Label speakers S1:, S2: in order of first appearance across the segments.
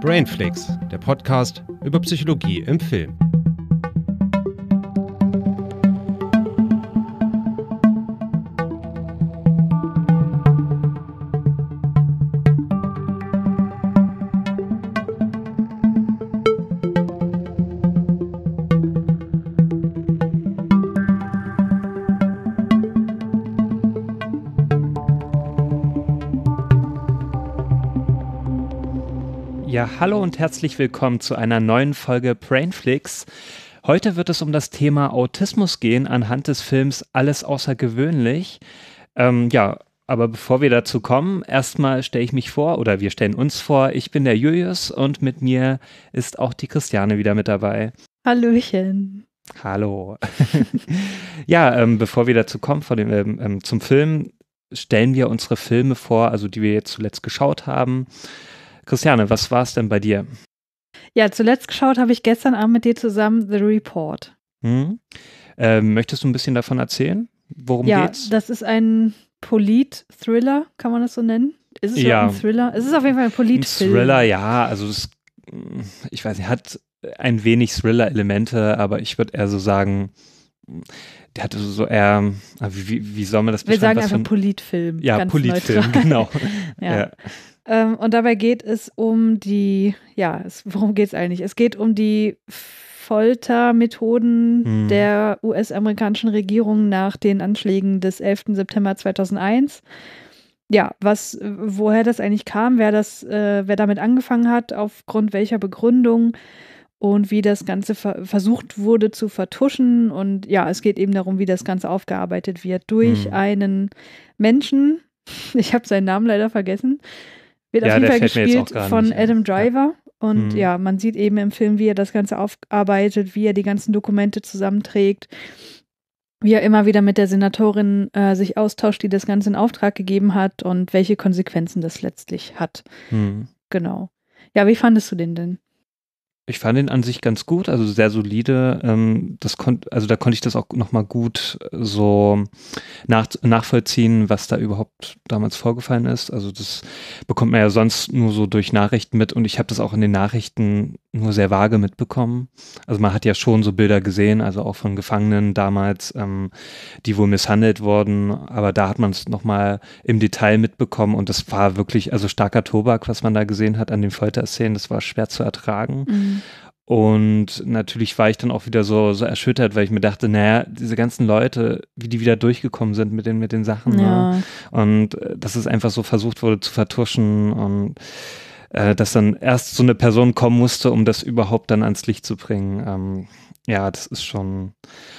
S1: Brainflix, der Podcast über Psychologie im Film. Ja, hallo und herzlich willkommen zu einer neuen Folge Brainflix. Heute wird es um das Thema Autismus gehen anhand des Films Alles außergewöhnlich. Ähm, ja, aber bevor wir dazu kommen, erstmal stelle ich mich vor oder wir stellen uns vor. Ich bin der Julius und mit mir ist auch die Christiane wieder mit dabei.
S2: Hallöchen.
S1: Hallo. ja, ähm, bevor wir dazu kommen von dem, ähm, ähm, zum Film, stellen wir unsere Filme vor, also die wir jetzt zuletzt geschaut haben. Christiane, was war es denn bei dir?
S2: Ja, zuletzt geschaut habe ich gestern Abend mit dir zusammen The Report.
S1: Hm. Ähm, möchtest du ein bisschen davon erzählen? Worum ja, geht's?
S2: Ja, das ist ein Polit-Thriller, kann man das so nennen? Ist es ja. ein Thriller? Es ist auf jeden Fall ein Polit-Film. Thriller,
S1: ja. Also es, ich weiß nicht, hat ein wenig Thriller-Elemente, aber ich würde eher so sagen, der hatte so eher, ah, wie, wie soll man das beschreiben? Wir sagen einfach Politfilm. Ja, Politfilm, neutral. genau. ja. ja.
S2: Ähm, und dabei geht es um die, ja, es, worum geht es eigentlich? Es geht um die Foltermethoden mhm. der US-amerikanischen Regierung nach den Anschlägen des 11. September 2001 ja, was, woher das eigentlich kam, wer das, äh, wer damit angefangen hat, aufgrund welcher Begründung und wie das Ganze ver versucht wurde zu vertuschen. Und ja, es geht eben darum, wie das Ganze aufgearbeitet wird durch mhm. einen Menschen. Ich habe seinen Namen leider vergessen. Wird ja, auf jeden Fall gespielt von nicht. Adam Driver. Ja. Und mhm. ja, man sieht eben im Film, wie er das Ganze aufarbeitet, wie er die ganzen Dokumente zusammenträgt, wie er immer wieder mit der Senatorin äh, sich austauscht, die das Ganze in Auftrag gegeben hat und welche Konsequenzen das letztlich hat. Mhm. Genau. Ja, wie fandest du den denn?
S1: Ich fand ihn an sich ganz gut, also sehr solide. Ähm, das konnt, also da konnte ich das auch nochmal gut äh, so nach, nachvollziehen, was da überhaupt damals vorgefallen ist. Also das bekommt man ja sonst nur so durch Nachrichten mit und ich habe das auch in den Nachrichten nur sehr vage mitbekommen. Also man hat ja schon so Bilder gesehen, also auch von Gefangenen damals, ähm, die wohl misshandelt wurden, aber da hat man es nochmal im Detail mitbekommen und das war wirklich, also starker Tobak, was man da gesehen hat an den Folterszenen, das war schwer zu ertragen. Mhm. Und natürlich war ich dann auch wieder so, so erschüttert, weil ich mir dachte, naja, diese ganzen Leute, wie die wieder durchgekommen sind mit den, mit den Sachen. Ne? Ja. Ne? Und äh, dass es einfach so versucht wurde zu vertuschen und äh, dass dann erst so eine Person kommen musste, um das überhaupt dann ans Licht zu bringen. Ähm, ja, das ist schon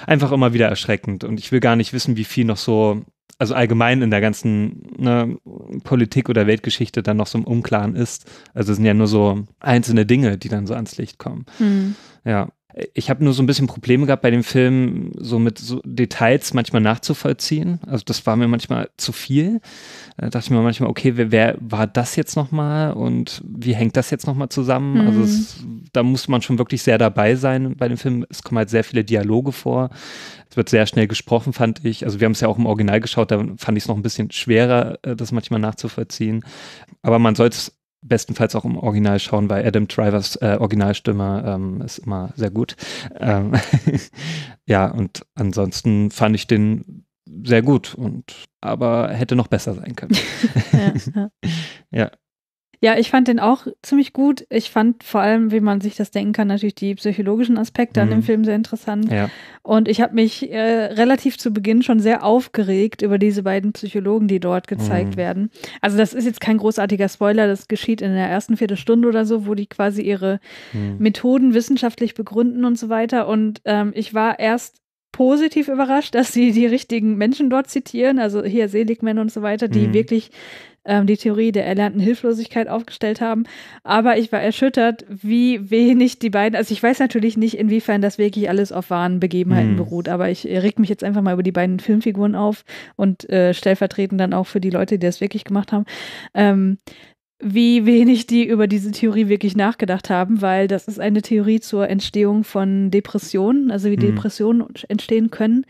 S1: einfach immer wieder erschreckend. Und ich will gar nicht wissen, wie viel noch so also allgemein in der ganzen ne, Politik oder Weltgeschichte dann noch so im Unklaren ist. Also es sind ja nur so einzelne Dinge, die dann so ans Licht kommen. Mhm. Ja, ich habe nur so ein bisschen Probleme gehabt bei dem Film, so mit so Details manchmal nachzuvollziehen. Also das war mir manchmal zu viel. Da dachte ich mir manchmal, okay, wer, wer war das jetzt nochmal und wie hängt das jetzt nochmal zusammen? Also mhm. Also es, da musste man schon wirklich sehr dabei sein bei dem Film. Es kommen halt sehr viele Dialoge vor. Es wird sehr schnell gesprochen, fand ich. Also wir haben es ja auch im Original geschaut, da fand ich es noch ein bisschen schwerer, äh, das manchmal nachzuvollziehen. Aber man soll es bestenfalls auch im Original schauen, weil Adam Drivers äh, Originalstimme ähm, ist immer sehr gut. Ähm, ja, und ansonsten fand ich den sehr gut und aber hätte noch besser sein können. ja, ja. ja.
S2: Ja, ich fand den auch ziemlich gut. Ich fand vor allem, wie man sich das denken kann, natürlich die psychologischen Aspekte mhm. an dem mhm. Film sehr interessant. Ja. Und ich habe mich äh, relativ zu Beginn schon sehr aufgeregt über diese beiden Psychologen, die dort gezeigt mhm. werden. Also das ist jetzt kein großartiger Spoiler, das geschieht in der ersten Viertelstunde oder so, wo die quasi ihre mhm. Methoden wissenschaftlich begründen und so weiter. Und ähm, ich war erst positiv überrascht, dass sie die richtigen Menschen dort zitieren, also hier Seligman und so weiter, die mhm. wirklich ähm, die Theorie der erlernten Hilflosigkeit aufgestellt haben. Aber ich war erschüttert, wie wenig die beiden, also ich weiß natürlich nicht, inwiefern das wirklich alles auf wahren Begebenheiten mhm. beruht, aber ich reg mich jetzt einfach mal über die beiden Filmfiguren auf und äh, stellvertretend dann auch für die Leute, die das wirklich gemacht haben. Ähm, wie wenig die über diese Theorie wirklich nachgedacht haben, weil das ist eine Theorie zur Entstehung von Depressionen, also wie mhm. Depressionen entstehen können.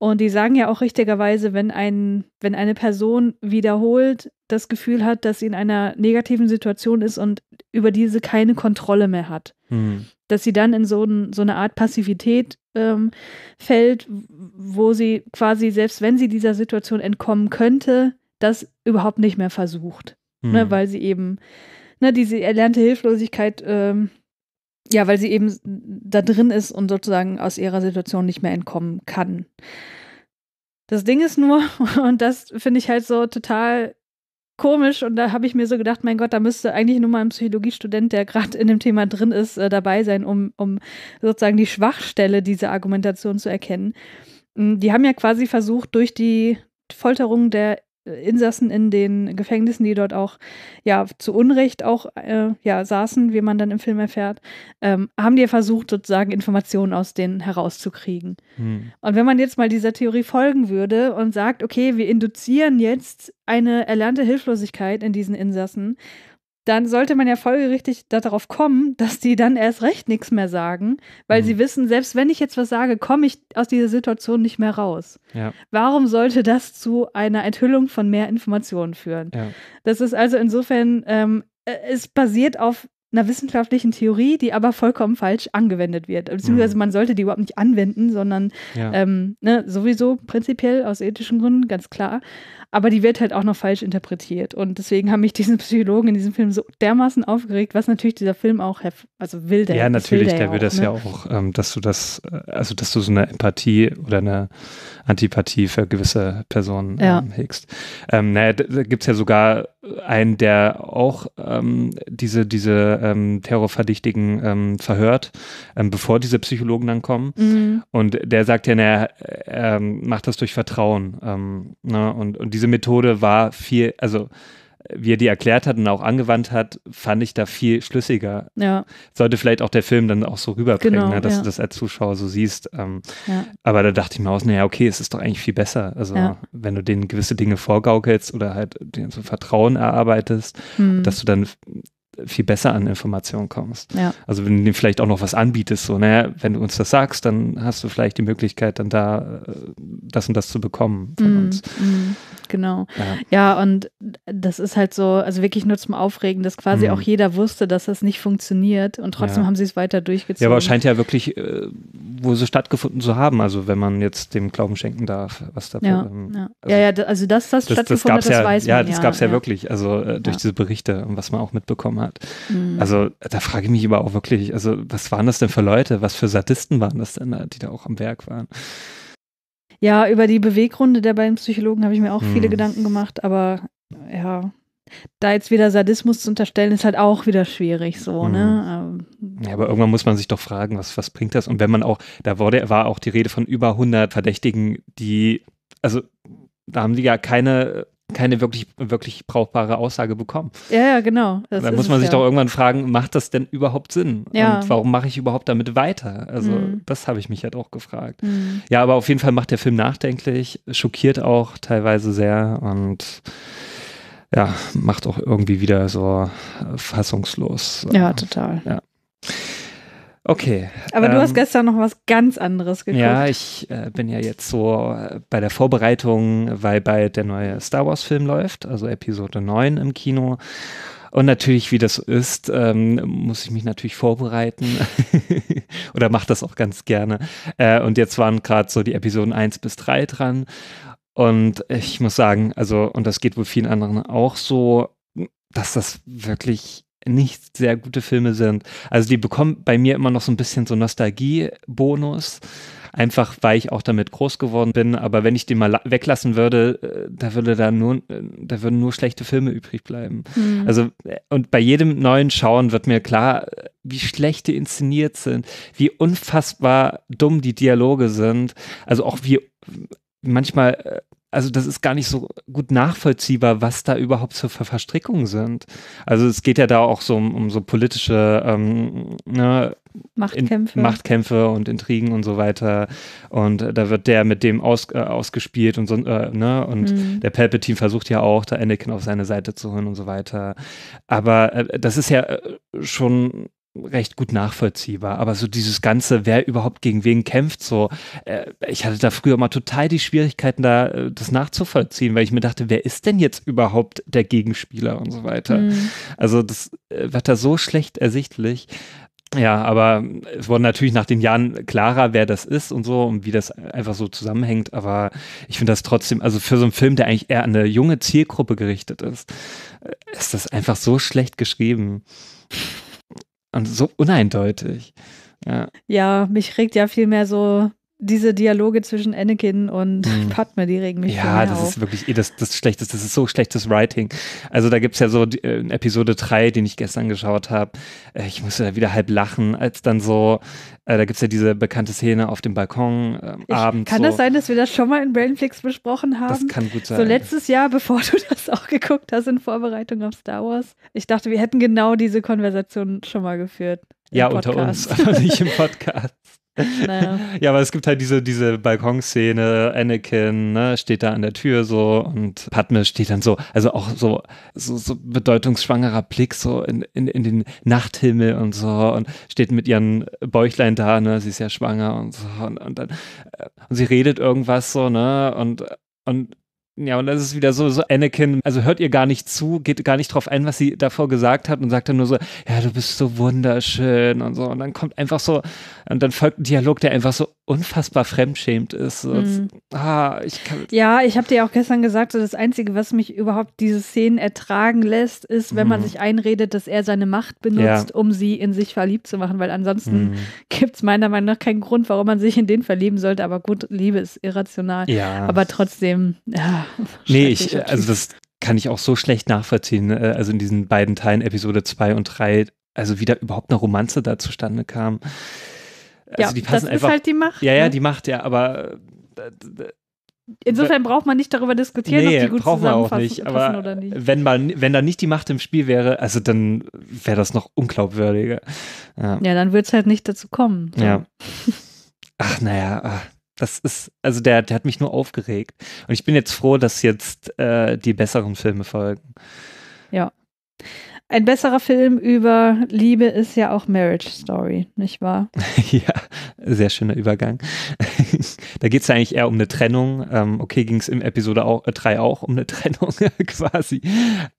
S2: Und die sagen ja auch richtigerweise, wenn, ein, wenn eine Person wiederholt das Gefühl hat, dass sie in einer negativen Situation ist und über diese keine Kontrolle mehr hat, mhm. dass sie dann in so, ein, so eine Art Passivität ähm, fällt, wo sie quasi, selbst wenn sie dieser Situation entkommen könnte, das überhaupt nicht mehr versucht mhm. ne, hm. weil sie eben ne, diese erlernte Hilflosigkeit, ähm, ja, weil sie eben da drin ist und sozusagen aus ihrer Situation nicht mehr entkommen kann. Das Ding ist nur, und das finde ich halt so total komisch und da habe ich mir so gedacht, mein Gott, da müsste eigentlich nur mal ein Psychologiestudent, der gerade in dem Thema drin ist, äh, dabei sein, um, um sozusagen die Schwachstelle dieser Argumentation zu erkennen. Hm, die haben ja quasi versucht, durch die Folterung der Insassen in den Gefängnissen, die dort auch ja zu Unrecht auch äh, ja saßen, wie man dann im Film erfährt, ähm, haben die versucht sozusagen Informationen aus denen herauszukriegen. Hm. Und wenn man jetzt mal dieser Theorie folgen würde und sagt, okay, wir induzieren jetzt eine erlernte Hilflosigkeit in diesen Insassen, dann sollte man ja folgerichtig darauf kommen, dass die dann erst recht nichts mehr sagen, weil mhm. sie wissen, selbst wenn ich jetzt was sage, komme ich aus dieser Situation nicht mehr raus. Ja. Warum sollte das zu einer Enthüllung von mehr Informationen führen? Ja. Das ist also insofern, ähm, äh, es basiert auf einer wissenschaftlichen Theorie, die aber vollkommen falsch angewendet wird. Beziehungsweise mhm. man sollte die überhaupt nicht anwenden, sondern ja. ähm, ne, sowieso prinzipiell aus ethischen Gründen, ganz klar aber die wird halt auch noch falsch interpretiert. Und deswegen haben mich diese Psychologen in diesem Film so dermaßen aufgeregt, was natürlich dieser Film auch, also will der. Ja, natürlich, will der, der, will das ne? ja auch,
S1: ähm, dass du das, äh, also dass du so eine Empathie oder eine Antipathie für gewisse Personen ja. Ähm, hegst. Ähm, naja, da gibt es ja sogar einen, der auch ähm, diese, diese ähm, Terrorverdächtigen ähm, verhört, bevor diese Psychologen dann kommen. Mhm. Und der sagt ja, naja, er äh, macht das durch Vertrauen. ne? und, und diese Methode war viel, also wie er die erklärt hat und auch angewandt hat, fand ich da viel schlüssiger. Ja. Sollte vielleicht auch der Film dann auch so rüberbringen, genau, ne, dass ja. du das als Zuschauer so siehst. Ähm, ja. Aber da dachte ich mir aus, naja, okay, es ist doch eigentlich viel besser. Also wenn du denen gewisse Dinge vorgaukelst oder halt denen so Vertrauen erarbeitest, mhm. dass du dann viel besser an Informationen kommst. Also wenn du denen vielleicht auch noch was anbietest, so, naja, ne, wenn du uns das sagst, dann hast du vielleicht die Möglichkeit, dann da äh, das und das zu bekommen von
S2: mhm. uns. Mhm genau. Ja. ja. und das ist halt so, also wirklich nur zum Aufregen, dass quasi mhm. auch jeder wusste, dass das nicht funktioniert und trotzdem ja. haben sie es weiter durchgezogen. Ja, aber scheint
S1: ja wirklich äh, wo sie stattgefunden zu haben, also wenn man jetzt dem Glauben schenken darf, was da ja, ähm, ja.
S2: Also, ja, ja, also dass das, das stattgefunden hat, das ja, weiß man. Ja, das gab es ja,
S1: wirklich, also äh, durch diese Berichte und was man auch mitbekommen hat. Mhm. Also da frage ich mich aber auch wirklich, also was waren das denn für Leute, was für Sadisten waren das denn, die da auch am Werk waren?
S2: Ja, über die Beweggründe der beiden Psychologen habe ich mir auch hm. viele Gedanken gemacht, aber ja, da jetzt wieder Sadismus zu unterstellen, ist halt auch wieder schwierig so, mhm. ne? ja, aber irgendwann
S1: muss man sich doch fragen, was, was bringt das? Und wenn man auch, da wurde, war auch die Rede von über 100 Verdächtigen, die, also da haben die ja keine keine wirklich, wirklich brauchbare Aussage bekommen. Ja, ja, genau. Das dann muss man sich ja. doch irgendwann fragen, macht das denn überhaupt Sinn? Ja. Und warum mache ich überhaupt damit weiter? Also, mhm. das habe ich mich halt auch gefragt. Mhm. Ja, aber auf jeden Fall macht der Film nachdenklich, schockiert auch teilweise sehr und ja, macht auch irgendwie wieder so äh, fassungslos.
S2: Ja, total. Ja.
S1: Okay. Aber ähm, du hast ähm,
S2: gestern noch was ganz anderes geguckt. Ja,
S1: ich äh, bin ja jetzt so äh, bei der Vorbereitung, weil bald der neue Star Wars-Film läuft, also Episode 9 im Kino. Und natürlich, wie das ist, ähm, muss ich mich natürlich vorbereiten oder mache das auch ganz gerne. Äh, und jetzt waren gerade so die Episoden 1 bis 3 dran. Und ich muss sagen, also, und das geht wohl vielen anderen auch so, dass das wirklich nicht sehr gute Filme sind. Also die bekommen bei mir immer noch so ein bisschen so Nostalgie-Bonus, einfach weil ich auch damit groß geworden bin. Aber wenn ich den mal weglassen würde, äh, da würde da nur, äh, da würden nur schlechte Filme übrig bleiben. Mhm. Also äh, und bei jedem neuen Schauen wird mir klar, wie schlecht die inszeniert sind, wie unfassbar dumm die Dialoge sind. Also auch wie manchmal also das ist gar nicht so gut nachvollziehbar, was da überhaupt so für Verstrickungen sind. Also es geht ja da auch so um, um so politische ähm, ne, Machtkämpfe. In, Machtkämpfe und Intrigen und so weiter. Und äh, da wird der mit dem aus, äh, ausgespielt und so, äh, ne? Und mhm. der Palpatine versucht ja auch, da Anakin auf seine Seite zu holen und so weiter. Aber äh, das ist ja äh, schon recht gut nachvollziehbar. Aber so dieses Ganze, wer überhaupt gegen wen kämpft, so, äh, ich hatte da früher mal total die Schwierigkeiten, da äh, das nachzuvollziehen, weil ich mir dachte, wer ist denn jetzt überhaupt der Gegenspieler und so weiter. Mhm. Also das äh, wird da so schlecht ersichtlich. Ja, aber äh, es wurde natürlich nach den Jahren klarer, wer das ist und so und wie das einfach so zusammenhängt. Aber ich finde das trotzdem, also für so einen Film, der eigentlich eher an eine junge Zielgruppe gerichtet ist, äh, ist das einfach so schlecht geschrieben und so uneindeutig. Ja.
S2: ja, mich regt ja viel mehr so diese Dialoge zwischen Anakin und mhm. Padme, die regen mich Ja, das auf. ist
S1: wirklich eh das, das Schlechteste, das ist so schlechtes Writing. Also da gibt es ja so äh, Episode 3, den ich gestern geschaut habe. Äh, ich musste da wieder halb lachen, als dann so, äh, da gibt es ja diese bekannte Szene auf dem Balkon äh, ich, abends. Kann so. das sein,
S2: dass wir das schon mal in Brainflix besprochen haben? Das kann gut sein. So letztes Jahr, bevor du das auch geguckt hast in Vorbereitung auf Star Wars. Ich dachte, wir hätten genau diese Konversation schon mal geführt. Ja, Podcast. unter uns, aber nicht im Podcast. naja. Ja,
S1: aber es gibt halt diese, diese Balkonszene, Anakin ne, steht da an der Tür so und Padme steht dann so, also auch so, so, so bedeutungsschwangerer Blick so in, in, in den Nachthimmel und so und steht mit ihren Bäuchlein da, ne, sie ist ja schwanger und so und, und dann, äh, und sie redet irgendwas so, ne, und, und ja, und das ist wieder so, so Anakin, also hört ihr gar nicht zu, geht gar nicht drauf ein, was sie davor gesagt hat und sagt dann nur so, ja, du bist so wunderschön und so. Und dann kommt einfach so, und dann folgt ein Dialog, der einfach so unfassbar fremdschämt ist. Mhm. Ah, ich
S2: ja, ich habe dir auch gestern gesagt, so das Einzige, was mich überhaupt diese Szenen ertragen lässt, ist, wenn mhm. man sich einredet, dass er seine Macht benutzt, ja. um sie in sich verliebt zu machen, weil ansonsten mhm. gibt es meiner Meinung nach keinen Grund, warum man sich in den verlieben sollte. Aber gut, Liebe ist irrational. Ja. Aber trotzdem. Ja, nee, ich, also
S1: das kann ich auch so schlecht nachvollziehen. Ne? Äh, also in diesen beiden Teilen, Episode 2 und 3, also wie da überhaupt eine Romanze da zustande kam. Also ja, die passen das ist halt die Macht. Ja, ja, ne? die Macht, ja, aber. Äh,
S2: Insofern braucht man nicht darüber diskutieren, nee, ob die gut braucht man auch nicht, aber oder nicht.
S1: Wenn, man, wenn da nicht die Macht im Spiel wäre, also dann wäre das noch unglaubwürdiger. Ja, ja
S2: dann würde es halt nicht dazu kommen. So. Ja. Ach, naja,
S1: ah, das ist, also der, der hat mich nur aufgeregt. Und ich bin jetzt froh, dass jetzt äh, die besseren Filme folgen.
S2: Ja. Ein besserer Film über Liebe ist ja auch Marriage Story, nicht wahr? ja,
S1: sehr schöner Übergang. da geht es ja eigentlich eher um eine Trennung. Ähm, okay, ging es im Episode 3 äh, auch, um eine Trennung quasi.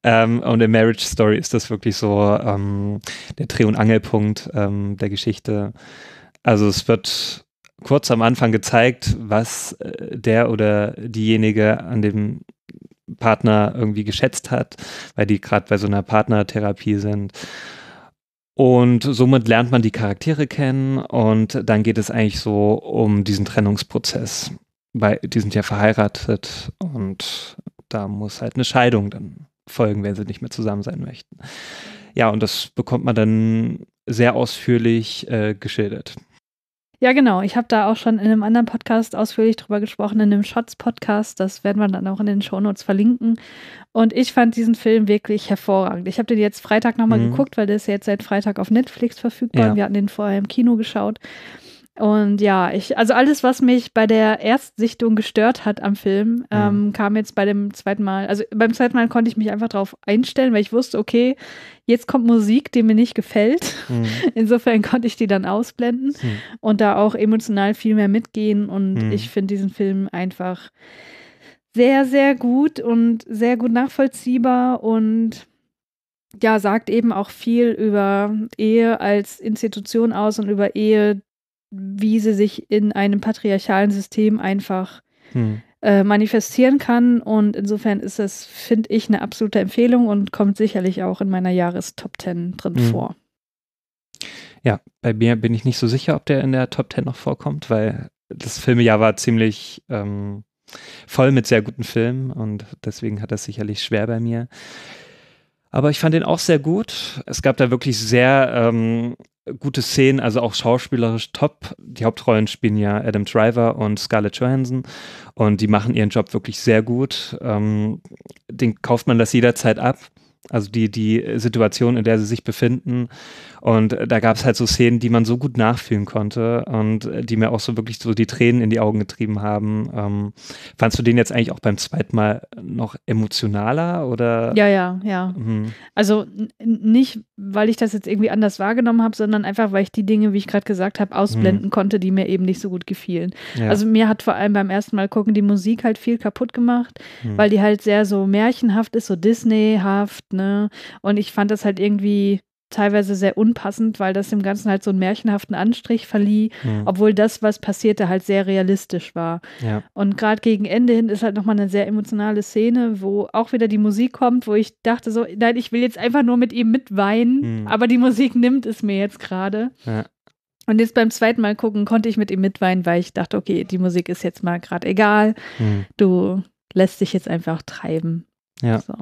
S1: Ähm, und in Marriage Story ist das wirklich so ähm, der Dreh- und Angelpunkt ähm, der Geschichte. Also es wird kurz am Anfang gezeigt, was äh, der oder diejenige an dem Partner irgendwie geschätzt hat, weil die gerade bei so einer Partnertherapie sind. Und somit lernt man die Charaktere kennen und dann geht es eigentlich so um diesen Trennungsprozess. Weil die sind ja verheiratet und da muss halt eine Scheidung dann folgen, wenn sie nicht mehr zusammen sein möchten. Ja, und das bekommt man dann sehr ausführlich äh, geschildert.
S2: Ja, genau. Ich habe da auch schon in einem anderen Podcast ausführlich drüber gesprochen, in einem Shots-Podcast. Das werden wir dann auch in den Shownotes verlinken. Und ich fand diesen Film wirklich hervorragend. Ich habe den jetzt Freitag nochmal mhm. geguckt, weil der ist ja jetzt seit Freitag auf Netflix verfügbar. Ja. Wir hatten den vorher im Kino geschaut. Und ja, ich, also alles, was mich bei der Erstsichtung gestört hat am Film, mhm. ähm, mhm. kam jetzt bei dem zweiten Mal. Also beim zweiten Mal konnte ich mich einfach darauf einstellen, weil ich wusste, okay, jetzt kommt Musik, die mir nicht gefällt. Mhm. Insofern konnte ich die dann ausblenden mhm. und da auch emotional viel mehr mitgehen. Und mhm. ich finde diesen Film einfach sehr, sehr gut und sehr gut nachvollziehbar und ja, sagt eben auch viel über Ehe als Institution aus und über Ehe wie sie sich in einem patriarchalen System einfach hm. äh, manifestieren kann. Und insofern ist das, finde ich, eine absolute Empfehlung und kommt sicherlich auch in meiner Jahrestop 10 drin hm. vor.
S1: Ja, bei mir bin ich nicht so sicher, ob der in der Top 10 noch vorkommt, weil das Filmejahr war ziemlich ähm, voll mit sehr guten Filmen und deswegen hat das sicherlich schwer bei mir. Aber ich fand den auch sehr gut. Es gab da wirklich sehr ähm, gute Szenen, also auch schauspielerisch top. Die Hauptrollen spielen ja Adam Driver und Scarlett Johansson und die machen ihren Job wirklich sehr gut. Ähm, den kauft man das jederzeit ab. Also die, die Situation, in der sie sich befinden. Und äh, da gab es halt so Szenen, die man so gut nachfühlen konnte und äh, die mir auch so wirklich so die Tränen in die Augen getrieben haben. Ähm, fandst du den jetzt eigentlich auch beim zweiten Mal noch emotionaler oder? Ja, ja,
S2: ja. Mhm. Also nicht, weil ich das jetzt irgendwie anders wahrgenommen habe, sondern einfach, weil ich die Dinge, wie ich gerade gesagt habe, ausblenden mhm. konnte, die mir eben nicht so gut gefielen. Ja. Also mir hat vor allem beim ersten Mal gucken die Musik halt viel kaputt gemacht, mhm. weil die halt sehr so märchenhaft ist, so Disneyhaft, ne? Und ich fand das halt irgendwie teilweise sehr unpassend, weil das dem Ganzen halt so einen märchenhaften Anstrich verlieh, mhm. obwohl das, was passierte, halt sehr realistisch war. Ja. Und gerade gegen Ende hin ist halt nochmal eine sehr emotionale Szene, wo auch wieder die Musik kommt, wo ich dachte so, nein, ich will jetzt einfach nur mit ihm mitweinen, mhm. aber die Musik nimmt es mir jetzt gerade. Ja. Und jetzt beim zweiten Mal gucken konnte ich mit ihm mitweinen, weil ich dachte, okay, die Musik ist jetzt mal gerade egal. Mhm. Du lässt dich jetzt einfach treiben. Ja. So.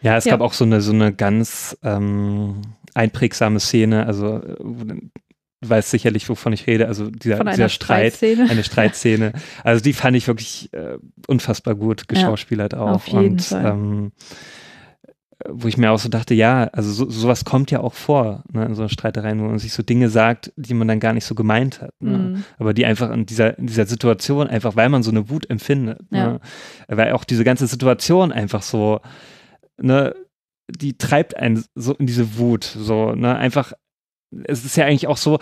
S2: Ja, es ja. gab auch
S1: so eine, so eine ganz ähm, einprägsame Szene, also du weißt sicherlich, wovon ich rede, also dieser, dieser Streit, Streitszene. eine Streitszene. Also die fand ich wirklich äh, unfassbar gut geschauspielert ja, auch. und ähm, wo ich mir auch so dachte, ja, also so, sowas kommt ja auch vor, ne, in so einer Streiterei, wo man sich so Dinge sagt, die man dann gar nicht so gemeint hat. Ne? Mhm. Aber die einfach in dieser, in dieser Situation, einfach weil man so eine Wut empfindet. Ne. Ja. Ne? Weil auch diese ganze Situation einfach so ne, die treibt einen so in diese Wut, so, ne, einfach. Es ist ja eigentlich auch so,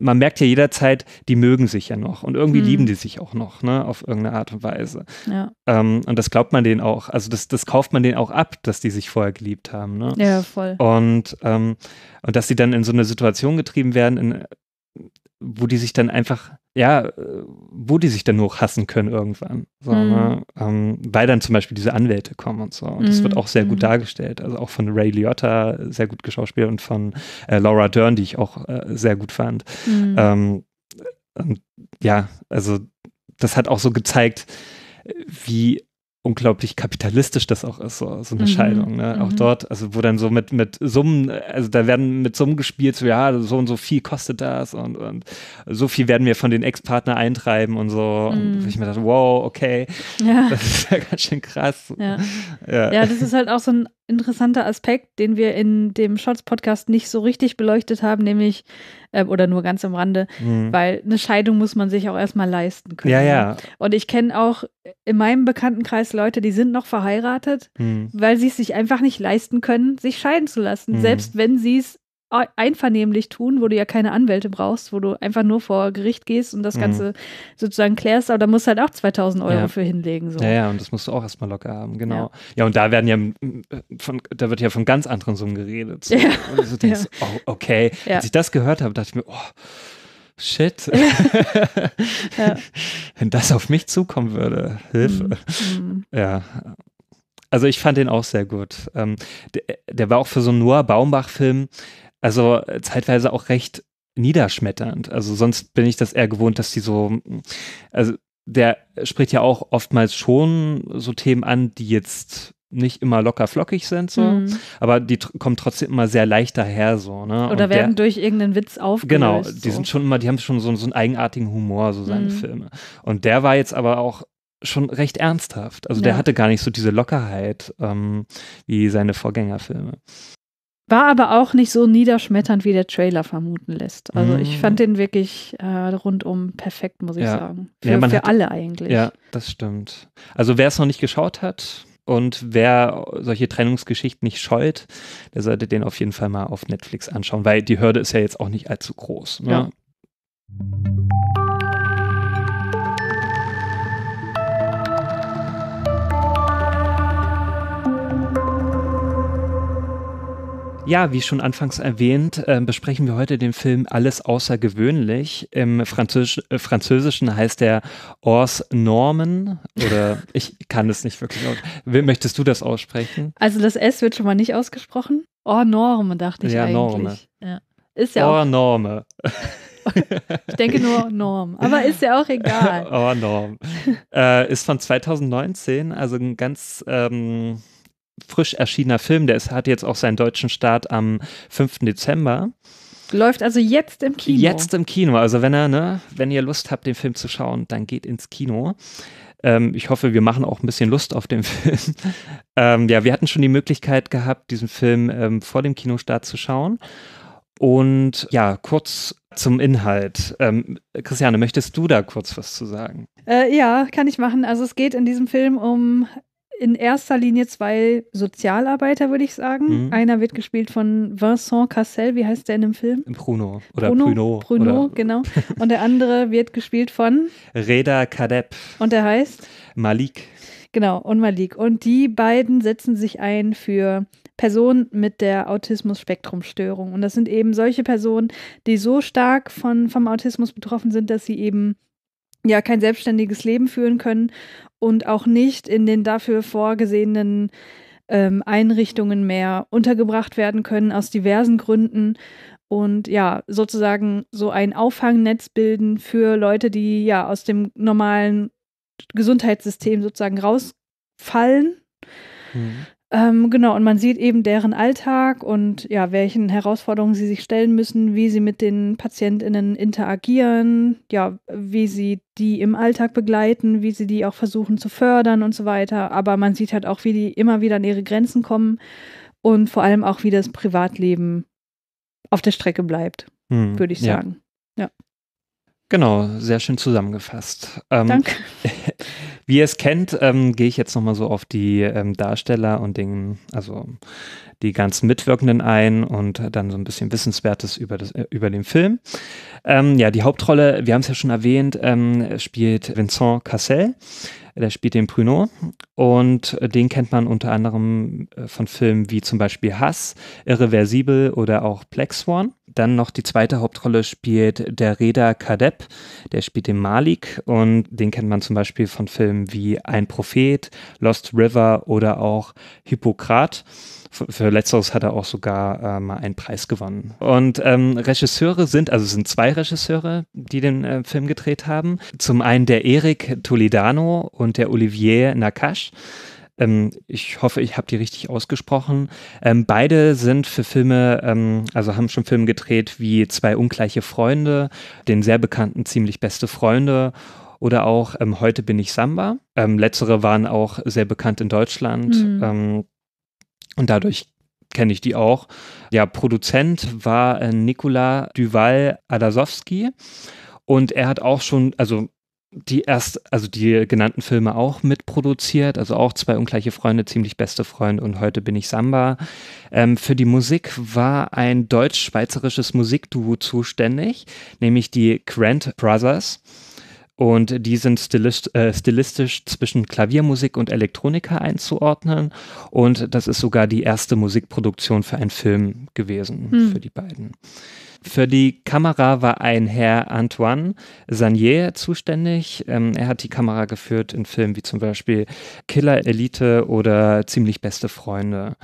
S1: man merkt ja jederzeit, die mögen sich ja noch und irgendwie mhm. lieben die sich auch noch, ne, auf irgendeine Art und Weise. Ja. Ähm, und das glaubt man denen auch, also das, das kauft man denen auch ab, dass die sich vorher geliebt haben, ne? Ja, voll. Und, ähm, und dass sie dann in so eine Situation getrieben werden, in wo die sich dann einfach, ja, äh, wo die sich dann nur hassen können irgendwann. So, mhm. ne? ähm, weil dann zum Beispiel diese Anwälte kommen und so. Und das mhm. wird auch sehr gut mhm. dargestellt. Also auch von Ray Liotta, sehr gut geschauspielt, und von äh, Laura Dern, die ich auch äh, sehr gut fand. Mhm. Ähm, ähm, ja, also das hat auch so gezeigt, äh, wie unglaublich kapitalistisch das auch ist, so, so eine mhm. Scheidung. Ne? Mhm. Auch dort, also wo dann so mit, mit Summen, also da werden mit Summen gespielt, so ja, so und so viel kostet das und, und so viel werden wir von den Ex-Partner eintreiben und so. Mhm. Und ich mir dachte, wow, okay, ja. das ist ja ganz schön krass. Ja. ja. Ja. das ist
S2: halt auch so ein interessanter Aspekt, den wir in dem Shots-Podcast nicht so richtig beleuchtet haben, nämlich äh, oder nur ganz am Rande, mhm. weil eine Scheidung muss man sich auch erstmal leisten können. Ja, ne? ja. Und ich kenne auch in meinem Bekanntenkreis Leute, die sind noch verheiratet, mhm. weil sie es sich einfach nicht leisten können, sich scheiden zu lassen, mhm. selbst wenn sie es einvernehmlich tun, wo du ja keine Anwälte brauchst, wo du einfach nur vor Gericht gehst und das mhm. Ganze sozusagen klärst, aber da musst du halt auch 2000 Euro ja. für hinlegen. So. Ja, ja,
S1: und das musst du auch erstmal locker haben, genau. Ja. ja, und da werden ja äh, von, da wird ja von ganz anderen Summen geredet. So. Ja. Und so denkst, ja. oh, okay. Als ich das gehört habe, dachte ich mir, oh, Shit. ja. Wenn das auf mich zukommen würde, Hilfe. Mhm. mhm. Ja. Also ich fand den auch sehr gut. Ähm, der, der, war auch für so einen Noah Baumbach-Film also äh, zeitweise auch recht niederschmetternd. Also sonst bin ich das eher gewohnt, dass die so, hm, also der spricht ja auch oftmals schon so Themen an, die jetzt nicht immer locker flockig sind, so, mhm. aber die kommen trotzdem immer sehr leicht daher, so, ne? Oder Und werden
S2: der, durch irgendeinen Witz aufgelöst. Genau, die so. sind
S1: schon immer, die haben schon so, so einen eigenartigen Humor, so seine mhm. Filme. Und der war jetzt aber auch schon recht ernsthaft. Also ja. der hatte gar nicht so diese Lockerheit ähm, wie seine Vorgängerfilme.
S2: War aber auch nicht so niederschmetternd, wie der Trailer vermuten lässt. Also ich mhm. fand den wirklich äh, rundum perfekt, muss ich ja. sagen. Für, ja, für hat, alle eigentlich. Ja,
S1: das stimmt. Also wer es noch nicht geschaut hat und wer solche Trennungsgeschichten nicht scheut, der sollte den auf jeden Fall mal auf Netflix anschauen, weil die Hürde ist ja jetzt auch nicht allzu groß. Ne? Ja. Ja, wie schon anfangs erwähnt, äh, besprechen wir heute den Film Alles Außergewöhnlich. Im Französ äh, Französischen heißt der Ors Norman oder ich kann es nicht wirklich. Möchtest du das aussprechen?
S2: Also das S wird schon mal nicht ausgesprochen. Or Norme, dachte ich ja, eigentlich. Norme. Ja, Ist ja Or auch
S1: Norme. ich denke nur
S2: Norm, aber ist ja auch egal. Or
S1: Norm. Äh, ist von 2019, also ein ganz... Ähm, frisch erschienener Film, der ist, hat jetzt auch seinen deutschen Start am 5. Dezember.
S2: Läuft also jetzt im Kino. Jetzt
S1: im Kino. Also wenn ihr, ne, wenn ihr Lust habt, den Film zu schauen, dann geht ins Kino. Ähm, ich hoffe, wir machen auch ein bisschen Lust auf den Film. ähm, ja, wir hatten schon die Möglichkeit gehabt, diesen Film ähm, vor dem Kinostart zu schauen. Und ja, kurz zum Inhalt. Ähm, Christiane, möchtest du da kurz was zu sagen?
S2: Äh, ja, kann ich machen. Also es geht in diesem Film um in erster Linie zwei Sozialarbeiter, würde ich sagen. Mhm. Einer wird gespielt von Vincent Cassel, wie heißt der in dem Film?
S1: Bruno oder Bruno. Bruno, Bruno oder
S2: genau. Und der andere wird gespielt von
S1: Reda Kadeb.
S2: Und der heißt? Malik. Genau, und Malik. Und die beiden setzen sich ein für Personen mit der Autismus-Spektrum-Störung. Und das sind eben solche Personen, die so stark von, vom Autismus betroffen sind, dass sie eben ja kein selbstständiges Leben führen können und auch nicht in den dafür vorgesehenen ähm, Einrichtungen mehr untergebracht werden können aus diversen Gründen und ja, sozusagen so ein Auffangnetz bilden für Leute, die ja aus dem normalen Gesundheitssystem sozusagen rausfallen. Mhm. Ähm, genau, und man sieht eben deren Alltag und ja, welchen Herausforderungen sie sich stellen müssen, wie sie mit den PatientInnen interagieren, ja, wie sie die im Alltag begleiten, wie sie die auch versuchen zu fördern und so weiter. Aber man sieht halt auch, wie die immer wieder an ihre Grenzen kommen und vor allem auch, wie das Privatleben auf der Strecke bleibt, hm, würde ich sagen. Ja. ja.
S1: Genau, sehr schön zusammengefasst. Ähm, Danke. wie ihr es kennt, ähm, gehe ich jetzt nochmal so auf die ähm, Darsteller und den, also die ganzen Mitwirkenden ein und dann so ein bisschen Wissenswertes über, das, äh, über den Film. Ähm, ja, die Hauptrolle, wir haben es ja schon erwähnt, ähm, spielt Vincent Cassel. Der spielt den Bruno und äh, den kennt man unter anderem äh, von Filmen wie zum Beispiel Hass, Irreversibel oder auch Black Swan. Dann noch die zweite Hauptrolle spielt der Reda Kadeb, der spielt den Malik und den kennt man zum Beispiel von Filmen wie Ein Prophet, Lost River oder auch Hippokrat. Für, für letzteres hat er auch sogar äh, mal einen Preis gewonnen. Und ähm, Regisseure sind, also es sind zwei Regisseure, die den äh, Film gedreht haben. Zum einen der Erik Toledano und der Olivier Nakash. Ähm, ich hoffe, ich habe die richtig ausgesprochen. Ähm, beide sind für Filme, ähm, also haben schon Filme gedreht wie Zwei ungleiche Freunde, den sehr bekannten Ziemlich beste Freunde oder auch ähm, Heute bin ich Samba. Ähm, letztere waren auch sehr bekannt in Deutschland. Mhm. Ähm, und dadurch kenne ich die auch. Ja, Produzent war äh, Nicolas Duval Adasowski. Und er hat auch schon, also die erst, also die genannten Filme auch mitproduziert, also auch zwei ungleiche Freunde, ziemlich beste Freunde und heute bin ich Samba. Ähm, für die Musik war ein deutsch-schweizerisches Musikduo zuständig, nämlich die Grant Brothers. Und die sind stilist, äh, stilistisch zwischen Klaviermusik und Elektronika einzuordnen. Und das ist sogar die erste Musikproduktion für einen Film gewesen, hm. für die beiden. Für die Kamera war ein Herr Antoine Sanier zuständig. Ähm, er hat die Kamera geführt in Filmen wie zum Beispiel Killer Elite oder Ziemlich beste Freunde.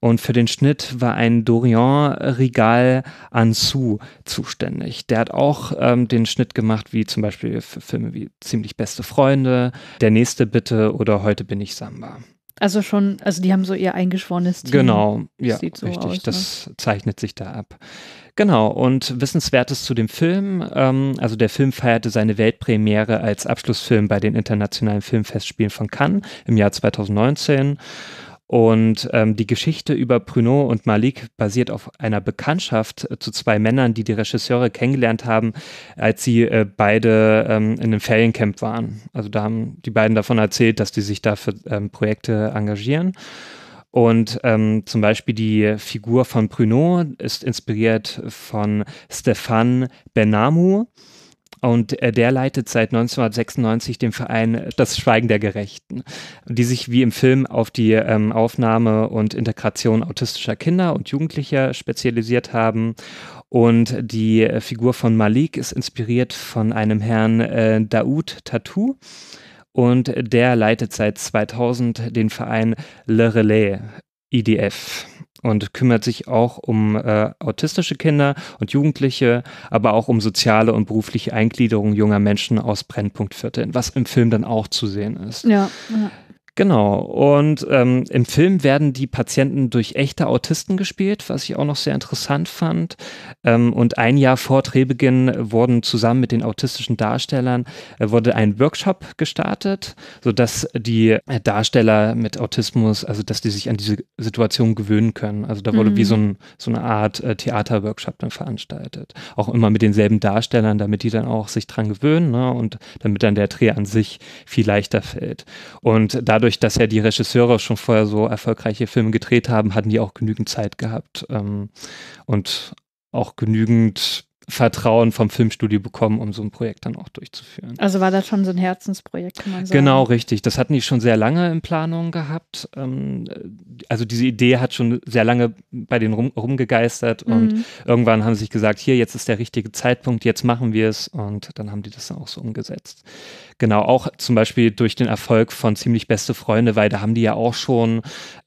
S1: Und für den Schnitt war ein Dorian Rigal Ansu zuständig. Der hat auch ähm, den Schnitt gemacht, wie zum Beispiel für Filme wie Ziemlich beste Freunde, Der nächste bitte oder Heute bin ich Samba.
S2: Also schon, also die haben so ihr eingeschworenes Team. Genau, ja, Sieht so richtig. Aus, ne? Das
S1: zeichnet sich da ab. Genau, und Wissenswertes zu dem Film. Ähm, also der Film feierte seine Weltpremiere als Abschlussfilm bei den Internationalen Filmfestspielen von Cannes im Jahr 2019. Und ähm, die Geschichte über Pruneau und Malik basiert auf einer Bekanntschaft äh, zu zwei Männern, die die Regisseure kennengelernt haben, als sie äh, beide ähm, in einem Feriencamp waren. Also da haben die beiden davon erzählt, dass die sich dafür ähm, Projekte engagieren. Und ähm, zum Beispiel die Figur von Pruneau ist inspiriert von Stefan Benamou. Und äh, der leitet seit 1996 den Verein Das Schweigen der Gerechten, die sich wie im Film auf die ähm, Aufnahme und Integration autistischer Kinder und Jugendlicher spezialisiert haben. Und die äh, Figur von Malik ist inspiriert von einem Herrn äh, Daoud Tatou. Und der leitet seit 2000 den Verein Le Relais IDF und kümmert sich auch um äh, autistische Kinder und Jugendliche, aber auch um soziale und berufliche Eingliederung junger Menschen aus Brennpunkt Vierteln, was im Film dann auch zu sehen ist. Ja. ja. Genau. Und ähm, im Film werden die Patienten durch echte Autisten gespielt, was ich auch noch sehr interessant fand. Ähm, und ein Jahr vor Drehbeginn wurden zusammen mit den autistischen Darstellern äh, wurde ein Workshop gestartet, sodass die äh, Darsteller mit Autismus, also dass die sich an diese Situation gewöhnen können. Also da wurde mhm. wie so, mhm. ein, so, eine Art äh, Theaterworkshop dann veranstaltet. Auch immer mit denselben Darstellern, damit die dann auch sich dran gewöhnen ne? und damit dann der Dreh an sich viel leichter fällt. Und da dadurch, dass ja die Regisseure schon vorher so erfolgreiche Filme gedreht haben, hatten die auch genügend Zeit gehabt ähm, und auch genügend Vertrauen vom Filmstudio bekommen, um so ein Projekt dann auch durchzuführen.
S2: Also war das schon so ein Herzensprojekt, kann man sagen. Genau,
S1: richtig. Das hatten die schon sehr lange in Planung gehabt. Ähm, äh, also diese Idee hat schon sehr lange bei denen rum, rumgegeistert und mhm. irgendwann haben sie sich gesagt, hier, jetzt ist der richtige Zeitpunkt, jetzt machen wir es und dann haben die das dann auch so umgesetzt. Genau, auch zum Beispiel durch den Erfolg von Ziemlich Beste Freunde, weil da haben die ja auch schon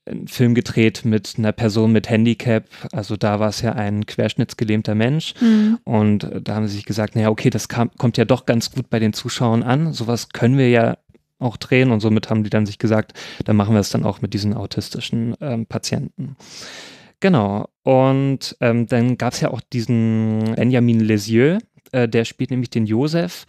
S1: einen Film gedreht mit einer Person mit Handicap. Also da war es ja ein querschnittsgelähmter Mensch. Mhm. Und äh, da haben sie sich gesagt, naja, okay, das kam, kommt ja doch ganz gut bei den Zuschauern an. Sowas können wir ja auch drehen. Und somit haben die dann sich gesagt, dann machen wir es dann auch mit diesen autistischen ähm, Patienten. Genau. Und ähm, dann gab es ja auch diesen Benjamin Lesieux, äh, der spielt nämlich den Josef.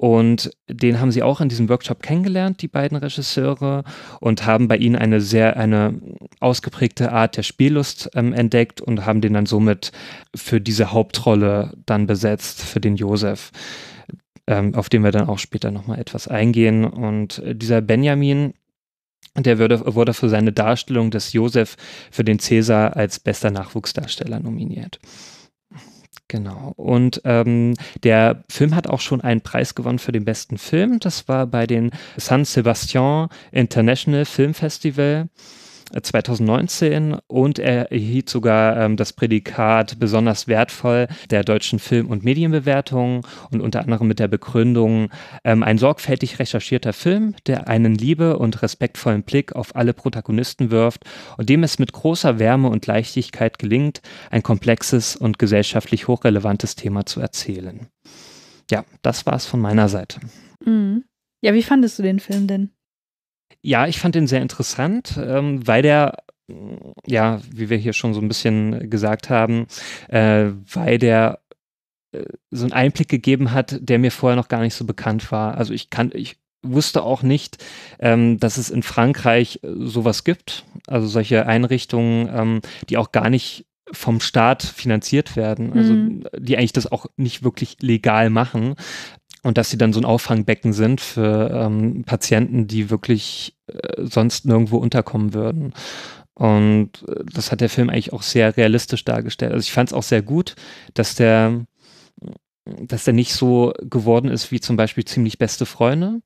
S1: Und den haben sie auch in diesem Workshop kennengelernt, die beiden Regisseure, und haben bei ihnen eine sehr, eine ausgeprägte Art der Spiellust ähm, entdeckt und haben den dann somit für diese Hauptrolle dann besetzt, für den Josef, ähm, auf den wir dann auch später nochmal etwas eingehen. Und dieser Benjamin, der würde, wurde für seine Darstellung des Josef für den Cäsar als bester Nachwuchsdarsteller nominiert. Genau. Und ähm, der Film hat auch schon einen Preis gewonnen für den besten Film. Das war bei den San Sebastian International Film Festival. 2019 und er erhielt sogar ähm, das Prädikat besonders wertvoll der deutschen Film- und Medienbewertung und unter anderem mit der Begründung ähm, ein sorgfältig recherchierter Film, der einen liebe und respektvollen Blick auf alle Protagonisten wirft und dem es mit großer Wärme und Leichtigkeit gelingt, ein komplexes und gesellschaftlich hochrelevantes Thema zu erzählen. Ja, das war es von meiner Seite.
S2: Mhm. Ja, wie fandest du den Film denn?
S1: Ja, ich fand den sehr interessant, ähm, weil der ja, wie wir hier schon so ein bisschen gesagt haben, äh, weil der äh, so einen Einblick gegeben hat, der mir vorher noch gar nicht so bekannt war. Also ich kann, ich wusste auch nicht, ähm, dass es in Frankreich äh, sowas gibt, also solche Einrichtungen, ähm, die auch gar nicht vom Staat finanziert werden, also mhm. die eigentlich das auch nicht wirklich legal machen, und dass sie dann so ein Auffangbecken sind für ähm, Patienten, die wirklich äh, sonst nirgendwo unterkommen würden. Und äh, das hat der Film eigentlich auch sehr realistisch dargestellt. Also ich fand es auch sehr gut, dass der, dass der nicht so geworden ist wie zum Beispiel ziemlich beste Freunde.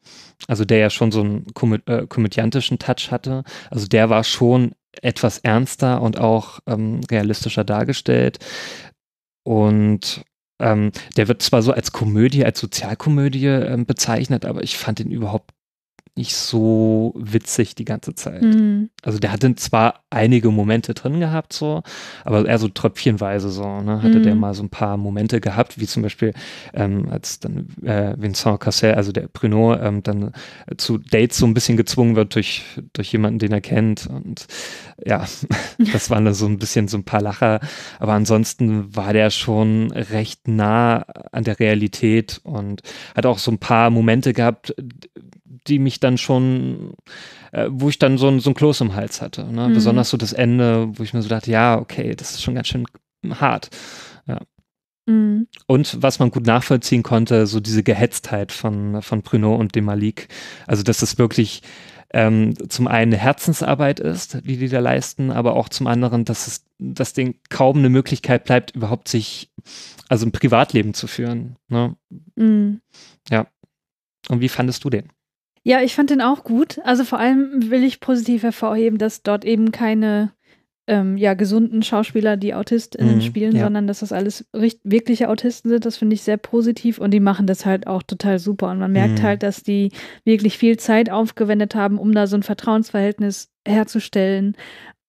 S1: Also der ja schon so einen komö äh, komödiantischen Touch hatte. Also der war schon etwas ernster und auch ähm, realistischer dargestellt. Und ähm, der wird zwar so als Komödie, als Sozialkomödie ähm, bezeichnet, aber ich fand ihn überhaupt nicht so witzig die ganze Zeit. Mhm. Also der hatte zwar einige Momente drin gehabt, so, aber eher so tröpfchenweise so, ne, hatte mhm. der hm. mal so ein paar Momente gehabt, wie zum Beispiel, ähm, als dann äh, Vincent Cassel, also der Bruno, ähm, dann äh, zu Dates so ein bisschen gezwungen wird durch, durch jemanden, den er kennt. Und ja, das waren dann so ein bisschen so ein paar Lacher. Aber ansonsten war der schon recht nah an der Realität und hat auch so ein paar Momente gehabt, die mich dann schon, äh, wo ich dann so ein, so ein Kloß im Hals hatte. Ne? Mhm. Besonders so das Ende, wo ich mir so dachte, ja, okay, das ist schon ganz schön hart. Ja. Mhm. Und was man gut nachvollziehen konnte, so diese Gehetztheit von, von Bruno und dem Malik. Also, dass es wirklich ähm, zum einen eine Herzensarbeit ist, die die da leisten, aber auch zum anderen, dass es das Ding kaum eine Möglichkeit bleibt, überhaupt sich, also ein Privatleben zu führen. Ne? Mhm. Ja. Und wie fandest du den?
S2: Ja, ich fand den auch gut. Also vor allem will ich positiv hervorheben, dass dort eben keine ähm, ja, gesunden Schauspieler, die AutistInnen mhm, spielen, ja. sondern dass das alles wirkliche Autisten sind. Das finde ich sehr positiv und die machen das halt auch total super. Und man merkt halt, mhm. halt, dass die wirklich viel Zeit aufgewendet haben, um da so ein Vertrauensverhältnis herzustellen,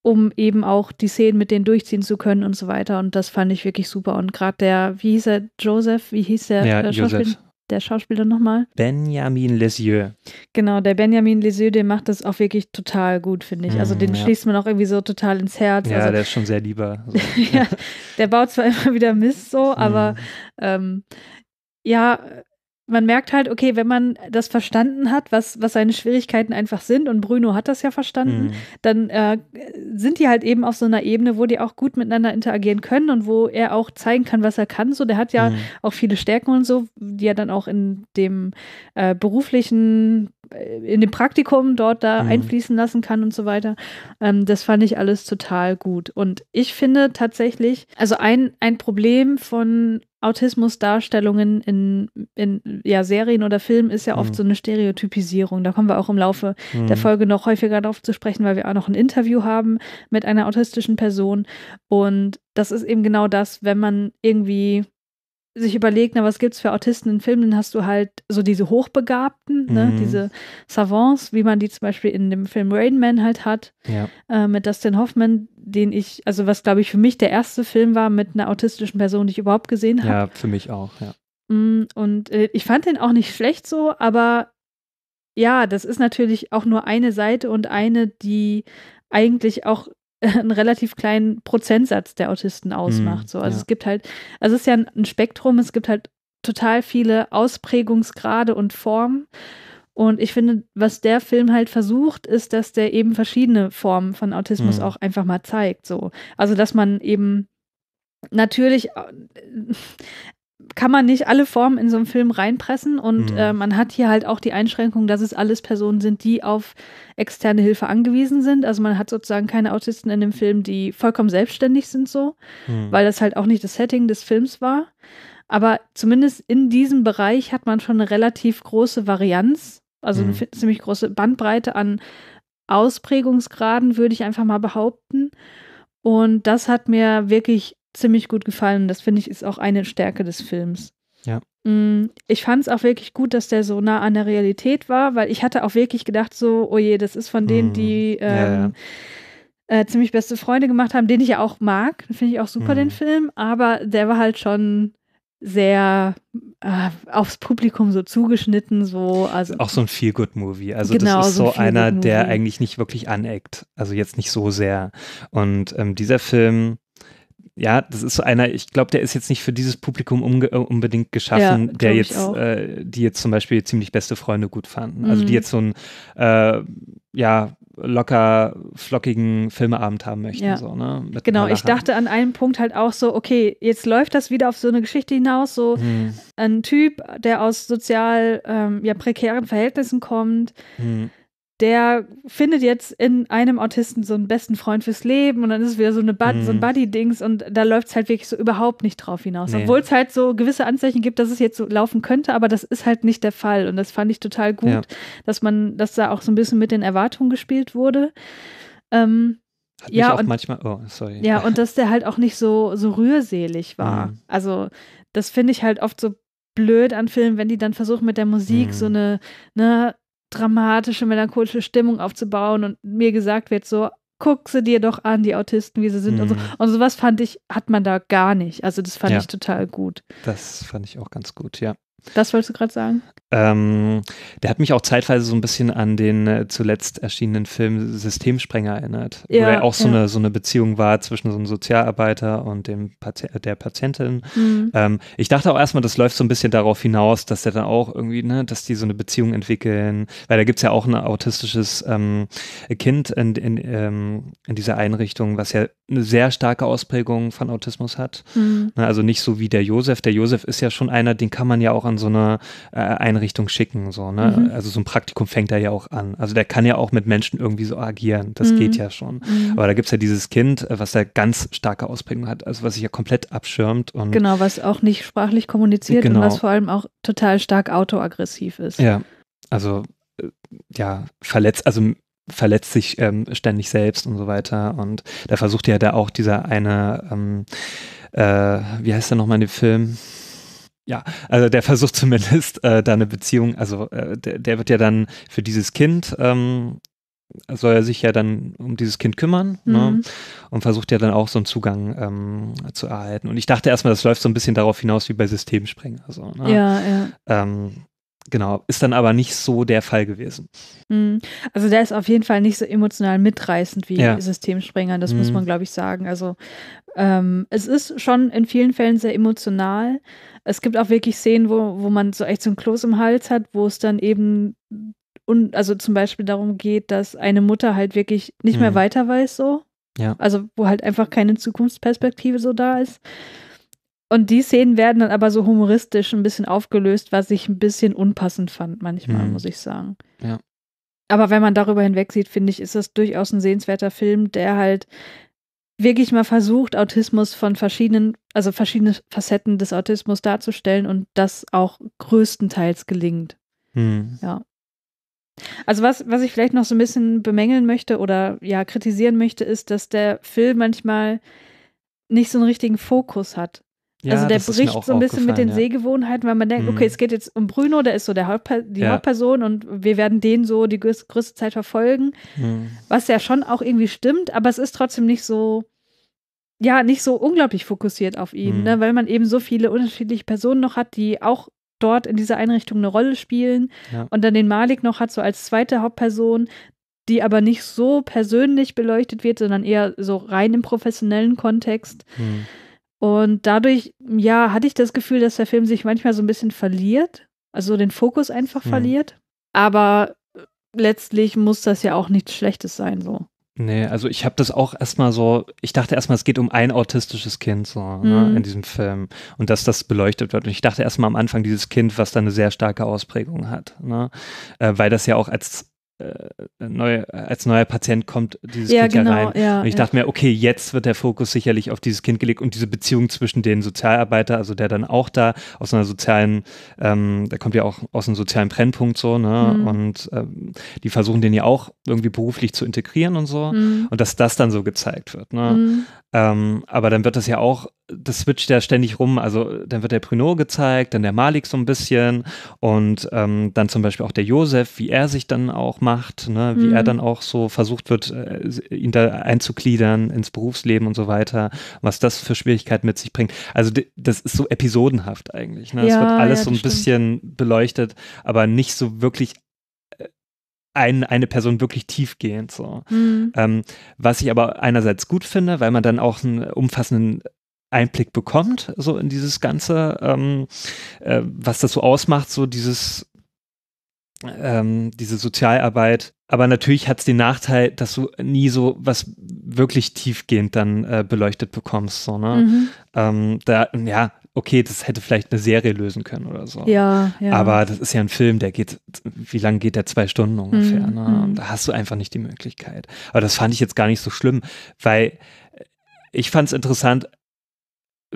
S2: um eben auch die Szenen mit denen durchziehen zu können und so weiter. Und das fand ich wirklich super. Und gerade der, wie hieß er, Joseph, wie hieß der ja, äh, Schauspieler? Joseph der Schauspieler nochmal?
S1: Benjamin Lesieux.
S2: Genau, der Benjamin Lesieux, der macht das auch wirklich total gut, finde ich. Also mm, den ja. schließt man auch irgendwie so total ins Herz. Ja, also, der ist schon sehr lieber. So. ja, der baut zwar immer wieder Mist so, mm. aber mm. ähm, ja, man merkt halt, okay, wenn man das verstanden hat, was, was seine Schwierigkeiten einfach sind, und Bruno hat das ja verstanden, mhm. dann äh, sind die halt eben auf so einer Ebene, wo die auch gut miteinander interagieren können und wo er auch zeigen kann, was er kann. So, der hat ja mhm. auch viele Stärken und so, die er dann auch in dem äh, beruflichen in dem Praktikum dort da mhm. einfließen lassen kann und so weiter. Ähm, das fand ich alles total gut. Und ich finde tatsächlich, also ein, ein Problem von Autismusdarstellungen in, in ja, Serien oder Filmen ist ja oft mhm. so eine Stereotypisierung. Da kommen wir auch im Laufe mhm. der Folge noch häufiger darauf zu sprechen, weil wir auch noch ein Interview haben mit einer autistischen Person. Und das ist eben genau das, wenn man irgendwie sich überlegt, na, was gibt's für Autisten in Filmen, dann hast du halt so diese Hochbegabten, ne, mhm. ne, diese Savants, wie man die zum Beispiel in dem Film Rain Man halt hat, ja. äh, mit Dustin Hoffman, den ich, also was glaube ich für mich der erste Film war mit einer autistischen Person, die ich überhaupt gesehen habe. Ja,
S1: für mich auch, ja.
S2: Mm, und äh, ich fand den auch nicht schlecht so, aber ja, das ist natürlich auch nur eine Seite und eine, die eigentlich auch einen relativ kleinen Prozentsatz der Autisten ausmacht. Hm, so. Also ja. es gibt halt, also es ist ja ein Spektrum, es gibt halt total viele Ausprägungsgrade und Formen. Und ich finde, was der Film halt versucht, ist, dass der eben verschiedene Formen von Autismus mhm. auch einfach mal zeigt. So. Also, dass man eben natürlich, äh, kann man nicht alle Formen in so einen Film reinpressen. Und mhm. äh, man hat hier halt auch die Einschränkung, dass es alles Personen sind, die auf externe Hilfe angewiesen sind. Also man hat sozusagen keine Autisten in dem Film, die vollkommen selbstständig sind so, mhm. weil das halt auch nicht das Setting des Films war. Aber zumindest in diesem Bereich hat man schon eine relativ große Varianz, also eine mhm. ziemlich große Bandbreite an Ausprägungsgraden, würde ich einfach mal behaupten. Und das hat mir wirklich ziemlich gut gefallen. Das finde ich ist auch eine Stärke des Films. Ja. Mm, ich fand es auch wirklich gut, dass der so nah an der Realität war, weil ich hatte auch wirklich gedacht, so, oh je, das ist von denen, mm. die ähm, ja. äh, ziemlich beste Freunde gemacht haben, den ich ja auch mag. Finde ich auch super, mm. den Film, aber der war halt schon sehr äh, aufs Publikum so zugeschnitten, so. Also, auch so ein
S1: Feel-Good-Movie. Also genau, das ist so, so einer, der eigentlich nicht wirklich aneckt. Also jetzt nicht so sehr. Und ähm, dieser Film ja, das ist so einer, ich glaube, der ist jetzt nicht für dieses Publikum äh, unbedingt geschaffen, ja, der jetzt, äh, die jetzt zum Beispiel ziemlich beste Freunde gut fanden. Mhm. Also die mhm. jetzt so einen äh, ja, locker flockigen Filmeabend haben möchten. Ja. So, ne? genau, ich dachte
S2: an einem Punkt halt auch so, okay, jetzt läuft das wieder auf so eine Geschichte hinaus, so hm. ein Typ, der aus sozial ähm, ja, prekären Verhältnissen kommt. Hm der findet jetzt in einem Autisten so einen besten Freund fürs Leben und dann ist es wieder so, eine Bud mhm. so ein mhm. Buddy-Dings und da läuft es halt wirklich so überhaupt nicht drauf hinaus. Nee. Obwohl es halt so gewisse Anzeichen gibt, dass es jetzt so laufen könnte, aber das ist halt nicht der Fall und das fand ich total gut, ja. dass man, dass da auch so ein bisschen mit den Erwartungen gespielt wurde. Ähm, Hat ja, mich auch und, manchmal, oh,
S1: sorry. Ja, und dass
S2: der halt auch nicht so, so rührselig war. Mhm. Also, das finde ich halt oft so blöd an Filmen, wenn die dann versuchen mit der Musik mhm. so eine, ne, dramatische, melancholische Stimmung aufzubauen und mir gesagt wird so, guck sie dir doch an, die Autisten, wie sie sind mhm. und so. Mhm. Und sowas fand ich, hat man da gar nicht. Also das fand ja. ich total gut.
S1: Das fand ich auch ganz gut, ja.
S2: Das wolltest du gerade sagen?
S1: Ähm, der hat mich auch zeitweise so ein bisschen an den äh, zuletzt erschienenen Film Systemsprenger erinnert, ja, wo ja auch so, ja. Eine, so eine Beziehung war zwischen so einem Sozialarbeiter und dem Pati äh, der Patientin. Mhm. Ähm, ich dachte auch erstmal, das läuft so ein bisschen darauf hinaus, dass der dann auch irgendwie, ne, dass die so eine Beziehung entwickeln, weil da gibt es ja auch ein autistisches ähm, Kind in, in, ähm, in, dieser Einrichtung, was ja eine sehr starke Ausprägung von Autismus hat. Mhm. Na, ne, also nicht so wie der Josef. Der Josef ist ja schon einer, den kann man ja auch an an so eine äh, Einrichtung schicken. So, ne? Mhm. Also so ein Praktikum fängt da ja auch an. Also der kann ja auch mit Menschen irgendwie so agieren. Das mhm. geht ja schon. Mhm. Aber da gibt es ja dieses Kind, äh, was da ganz starke Ausprägung hat, also was sich ja komplett abschirmt. Und
S2: genau, was auch nicht sprachlich kommuniziert genau. und was vor allem auch total stark autoaggressiv ist.
S1: Ja, also äh, ja, verletzt, also verletzt sich ähm, ständig selbst und so weiter. Und da versucht ja da auch dieser eine, ähm, äh, wie heißt der nochmal in dem Film? Ja, also der versucht zumindest äh, da eine Beziehung, also äh, der, der, wird ja dann für dieses Kind, ähm, soll er sich ja dann um dieses Kind kümmern ne? mhm. ne? und versucht ja dann auch so einen Zugang ähm, zu erhalten. Und ich dachte erstmal, das läuft so ein bisschen darauf hinaus wie bei Systemspringen. Also, ne? Ja, ja. Ähm, genau, ist dann aber nicht so der Fall gewesen.
S2: Hm. Also der ist auf jeden Fall nicht so emotional mitreißend wie ja. Systemsprenger, das mhm. muss man, glaube ich, sagen. Also ähm, es ist schon in vielen Fällen sehr emotional. Es gibt auch wirklich Szenen, wo, wo man so echt so ein Kloß im Hals hat, wo es dann eben und also zum Beispiel darum geht, dass eine Mutter halt wirklich nicht mhm. mehr hm. weiter weiß so. Ja. Also wo halt einfach keine Zukunftsperspektive so da ist. Und die Szenen werden dann aber so humoristisch ein bisschen aufgelöst, was ich ein bisschen unpassend fand manchmal, mhm. muss ich sagen. Ja. Aber wenn man darüber hinweg sieht, finde ich, ist das durchaus ein sehenswerter Film, der halt wirklich mal versucht, Autismus von verschiedenen, also verschiedene Facetten des Autismus darzustellen und das auch größtenteils gelingt. Hm. Ja. Also was, was ich vielleicht noch so ein bisschen bemängeln möchte oder ja kritisieren möchte, ist, dass der Film manchmal nicht so einen richtigen Fokus hat. Ja, also der bricht so ein bisschen mit den ja. Sehgewohnheiten, weil man denkt, mhm. okay, es geht jetzt um Bruno, der ist so der Hauptper die ja. Hauptperson und wir werden den so die größte Zeit verfolgen, mhm. was ja schon auch irgendwie stimmt, aber es ist trotzdem nicht so, ja, nicht so unglaublich fokussiert auf ihn, ne? mhm. ne? weil man eben so viele unterschiedliche Personen noch hat, die auch dort in dieser Einrichtung eine Rolle spielen und dann den Malik noch hat, so als zweite Hauptperson, die aber nicht so persönlich beleuchtet wird, sondern eher so rein im professionellen Kontext. Mhm. Und dadurch, ja, hatte ich das Gefühl, dass der Film sich manchmal so ein bisschen verliert, also den Fokus einfach mhm. verliert. Aber äh, letztlich muss das ja auch nichts Schlechtes sein, so.
S1: Nee, also ich habe das auch erstmal so, ich dachte erstmal, es geht um ein autistisches Kind so ne, mhm. ne, in diesem Film und dass das beleuchtet wird. Und ich dachte erstmal am Anfang dieses Kind, was da eine sehr starke Ausprägung hat, ne, äh, weil das ja auch als äh, neu, als neuer Patient kommt dieses ja, Kind genau, ja rein. Ja, und ich dachte mir, okay, jetzt wird der Fokus sicherlich auf dieses Kind gelegt und diese Beziehung zwischen den Sozialarbeiter, also der dann auch da aus einer sozialen, ähm, der kommt ja auch aus einem sozialen Brennpunkt so, ne? Mhm. Und ähm, die versuchen den ja auch irgendwie beruflich zu integrieren und so. Mhm. Und dass das dann so gezeigt wird. Ne? Mhm. Ähm, aber dann wird das ja auch das switcht ja ständig rum. Also dann wird der Bruno gezeigt, dann der Malik so ein bisschen und ähm, dann zum Beispiel auch der Josef, wie er sich dann auch macht, ne? wie mhm. er dann auch so versucht wird, äh, ihn da einzugliedern ins Berufsleben und so weiter, was das für Schwierigkeiten mit sich bringt. Also das ist so episodenhaft eigentlich. Ne? es wird alles ja, so ein stimmt. bisschen beleuchtet, aber nicht so wirklich äh, ein, eine Person wirklich tiefgehend. So. Mhm. Ähm, was ich aber einerseits gut finde, weil man dann auch einen umfassenden Einblick bekommt, so in dieses Ganze, ähm, äh, was das so ausmacht, so dieses, ähm, diese Sozialarbeit. Aber natürlich hat es den Nachteil, dass du nie so was wirklich tiefgehend dann äh, beleuchtet bekommst. So, ne? Mhm. Ähm, da, ja, okay, das hätte vielleicht eine Serie lösen können oder so. Ja, ja. Aber das ist ja ein Film, der geht, wie lange geht der? Zwei Stunden ungefähr. Mhm. Ne? Mhm. da hast du einfach nicht die Möglichkeit. Aber das fand ich jetzt gar nicht so schlimm, weil ich fand es interessant,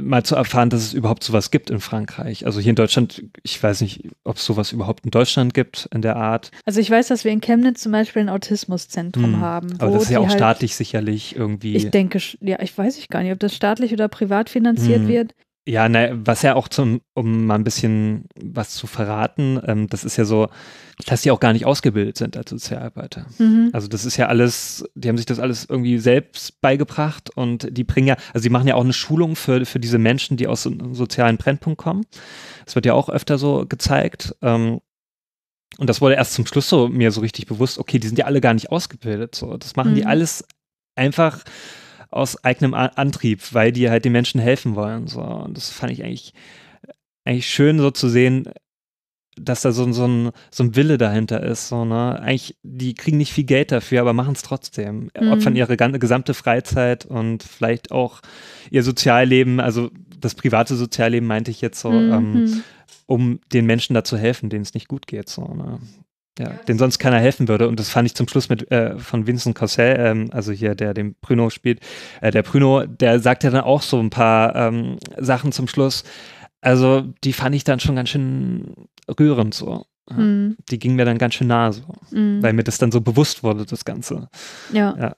S1: mal zu erfahren, dass es überhaupt sowas gibt in Frankreich. Also hier in Deutschland, ich weiß nicht, ob es sowas überhaupt in Deutschland gibt in der Art.
S2: Also ich weiß, dass wir in Chemnitz zum Beispiel ein Autismuszentrum hm. haben. Aber das ist ja auch halt, staatlich
S1: sicherlich irgendwie. Ich
S2: denke, ja, ich weiß ich gar nicht, ob das staatlich oder privat finanziert hm. wird.
S1: Ja, na, was ja auch zum, um mal ein bisschen was zu verraten, ähm, das ist ja so, dass die auch gar nicht ausgebildet sind als Sozialarbeiter. Mhm. Also das ist ja alles, die haben sich das alles irgendwie selbst beigebracht und die bringen ja, also die machen ja auch eine Schulung für, für diese Menschen, die aus einem sozialen Brennpunkt kommen. Das wird ja auch öfter so gezeigt. Ähm, und das wurde erst zum Schluss so mir so richtig bewusst, okay, die sind ja alle gar nicht ausgebildet. So, das machen mhm. die alles einfach aus eigenem Antrieb, weil die halt den Menschen helfen wollen. So. Und das fand ich eigentlich, eigentlich schön, so zu sehen, dass da so, so, ein, so ein Wille dahinter ist. So, ne? Eigentlich, die kriegen nicht viel Geld dafür, aber machen es trotzdem. Mhm. Opfern ihre gesamte Freizeit und vielleicht auch ihr Sozialleben, also das private Sozialleben meinte ich jetzt so, mhm. ähm, mhm. um den Menschen dazu helfen, denen es nicht gut geht. So, ne? Ja, den sonst keiner helfen würde. Und das fand ich zum Schluss mit äh, von Vincent Cassel, ähm, also hier, der den Bruno spielt. Äh, der Bruno, der sagt ja dann auch so ein paar ähm, Sachen zum Schluss. Also, die fand ich dann schon ganz schön rührend so. Mhm. Die ging mir dann ganz schön nah so, mhm. weil mir das dann so bewusst wurde, das Ganze. Ja. ja.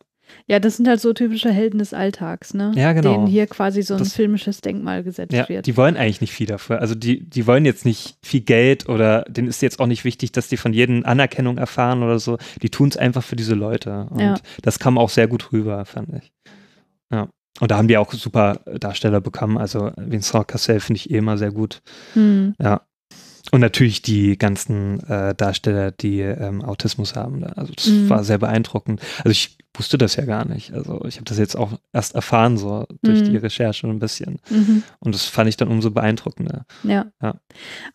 S2: Ja, das sind halt so typische Helden des Alltags, ne? Ja, genau. Denen hier quasi so ein das, filmisches Denkmal gesetzt ja, wird.
S1: Die wollen eigentlich nicht viel dafür. Also die, die wollen jetzt nicht viel Geld oder denen ist jetzt auch nicht wichtig, dass die von jedem Anerkennung erfahren oder so. Die tun es einfach für diese Leute. Und ja. das kam auch sehr gut rüber, fand ich. Ja. Und da haben die auch super Darsteller bekommen. Also Vincent Cassel finde ich eh immer sehr gut. Hm. Ja. Und natürlich die ganzen äh, Darsteller, die ähm, Autismus haben. Ne? Also das mhm. war sehr beeindruckend. Also ich wusste das ja gar nicht. Also ich habe das jetzt auch erst erfahren, so durch mhm. die Recherche ein bisschen. Mhm. Und das fand ich dann umso beeindruckender. Ja. ja.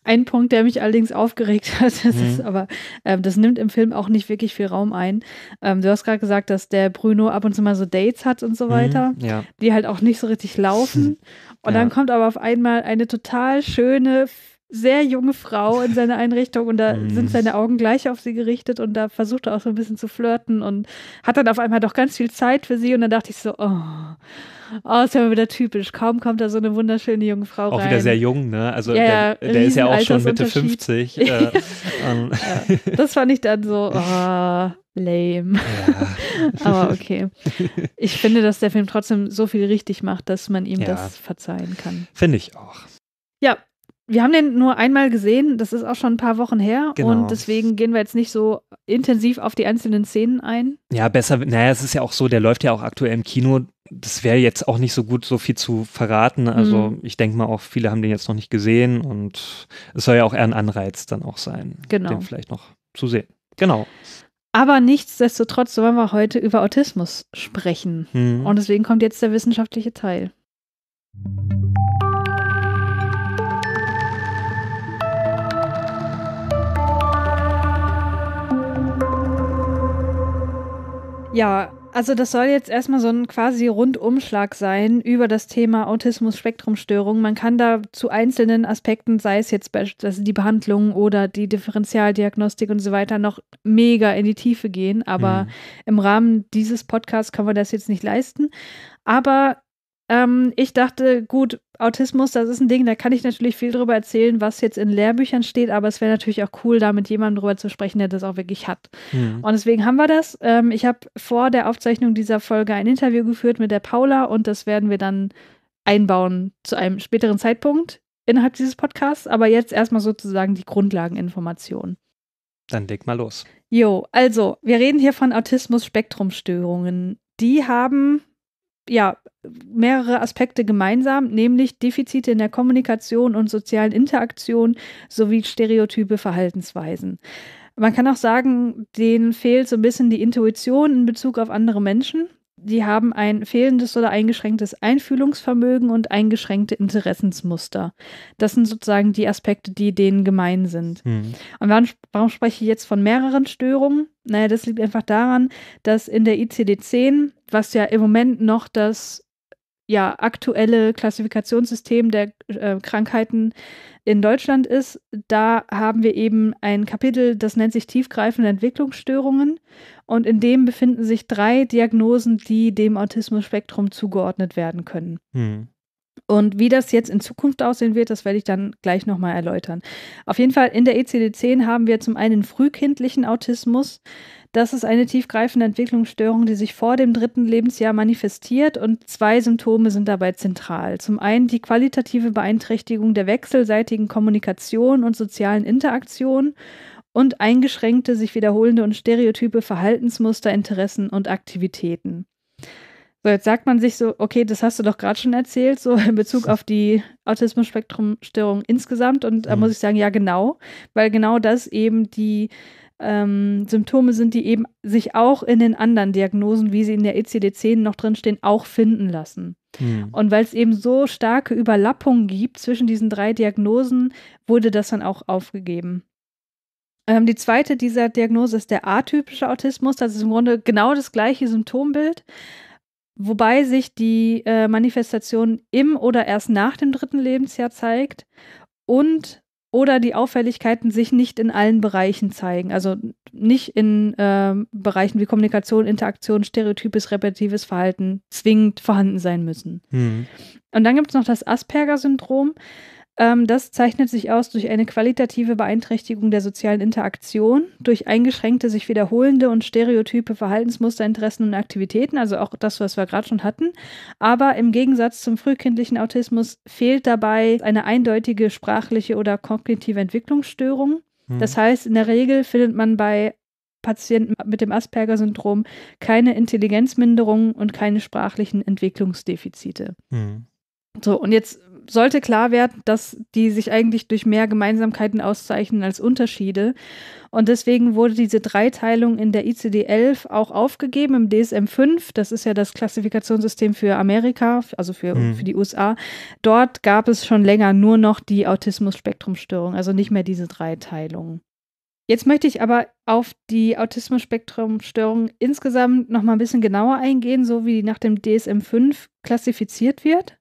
S2: Ein Punkt, der mich allerdings aufgeregt hat, das mhm. ist aber, äh, das nimmt im Film auch nicht wirklich viel Raum ein. Ähm, du hast gerade gesagt, dass der Bruno ab und zu mal so Dates hat und so mhm. weiter, ja. die halt auch nicht so richtig laufen. Und ja. dann kommt aber auf einmal eine total schöne sehr junge Frau in seiner Einrichtung und da mhm. sind seine Augen gleich auf sie gerichtet und da versucht er auch so ein bisschen zu flirten und hat dann auf einmal doch ganz viel Zeit für sie und dann dachte ich so, oh, oh ist ja wieder typisch. Kaum kommt da so eine wunderschöne junge Frau rein. Auch wieder sehr jung, ne? Also ja, der, der ist ja auch schon Mitte 50. Äh, ähm. ja. das fand ich dann so, oh, lame. Aber okay. Ich finde, dass der Film trotzdem so viel richtig macht, dass man ihm das verzeihen kann.
S1: Finde ich auch
S2: wir haben den nur einmal gesehen, das ist auch schon ein paar Wochen her genau. und deswegen gehen wir jetzt nicht so intensiv auf die einzelnen Szenen ein.
S1: Ja, besser, naja, es ist ja auch so, der läuft ja auch aktuell im Kino. Das wäre jetzt auch nicht so gut, so viel zu verraten. Also mhm. ich denke mal auch, viele haben den jetzt noch nicht gesehen und es soll ja auch eher ein Anreiz dann auch sein, genau. den vielleicht noch zu sehen. Genau.
S2: Aber nichtsdestotrotz wollen wir heute über Autismus sprechen. Mhm. Und deswegen kommt jetzt der wissenschaftliche Teil. Musik Ja, also das soll jetzt erstmal so ein quasi Rundumschlag sein über das Thema Autismus-Spektrumstörung. Man kann da zu einzelnen Aspekten, sei es jetzt also die Behandlung oder die Differentialdiagnostik und so weiter, noch mega in die Tiefe gehen. Aber mhm. im Rahmen dieses Podcasts können wir das jetzt nicht leisten. Aber ähm, ich dachte, gut, Autismus, das ist ein Ding, da kann ich natürlich viel drüber erzählen, was jetzt in Lehrbüchern steht, aber es wäre natürlich auch cool, da mit jemandem drüber zu sprechen, der das auch wirklich hat. Mhm. Und deswegen haben wir das. Ähm, ich habe vor der Aufzeichnung dieser Folge ein Interview geführt mit der Paula und das werden wir dann einbauen zu einem späteren Zeitpunkt innerhalb dieses Podcasts, aber jetzt erstmal sozusagen die Grundlageninformationen.
S1: Dann leg mal los.
S2: Jo, also, wir reden hier von Autismus-Spektrumstörungen. Die haben ja, mehrere Aspekte gemeinsam, nämlich Defizite in der Kommunikation und sozialen Interaktion sowie stereotype Verhaltensweisen. Man kann auch sagen, denen fehlt so ein bisschen die Intuition in Bezug auf andere Menschen die haben ein fehlendes oder eingeschränktes Einfühlungsvermögen und eingeschränkte Interessensmuster. Das sind sozusagen die Aspekte, die denen gemein sind. Hm. Und warum, warum, spreche ich jetzt von mehreren Störungen? Naja, das liegt einfach daran, dass in der ICD-10, was ja im Moment noch das ja, aktuelle Klassifikationssystem der äh, Krankheiten in Deutschland ist, da haben wir eben ein Kapitel, das nennt sich tiefgreifende Entwicklungsstörungen. Und in dem befinden sich drei Diagnosen, die dem Autismus-Spektrum zugeordnet werden können. Hm. Und wie das jetzt in Zukunft aussehen wird, das werde ich dann gleich nochmal erläutern. Auf jeden Fall, in der ECD-10 haben wir zum einen frühkindlichen Autismus. Das ist eine tiefgreifende Entwicklungsstörung, die sich vor dem dritten Lebensjahr manifestiert und zwei Symptome sind dabei zentral. Zum einen die qualitative Beeinträchtigung der wechselseitigen Kommunikation und sozialen Interaktion und eingeschränkte, sich wiederholende und stereotype Verhaltensmuster, Interessen und Aktivitäten. So, jetzt sagt man sich so, okay, das hast du doch gerade schon erzählt, so in Bezug auf die Autismus-Spektrum-Störung insgesamt. Und da mhm. muss ich sagen, ja, genau, weil genau das eben die ähm, Symptome sind, die eben sich auch in den anderen Diagnosen, wie sie in der ECD-10 noch drinstehen, auch finden lassen. Mhm. Und weil es eben so starke Überlappungen gibt zwischen diesen drei Diagnosen, wurde das dann auch aufgegeben ähm, die zweite dieser Diagnose ist der atypische Autismus. Das ist im Grunde genau das gleiche Symptombild, wobei sich die äh, Manifestation im oder erst nach dem dritten Lebensjahr zeigt und oder die Auffälligkeiten sich nicht in allen Bereichen zeigen. Also nicht in äh, Bereichen wie Kommunikation, Interaktion, stereotypes, repetitives Verhalten zwingend vorhanden sein müssen. Mhm. Und dann gibt es noch das Asperger-Syndrom. Ähm, das zeichnet sich aus durch eine qualitative Beeinträchtigung der sozialen Interaktion, durch eingeschränkte, sich wiederholende und stereotype Verhaltensmuster, Interessen und Aktivitäten, also auch das, was wir gerade schon hatten. Aber im Gegensatz zum frühkindlichen Autismus fehlt dabei eine eindeutige sprachliche oder kognitive Entwicklungsstörung. Hm. Das heißt, in der Regel findet man bei Patienten mit dem Asperger-Syndrom keine Intelligenzminderung und keine sprachlichen Entwicklungsdefizite. Hm. So, und jetzt sollte klar werden, dass die sich eigentlich durch mehr Gemeinsamkeiten auszeichnen als Unterschiede. Und deswegen wurde diese Dreiteilung in der ICD-11 auch aufgegeben im DSM-5. Das ist ja das Klassifikationssystem für Amerika, also für, mhm. für die USA. Dort gab es schon länger nur noch die Autismus-Spektrum-Störung, also nicht mehr diese Dreiteilung. Jetzt möchte ich aber auf die Autismus-Spektrum-Störung insgesamt noch mal ein bisschen genauer eingehen, so wie die nach dem DSM-5 klassifiziert wird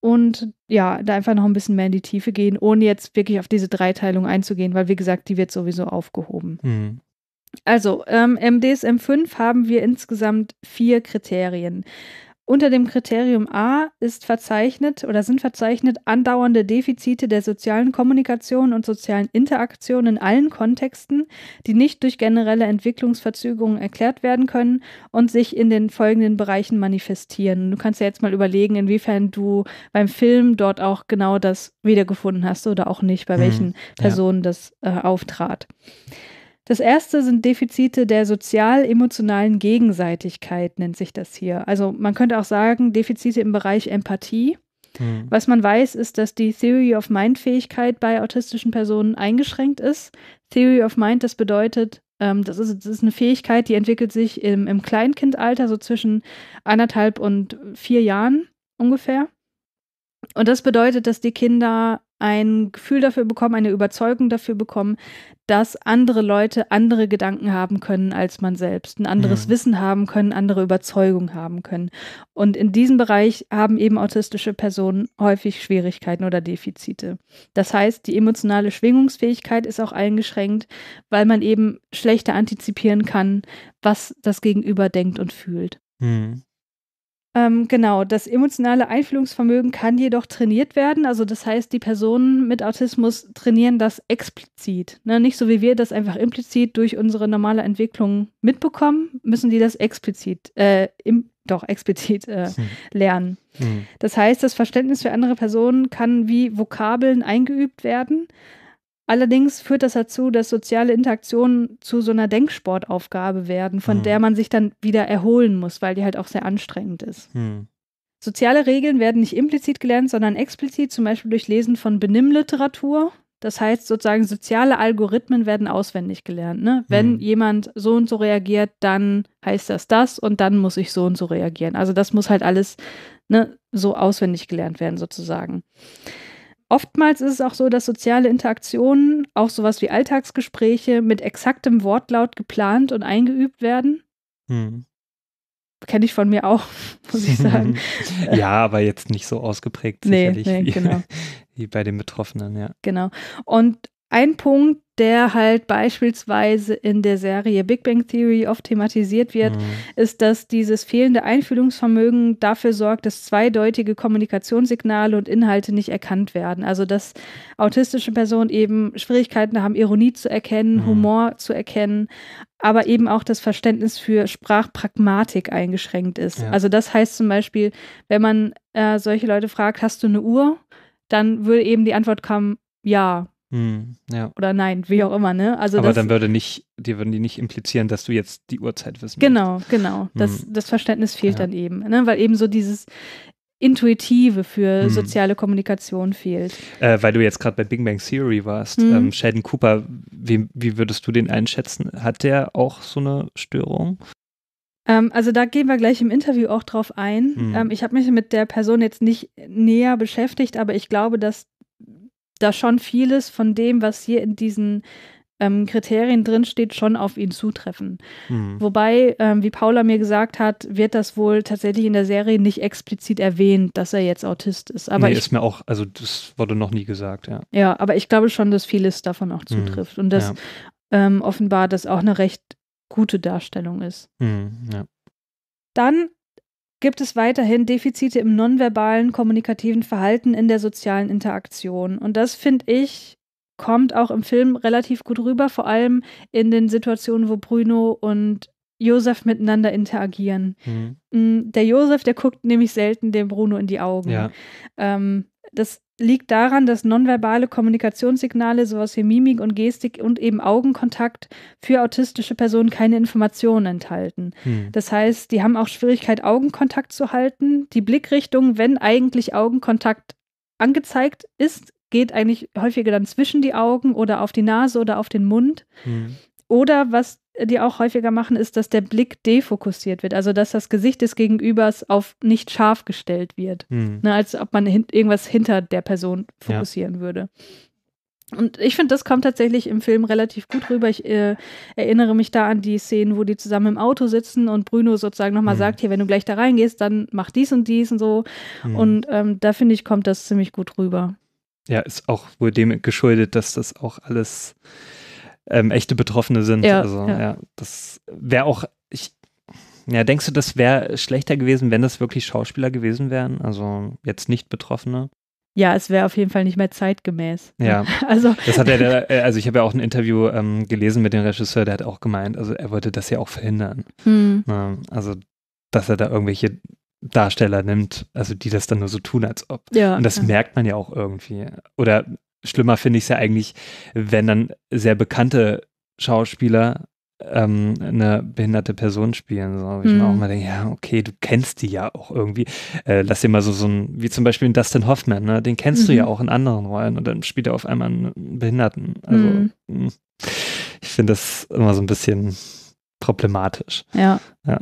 S2: und ja, da einfach noch ein bisschen mehr in die Tiefe gehen, ohne jetzt wirklich auf diese Dreiteilung einzugehen, weil wie gesagt, die wird sowieso aufgehoben. Mhm. Also, ähm, im DSM 5 haben wir insgesamt vier Kriterien. Unter dem Kriterium A ist verzeichnet oder sind verzeichnet andauernde Defizite der sozialen Kommunikation und sozialen Interaktion in allen Kontexten, die nicht durch generelle Entwicklungsverzögerungen erklärt werden können und sich in den folgenden Bereichen manifestieren. Du kannst ja jetzt mal überlegen, inwiefern du beim Film dort auch genau das wiedergefunden hast oder auch nicht, bei mhm, welchen Personen ja. das äh, auftrat. Das erste sind Defizite der sozial-emotionalen Gegenseitigkeit, nennt sich das hier. Also man könnte auch sagen, Defizite im Bereich Empathie. Hm. Was man weiß, ist, dass die Theory of Mind-Fähigkeit bei autistischen Personen eingeschränkt ist. Theory of Mind, das bedeutet, ähm, das, ist, das, ist, eine Fähigkeit, die entwickelt sich im, im Kleinkindalter, so zwischen anderthalb und vier Jahren ungefähr. Und das bedeutet, dass die Kinder ein Gefühl dafür bekommen, eine Überzeugung dafür bekommen, dass andere Leute andere Gedanken haben können als man selbst, ein anderes mhm. Wissen haben können, andere Überzeugung haben können. Und in diesem Bereich haben eben autistische Personen häufig Schwierigkeiten oder Defizite. Das heißt, die emotionale Schwingungsfähigkeit ist auch eingeschränkt, weil man eben schlechter antizipieren kann, was das Gegenüber denkt und fühlt. Mhm. Ähm, genau, das emotionale Einfühlungsvermögen kann jedoch trainiert werden. Also das heißt, die Personen mit Autismus trainieren das explizit. Ne? Nicht so wie wir das einfach implizit durch unsere normale Entwicklung mitbekommen, müssen die das explizit, äh, im, doch explizit äh, hm. lernen. Hm. Das heißt, das Verständnis für andere Personen kann wie Vokabeln eingeübt werden. Allerdings führt das dazu, dass soziale Interaktionen zu so einer Denksportaufgabe werden, von mhm. der man sich dann wieder erholen muss, weil die halt auch sehr anstrengend ist. Mhm. Soziale Regeln werden nicht implizit gelernt, sondern explizit, zum Beispiel durch Lesen von Benimmliteratur. Das heißt sozusagen, soziale Algorithmen werden auswendig gelernt. Ne? Wenn mhm. jemand so und so reagiert, dann heißt das das und dann muss ich so und so reagieren. Also das muss halt alles ne, so auswendig gelernt werden sozusagen. Oftmals ist es auch so, dass soziale Interaktionen, auch sowas wie Alltagsgespräche, mit exaktem Wortlaut geplant und eingeübt werden. Hm. Kenne ich von mir auch, muss ich sagen. ja,
S1: aber jetzt nicht so ausgeprägt nee, sicherlich nee, wie, genau. wie bei den Betroffenen, ja.
S2: Genau. Und ein Punkt, der halt beispielsweise in der Serie Big Bang Theory oft thematisiert wird, mhm. ist, dass dieses fehlende Einfühlungsvermögen dafür sorgt, dass zweideutige Kommunikationssignale und Inhalte nicht erkannt werden. Also dass autistische Personen eben Schwierigkeiten haben, Ironie zu erkennen, mhm. Humor zu erkennen, aber eben auch das Verständnis für Sprachpragmatik eingeschränkt ist. Ja. Also das heißt zum Beispiel, wenn man äh, solche Leute fragt, hast du eine Uhr? Dann würde eben die Antwort kommen, ja.
S3: Hm, ja.
S2: Oder nein, wie auch immer, ne? Also Aber dann würde
S1: nicht, dir würden die nicht implizieren, dass du jetzt die Uhrzeit wissen Genau, willst. genau. Das, hm. das
S2: Verständnis fehlt ja. dann eben, ne? Weil eben so dieses Intuitive für hm. soziale Kommunikation fehlt.
S1: Äh, weil du jetzt gerade bei Big Bang Theory warst, hm. ähm, Sheldon Cooper, wie, wie würdest du den einschätzen? Hat der auch so eine Störung?
S2: Ähm, also da gehen wir gleich im Interview auch drauf ein. Mhm. ich habe mich mit der Person jetzt nicht näher beschäftigt, aber ich glaube, dass da schon vieles von dem, was hier in diesen ähm, Kriterien drinsteht, schon auf ihn zutreffen. Mhm. Wobei, ähm, wie Paula mir gesagt hat, wird das wohl tatsächlich in der Serie nicht explizit erwähnt, dass er jetzt Autist ist. Aber nee, ich, ist
S1: mir auch, also das wurde noch nie gesagt, ja.
S2: Ja, aber ich glaube schon, dass vieles davon auch mhm. zutrifft mhm. und dass ja. ähm, offenbar das auch eine recht gute Darstellung ist.
S1: Mhm, ja.
S2: Dann gibt es weiterhin Defizite im nonverbalen kommunikativen Verhalten in der sozialen Interaktion. Und das finde ich kommt auch im Film relativ gut rüber, vor allem in den Situationen, wo Bruno und Josef miteinander interagieren. Mhm. Mm, der Josef, der guckt nämlich selten dem Bruno in die Augen. Ja. Ähm, das liegt daran, dass nonverbale Kommunikationssignale, sowas wie Mimik und Gestik und eben Augenkontakt für autistische Personen keine Informationen enthalten. Hm. Das heißt, die haben auch Schwierigkeit, Augenkontakt zu halten. Die Blickrichtung, wenn eigentlich Augenkontakt angezeigt ist, geht eigentlich häufiger dann zwischen die Augen oder auf die Nase oder auf den Mund. Hm. Oder was die auch häufiger machen, ist, dass der Blick defokussiert wird. Also, dass das Gesicht des Gegenübers auf nicht scharf gestellt wird. Hm. Ne, als ob man hin irgendwas hinter der Person fokussieren ja. würde. Und ich finde, das kommt tatsächlich im Film relativ gut rüber. Ich äh, erinnere mich da an die Szenen, wo die zusammen im Auto sitzen und Bruno sozusagen nochmal mhm. sagt, hier, wenn du gleich da reingehst, dann mach dies und dies und so. Mhm. Und ähm, da finde ich, kommt das ziemlich gut rüber.
S1: Ja, ist auch wohl dem geschuldet, dass das auch alles ähm, echte Betroffene sind. Ja, also, ja. ja das wäre auch, ich, ja, denkst du, das wäre schlechter gewesen, wenn das wirklich Schauspieler gewesen wären? Also jetzt nicht Betroffene?
S2: Ja, es wäre auf jeden Fall nicht mehr zeitgemäß. Ja, also das hat
S1: er, äh, also ich habe ja auch ein Interview ähm, gelesen mit dem Regisseur, der hat auch gemeint, also er wollte das ja auch verhindern. Hm. Ne, also, dass er da irgendwelche Darsteller nimmt, also die das dann nur so tun, als ob. Ja, und das ja. merkt man ja auch irgendwie. Oder schlimmer finde ich es ja eigentlich, wenn dann sehr bekannte Schauspieler ähm, eine behinderte Person spielen. So, ich mhm. mir auch mhm. mal denke, ja, okay, du kennst die ja auch irgendwie. Äh, lass dir mal so, so ein, wie zum Beispiel Dustin Hoffman, ne? den kennst mhm. du ja mhm. auch in anderen Rollen und dann spielt er auf einmal einen Behinderten. Also, mhm. Hm, ich finde das immer so ein bisschen problematisch. Ja. ja.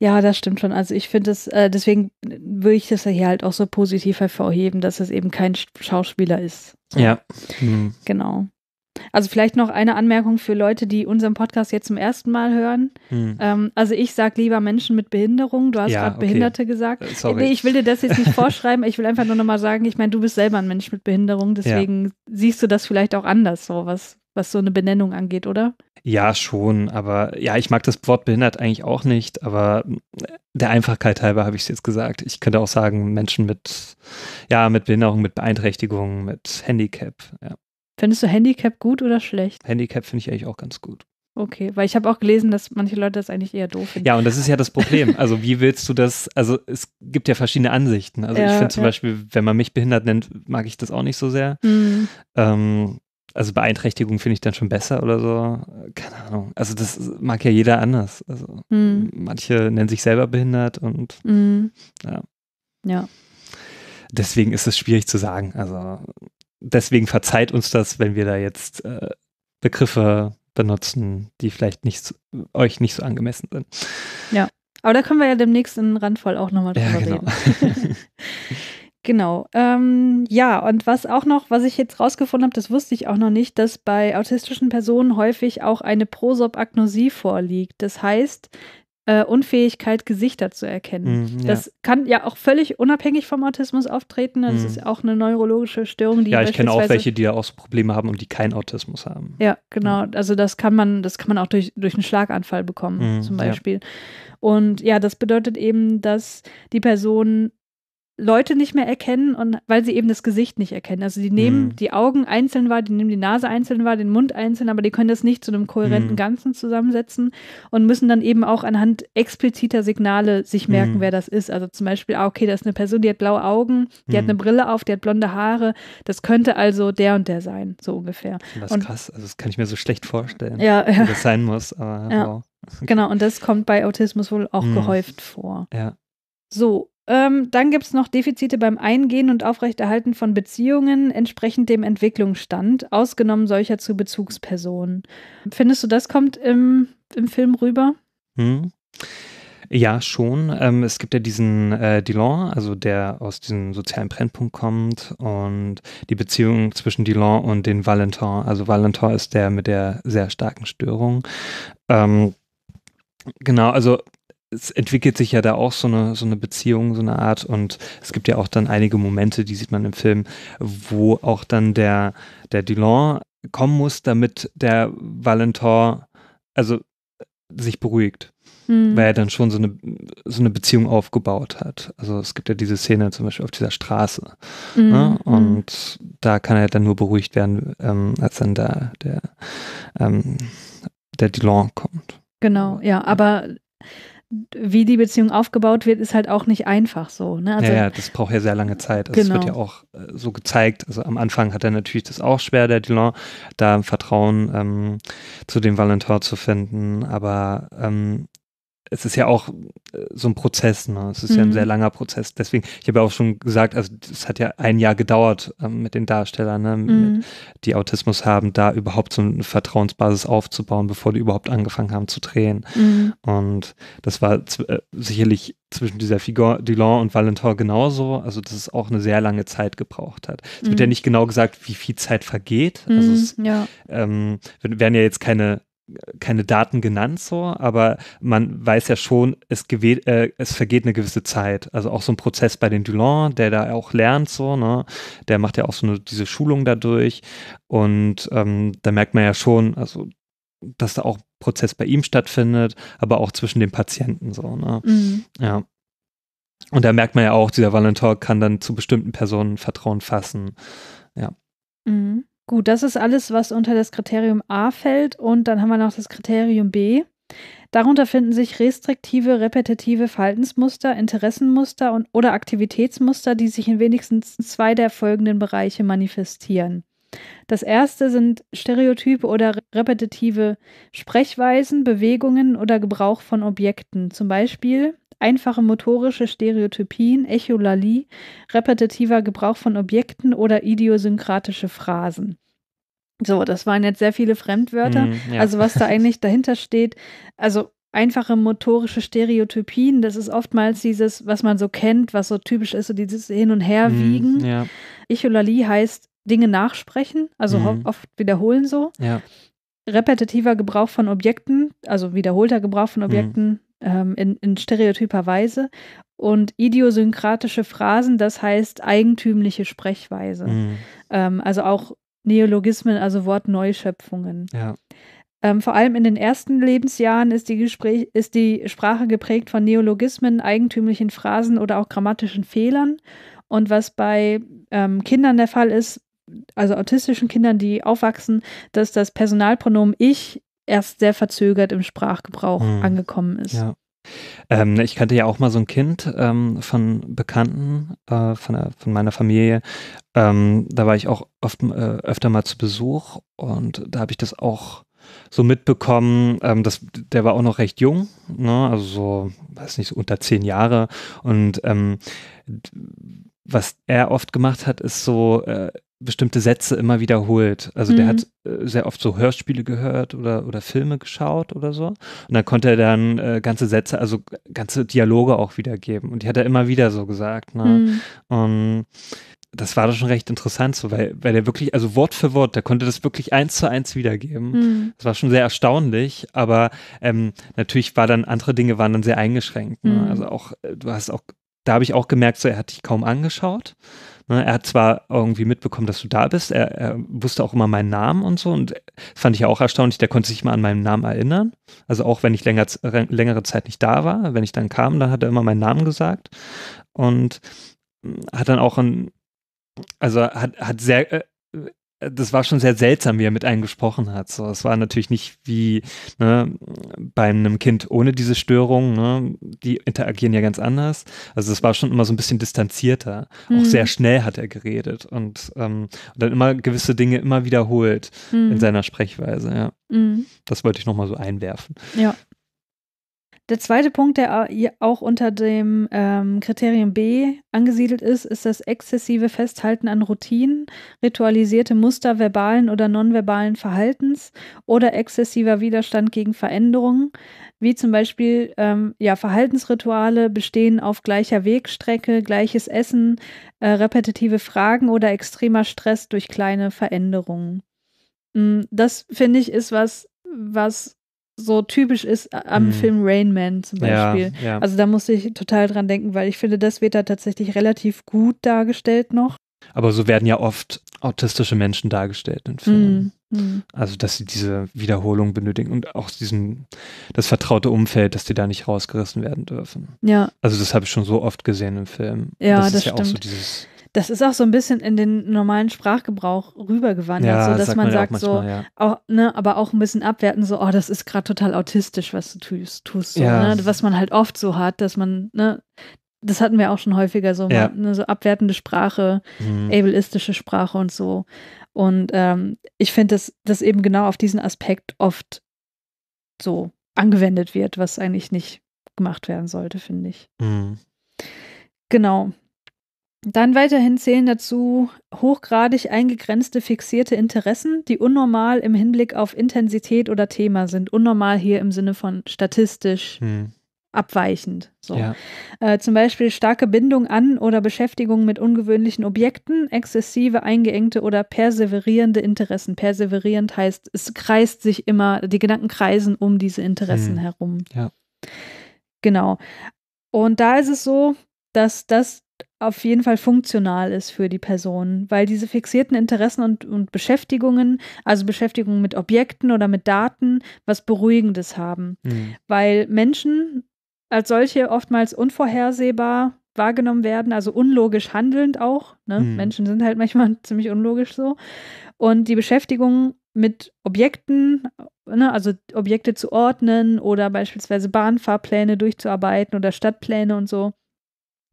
S2: Ja, das stimmt schon. Also ich finde es, äh, deswegen würde ich das ja hier halt auch so positiv hervorheben, dass es eben kein Schauspieler ist. So. Ja. Mhm. Genau. Also vielleicht noch eine Anmerkung für Leute, die unseren Podcast jetzt zum ersten Mal hören. Hm. Ähm, also ich sage lieber Menschen mit Behinderung. Du hast ja, gerade okay. Behinderte gesagt. Äh, sorry. Nee, ich will dir das jetzt nicht vorschreiben. Ich will einfach nur nochmal sagen, ich meine, du bist selber ein Mensch mit Behinderung. Deswegen ja. siehst du das vielleicht auch anders, so was, was so eine Benennung angeht, oder?
S1: Ja, schon, aber ja, ich mag das Wort behindert eigentlich auch nicht, aber der Einfachkeit halber habe ich es jetzt gesagt. Ich könnte auch sagen, Menschen mit, ja, mit Behinderung, mit Beeinträchtigung, mit Handicap, ja.
S2: Findest du Handicap gut oder schlecht?
S1: Handicap finde ich eigentlich auch ganz gut.
S2: Okay, weil ich habe auch gelesen, dass manche Leute das eigentlich eher doof finden. Ja, und das ist ja
S1: das Problem. Also wie willst du das, also es gibt ja verschiedene Ansichten. Also ja, ich finde zum ja. Beispiel, wenn man mich behindert nennt, mag ich das auch nicht so sehr. Mhm. Ähm, also Beeinträchtigung finde ich dann schon besser oder so. Keine Ahnung. Also das mag ja jeder anders. Also mhm. manche nennen sich selber behindert und mhm. ja. ja. Deswegen ist es schwierig zu sagen. Also deswegen verzeiht uns das, wenn wir da jetzt äh, Begriffe benutzen, die vielleicht nicht euch nicht so angemessen sind.
S2: Ja. Aber da können wir ja demnächst in Randvoll auch nochmal drüber ja, genau. reden. Genau. Ähm, ja, und was auch noch, was ich jetzt rausgefunden habe, das wusste ich auch noch nicht, dass bei autistischen Personen häufig auch eine Prosopagnosie vorliegt. Das heißt, äh, Unfähigkeit, Gesichter zu erkennen. Mm, ja. Das kann ja auch völlig unabhängig vom Autismus auftreten. Das also, mm. ist auch eine neurologische Störung, die. Ja, ich kenne auch welche,
S1: die ja auch so Probleme haben und die keinen Autismus haben.
S2: Ja, genau. Ja. Mhm. Also das kann man, das kann man auch durch, durch einen Schlaganfall bekommen, mm, zum Beispiel. Ja. Und ja, das bedeutet eben, dass die Person Leute nicht mehr erkennen und weil sie eben das Gesicht nicht erkennen. Also die nehmen mhm. die Augen einzeln wahr, die nehmen die Nase einzeln wahr, den Mund einzeln, aber die können das nicht zu einem kohärenten mhm. Ganzen zusammensetzen und müssen dann eben auch anhand expliziter Signale sich mhm. merken, mhm. wer das ist. Also zum Beispiel, ah, okay, das ist eine Person, die hat blaue Augen, die hat mhm. eine Brille auf, die hat blonde Haare, das könnte also der und der sein, so ungefähr. Das ist krass,
S1: also das kann ich mir so schlecht vorstellen, ja, wie das sein muss, aber ja. wow. Genau,
S2: und das kommt bei Autismus wohl auch mhm. gehäuft vor. Ja. So, ähm, dann gibt es noch Defizite beim Eingehen und Aufrechterhalten von Beziehungen entsprechend dem Entwicklungsstand, ausgenommen solcher zu Bezugspersonen. Findest du, das kommt im, im Film rüber?
S1: Hm. Ja, schon. Ähm, es gibt ja diesen äh, Delon, also der aus diesem sozialen Brennpunkt kommt und die Beziehung zwischen Dillon und den Valentin. Also Valentin ist der mit der sehr starken Störung. Ähm, genau, also es entwickelt sich ja da auch so eine, so eine Beziehung, so eine Art. Und es gibt ja auch dann einige Momente, die sieht man im Film, wo auch dann der, der Dulon kommen muss, damit der Valentin, also sich beruhigt, mhm. weil er dann schon so eine, so eine Beziehung aufgebaut hat. Also es gibt ja diese Szene zum Beispiel auf dieser Straße. Mhm. Ne? Hm, hm. Und mhm. da kann er dann nur beruhigt werden, ähm, als dann da der, ähm, der Dillon kommt.
S2: Genau, ja, aber wie die Beziehung aufgebaut wird, ist halt auch nicht einfach so. Ne? Also, ja, ja,
S1: das braucht ja sehr lange Zeit. Also, genau. Das wird ja auch äh, so gezeigt. Also am Anfang hat er natürlich das auch schwer, der Dylan, da Vertrauen ähm, zu dem Valentin zu finden. Aber ähm, es ist ja auch äh, so ein Prozess, ne? Es ist mhm. ja ein sehr mhm. langer Prozess. Deswegen, ich habe ja auch schon gesagt, also es hat ja ein Jahr gedauert ähm, mit den Darstellern, ne? mhm. die Autismus haben, da überhaupt so eine Vertrauensbasis aufzubauen, bevor die überhaupt angefangen haben zu drehen. Mhm. Und das war äh, sicherlich zwischen dieser Figur Dulon und Valentin genauso, also dass es auch eine sehr lange Zeit gebraucht hat. Es wird ja mhm. nicht genau gesagt, wie viel Zeit vergeht. Also mhm, es ja. ähm, werden ja jetzt keine keine Daten genannt so, aber man weiß ja schon, es, äh, es, vergeht eine gewisse Zeit. Also auch so ein Prozess bei den Dulon, der da auch lernt so, ne, der macht ja auch so eine, diese Schulung dadurch und ähm, da merkt man ja schon, also dass da auch Prozess bei ihm stattfindet, aber auch zwischen den Patienten so, ne? Mhm. Ja. Und da merkt man ja auch, dieser Valentor kann dann zu bestimmten Personen Vertrauen fassen. Ja.
S2: Mhm. Gut, das ist alles, was unter das Kriterium A fällt. Und dann haben wir noch das Kriterium B. Darunter finden sich restriktive, repetitive Verhaltensmuster, Interessenmuster und, oder Aktivitätsmuster, die sich in wenigstens zwei der folgenden Bereiche manifestieren. Das erste sind Stereotype oder repetitive Sprechweisen, Bewegungen oder Gebrauch von Objekten, zum Beispiel einfache motorische Stereotypien, Echolalie, repetitiver Gebrauch von Objekten oder idiosynkratische Phrasen. So, das waren jetzt sehr viele Fremdwörter. Mm, ja. Also was da eigentlich dahinter steht, also einfache motorische Stereotypien, das ist oftmals dieses, was man so kennt, was so typisch ist, so dieses Hin- und mhm, Herwiegen. Mm, ja. Echolalie heißt Dinge nachsprechen, also mm. oft wiederholen so. Ja. Repetitiver Gebrauch von Objekten, also wiederholter Gebrauch von mhm. Objekten, ähm, in, in stereotyper Weise. Und idiosynkratische Phrasen, das heißt eigentümliche Sprechweise. Mhm. Ähm, also auch Neologismen, also Wortneuschöpfungen. Ja. Ähm, vor allem in den ersten Lebensjahren ist die, Gespräch, ist die Sprache geprägt von Neologismen, eigentümlichen Phrasen oder auch grammatischen Fehlern. Und was bei ähm, Kindern der Fall ist, also autistischen Kindern, die aufwachsen, dass das Personalpronomen ich erst sehr verzögert im Sprachgebrauch hm. angekommen ist. Ja.
S1: Ähm, ich kannte ja auch mal so ein Kind ähm, von Bekannten, äh, von, der, von, meiner Familie. Ähm, da war ich auch oft, äh, öfter mal zu Besuch und da habe ich das auch so mitbekommen. Ähm, das, der war auch noch recht jung, ne? also so, weiß nicht, so unter zehn Jahre. Und ähm, was er oft gemacht hat, ist so äh, bestimmte Sätze immer wiederholt. Also mhm. der hat äh, sehr oft so Hörspiele gehört oder, oder Filme geschaut oder so. Und dann konnte er dann äh, ganze Sätze, also ganze Dialoge auch wiedergeben. Und die hat er immer wieder so gesagt. Ne? Mhm. Und das war doch schon recht interessant, so, weil, weil er wirklich, also Wort für Wort, der konnte das wirklich eins zu eins wiedergeben. Mhm. Das war schon sehr erstaunlich, aber ähm, natürlich war dann, andere Dinge waren dann sehr eingeschränkt. Ne? Mhm. Also auch, äh, du hast auch, da habe ich auch gemerkt, so er hat dich kaum angeschaut. Ne, er hat zwar irgendwie mitbekommen, dass du da bist, er, er wusste auch immer meinen Namen und so und das fand ich ja auch erstaunlich, der konnte sich mal an meinen Namen erinnern. Also auch wenn ich länger, längere Zeit nicht da war, wenn ich dann kam, dann hat er immer meinen Namen gesagt und hat dann auch ein, also hat, hat sehr, äh, das war schon sehr seltsam, wie er mit einem gesprochen hat. So, es war natürlich nicht wie ne, bei einem Kind ohne diese Störung. Ne, die interagieren ja ganz anders. Also es war schon immer so ein bisschen distanzierter. Mhm. Auch sehr mhm. schnell hat er geredet und, ähm, und, dann immer gewisse Dinge immer wiederholt mhm. in seiner Sprechweise. Ja. Mhm. Das wollte ich noch mal so einwerfen.
S2: Ja. Der zweite Punkt, der auch unter dem ähm, Kriterium B angesiedelt ist, ist das exzessive Festhalten an Routinen, ritualisierte Muster verbalen oder nonverbalen Verhaltens oder exzessiver Widerstand gegen Veränderungen, wie zum Beispiel ähm, ja, Verhaltensrituale bestehen auf gleicher Wegstrecke, gleiches Essen, äh, repetitive Fragen oder extremer Stress durch kleine Veränderungen. Hm, das finde ich ist was, was so typisch ist äh, am mhm. Film Rain Man zum Beispiel. Ja, ja. Also da musste ich total dran denken, weil ich finde, das wird da tatsächlich relativ gut dargestellt noch.
S1: Aber so werden ja oft autistische Menschen dargestellt in Filmen. Mhm, mhm. Also, dass sie diese Wiederholung benötigen und auch diesen, das vertraute Umfeld, dass die da nicht rausgerissen werden dürfen. Ja. Also, das habe ich schon so oft gesehen im Film. Ja, das, das ist ja auch so dieses
S2: das ist auch so ein bisschen in den normalen Sprachgebrauch rübergewandert, ja, so dass das man, man sagt auch manchmal, so, ja. auch, ne, aber auch ein bisschen abwerten, so, oh, das ist gerade total autistisch, was du tust, tust so, ja. ne? was man halt oft so hat, dass man, ne, das hatten wir auch schon häufiger, so, mal, ne, so abwertende Sprache, mhm. ableistische Sprache und so. Und ähm, ich finde, dass das eben genau auf diesen Aspekt oft so angewendet wird, was eigentlich nicht gemacht werden sollte, finde ich. Mhm. Genau. Dann weiterhin zählen dazu hochgradig eingegrenzte fixierte Interessen, die unnormal im Hinblick auf Intensität oder Thema sind. Unnormal hier im Sinne von statistisch hm. abweichend. So. Ja. Äh, zum Beispiel starke Bindung an oder Beschäftigung mit ungewöhnlichen Objekten, exzessive, eingeengte oder perseverierende Interessen. Perseverierend heißt, es kreist sich immer, die Gedanken kreisen um diese Interessen hm. herum. Ja. Genau. Und da ist es so, dass das auf jeden Fall funktional ist für die Person, weil diese fixierten Interessen und, und Beschäftigungen, also Beschäftigungen mit Objekten oder mit Daten, was Beruhigendes haben. Mhm. Weil Menschen als solche oftmals unvorhersehbar wahrgenommen werden, also unlogisch handelnd auch. Ne? Mhm. Menschen sind halt manchmal ziemlich unlogisch so. Und die Beschäftigung mit Objekten, ne, also Objekte zu ordnen oder beispielsweise Bahnfahrpläne durchzuarbeiten oder Stadtpläne und so,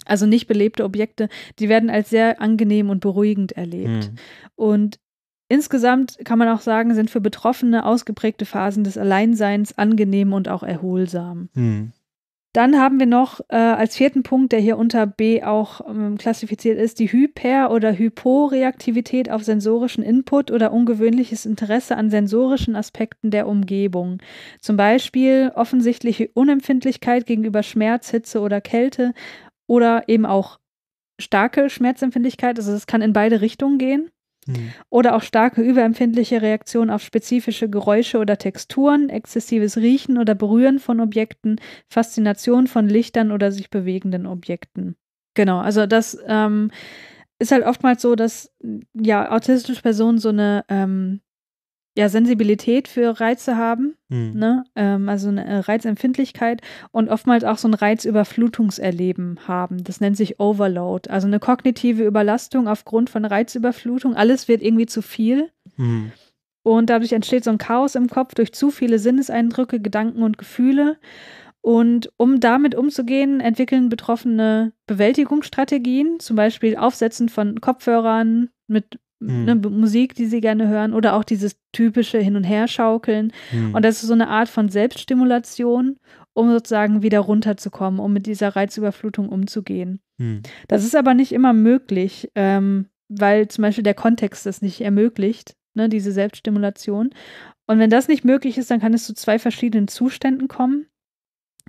S2: also nicht belebte Objekte, die werden als sehr angenehm und beruhigend erlebt. Mhm. Und insgesamt kann man auch sagen, sind für Betroffene ausgeprägte Phasen des Alleinseins angenehm und auch erholsam. Mhm. Dann haben wir noch äh, als vierten Punkt, der hier unter B auch ähm, klassifiziert ist, die Hyper- oder Hyporeaktivität auf sensorischen Input oder ungewöhnliches Interesse an sensorischen Aspekten der Umgebung. Zum Beispiel offensichtliche Unempfindlichkeit gegenüber Schmerz, Hitze oder Kälte oder eben auch starke Schmerzempfindlichkeit. Also es kann in beide Richtungen gehen. Hm. Oder auch starke überempfindliche Reaktionen auf spezifische Geräusche oder Texturen, exzessives Riechen oder Berühren von Objekten, Faszination von Lichtern oder sich bewegenden Objekten. Genau, also das ähm, ist halt oftmals so, dass ja autistische Personen so eine ähm, ja, Sensibilität für Reize haben, mhm. ne? Ähm, also eine äh, Reizempfindlichkeit und oftmals auch so ein Reizüberflutungserleben haben. Das nennt sich Overload, also eine kognitive Überlastung aufgrund von Reizüberflutung. Alles wird irgendwie zu viel. Mhm. Und dadurch entsteht so ein Chaos im Kopf durch zu viele Sinneseindrücke, Gedanken und Gefühle. Und um damit umzugehen, entwickeln Betroffene Bewältigungsstrategien, zum Beispiel Aufsetzen von Kopfhörern mit Ne, mhm. ne, Musik, die sie gerne hören oder auch dieses typische Hin- und Herschaukeln. Mhm. Und das ist so eine Art von Selbststimulation, um sozusagen wieder runterzukommen, um mit dieser Reizüberflutung umzugehen. Mhm. Das ist aber nicht immer möglich, ähm, weil zum Beispiel der Kontext das nicht ermöglicht, ne, diese Selbststimulation. Und wenn das nicht möglich ist, dann kann es zu zwei verschiedenen Zuständen kommen.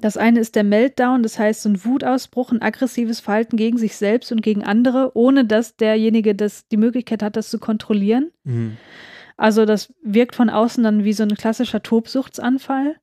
S2: Das eine ist der Meltdown, das heißt so ein Wutausbruch, ein aggressives Verhalten gegen sich selbst und gegen andere, ohne dass derjenige das, die Möglichkeit hat, das zu kontrollieren. Mhm. Also das wirkt von außen dann wie so ein klassischer Tobsuchtsanfall.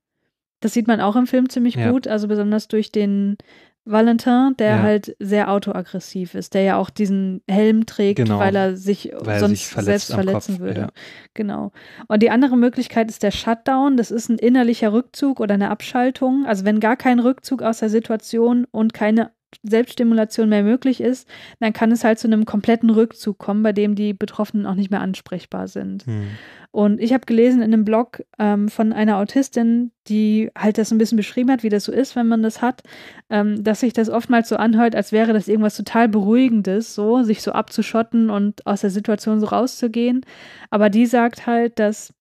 S2: Das sieht man auch im Film ziemlich ja. gut, also besonders durch den Valentin, der ja. halt sehr autoaggressiv ist, der ja auch diesen Helm trägt, genau. weil er sich weil sonst er sich selbst verletzen Kopf, würde. Ja. Genau. Und die andere Möglichkeit ist der Shutdown. Das ist ein innerlicher Rückzug oder eine Abschaltung. Also wenn gar kein Rückzug aus der Situation und keine Selbststimulation mehr möglich ist, dann kann es halt zu einem kompletten Rückzug kommen, bei dem die Betroffenen auch nicht mehr ansprechbar sind. Hm. Und ich habe gelesen in einem Blog ähm, von einer Autistin, die halt das ein bisschen beschrieben hat, wie das so ist, wenn man das hat, ähm, dass sich das oftmals so anhört, als wäre das irgendwas total Beruhigendes, so sich so abzuschotten und aus der Situation so rauszugehen. Aber die sagt halt, dass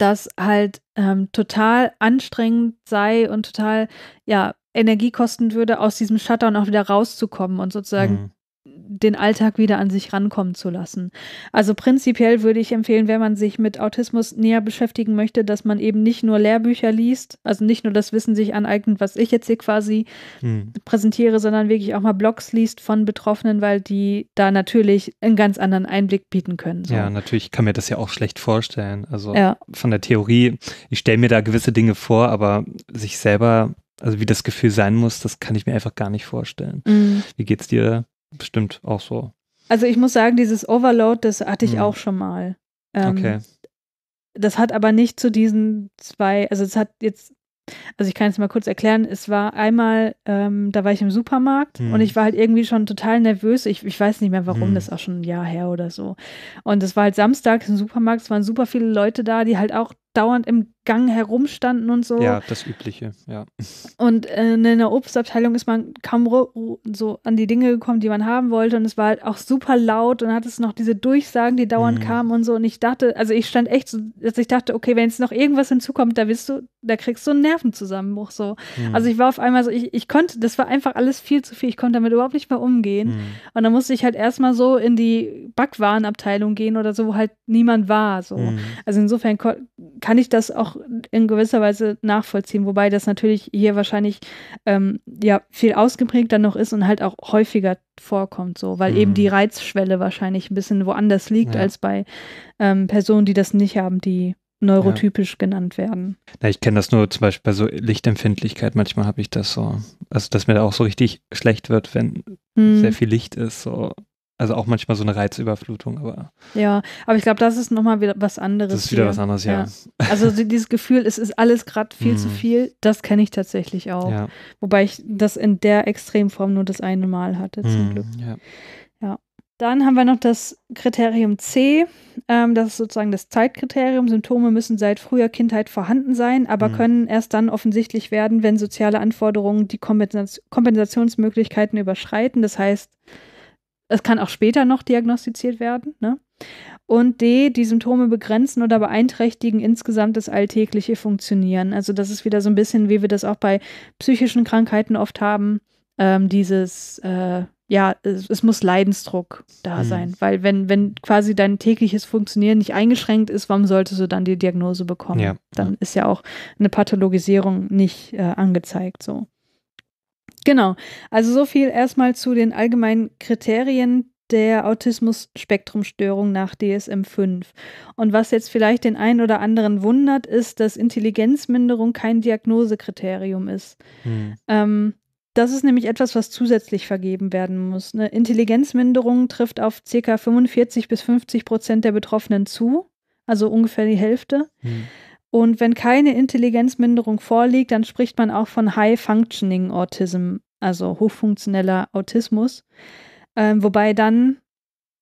S2: das halt ähm, total anstrengend sei und total, ja, Energie kosten würde, aus diesem Shutdown auch wieder rauszukommen und sozusagen mhm. den Alltag wieder an sich rankommen zu lassen. Also prinzipiell würde ich empfehlen, wenn man sich mit Autismus näher beschäftigen möchte, dass man eben nicht nur Lehrbücher liest, also nicht nur das Wissen sich aneignet, was ich jetzt hier quasi mhm. präsentiere, sondern wirklich auch mal Blogs liest von Betroffenen, weil die da natürlich einen ganz anderen Einblick bieten können. So. Ja,
S1: natürlich kann mir das ja auch schlecht vorstellen. Also ja. von der Theorie, ich stelle mir da gewisse Dinge vor, aber sich selber also wie das Gefühl sein muss, das kann ich mir einfach gar nicht vorstellen. Mhm. Wie geht's dir? Bestimmt auch so.
S2: Also ich muss sagen, dieses Overload, das hatte ich mhm. auch schon mal. Ähm, okay. Das hat aber nicht zu diesen zwei, also es hat jetzt, also ich kann es mal kurz erklären, es war einmal, ähm, da war ich im Supermarkt mhm. und ich war halt irgendwie schon total nervös. Ich, ich weiß nicht mehr warum, mhm. das ist auch schon ein Jahr her oder so. Und es war halt samstags im Supermarkt, es waren super viele Leute da, die halt auch dauernd im Gang herumstanden und so. Ja, das
S1: Übliche, ja.
S2: Und äh, in der Obstabteilung ist man kaum so an die Dinge gekommen, die man haben wollte. Und es war halt auch super laut und hat es noch diese Durchsagen, die dauernd mhm. kamen und so. Und ich dachte, also ich stand echt so, dass ich dachte, okay, wenn jetzt noch irgendwas hinzukommt, da wirst du, da kriegst du einen Nervenzusammenbruch so. Mhm. Also ich war auf einmal so, ich, ich konnte, das war einfach alles viel zu viel. Ich konnte damit überhaupt nicht mehr umgehen. Mhm. Und dann musste ich halt erstmal so in die Backwarenabteilung gehen oder so, wo halt niemand war. So. Mhm. Also insofern kann kann ich das auch in gewisser Weise nachvollziehen, wobei das natürlich hier wahrscheinlich ähm, ja viel ausgeprägter noch ist und halt auch häufiger vorkommt, so, weil mhm. eben die mhm. Reizschwelle wahrscheinlich ein bisschen woanders liegt ja. als bei ähm, Personen, die das nicht haben, die neurotypisch ja. genannt werden.
S1: Ja, ich kenne das nur zum Beispiel bei so Lichtempfindlichkeit. Manchmal habe ich das so, also dass mir da auch so richtig schlecht wird, wenn hm. sehr viel Licht ist. So. Also auch manchmal so eine Reizüberflutung, aber.
S2: Ja, aber ich glaube, das ist nochmal wieder was anderes. Das ist wieder hier. was anderes, ja. ja. Also dieses Gefühl, es ist alles gerade viel mm. zu mhm. viel, das kenne ich tatsächlich auch. Ja. Wobei ich das in der Extremform nur das eine Mal hatte, zum mm, Glück. Ja. ja. Dann haben wir noch das Kriterium C. Ähm, das ist sozusagen das Zeitkriterium. Symptome müssen seit früher Kindheit vorhanden sein, aber mm. können erst dann offensichtlich werden, wenn soziale Anforderungen die Kompensationsmöglichkeiten überschreiten. Das heißt, es kann auch später noch diagnostiziert werden. Ne? Und D, die Symptome begrenzen oder beeinträchtigen insgesamt das alltägliche Funktionieren. Also das ist wieder so ein bisschen, wie wir das auch bei psychischen Krankheiten oft haben, ähm, dieses, äh, ja, es, es, muss Leidensdruck da mhm. sein. Weil wenn, wenn quasi dein tägliches Funktionieren nicht eingeschränkt ist, warum solltest du dann die Diagnose bekommen? Ja. Dann ist ja auch eine Pathologisierung nicht äh, angezeigt so. Genau. Also so viel erstmal zu den allgemeinen Kriterien der autismus spektrum störung nach DSM-5. Und was jetzt vielleicht den einen oder anderen wundert, ist, dass Intelligenzminderung kein Diagnosekriterium ist. Hm. Ähm, das ist nämlich etwas, was zusätzlich vergeben werden muss. Eine Intelligenzminderung trifft auf ca. 45 bis 50 Prozent der Betroffenen zu, also ungefähr die Hälfte. Hm. Und wenn keine Intelligenzminderung vorliegt, dann spricht man auch von High Functioning Autism, also hochfunktioneller Autismus. Ähm, wobei dann,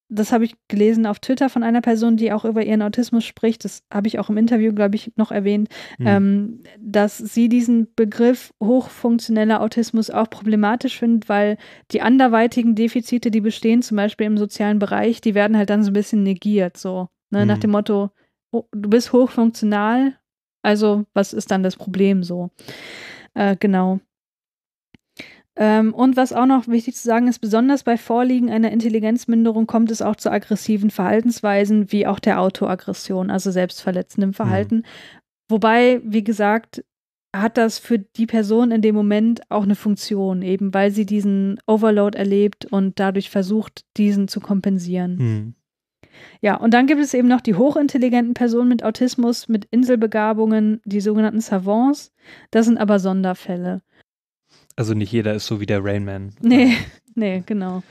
S2: das habe ich gelesen auf Twitter von einer Person, die auch über ihren Autismus spricht, das habe ich auch im Interview, glaube ich, noch erwähnt, mhm. ähm, dass sie diesen Begriff hochfunktioneller Autismus auch problematisch findet, weil die anderweitigen Defizite, die bestehen, zum Beispiel im sozialen Bereich, die werden halt dann so ein bisschen negiert, so. Ne, mhm. Nach hm. dem Motto, du bist hochfunktional, also was ist dann das Problem so? Äh, genau. Ähm, und was auch noch wichtig zu sagen ist, besonders bei Vorliegen einer Intelligenzminderung kommt es auch zu aggressiven Verhaltensweisen wie auch der Autoaggression, also selbstverletzendem mhm. Verhalten. Mhm. Wobei, wie gesagt, hat das für die Person in dem Moment auch eine Funktion, eben weil sie diesen Overload erlebt und dadurch versucht, diesen zu kompensieren. Mhm. Ja, und dann gibt es eben noch die hochintelligenten Personen mit Autismus, mit Inselbegabungen, die sogenannten Savants. Das sind aber Sonderfälle.
S1: Also nicht jeder ist so wie der Rainman.
S2: Nee, nee, genau.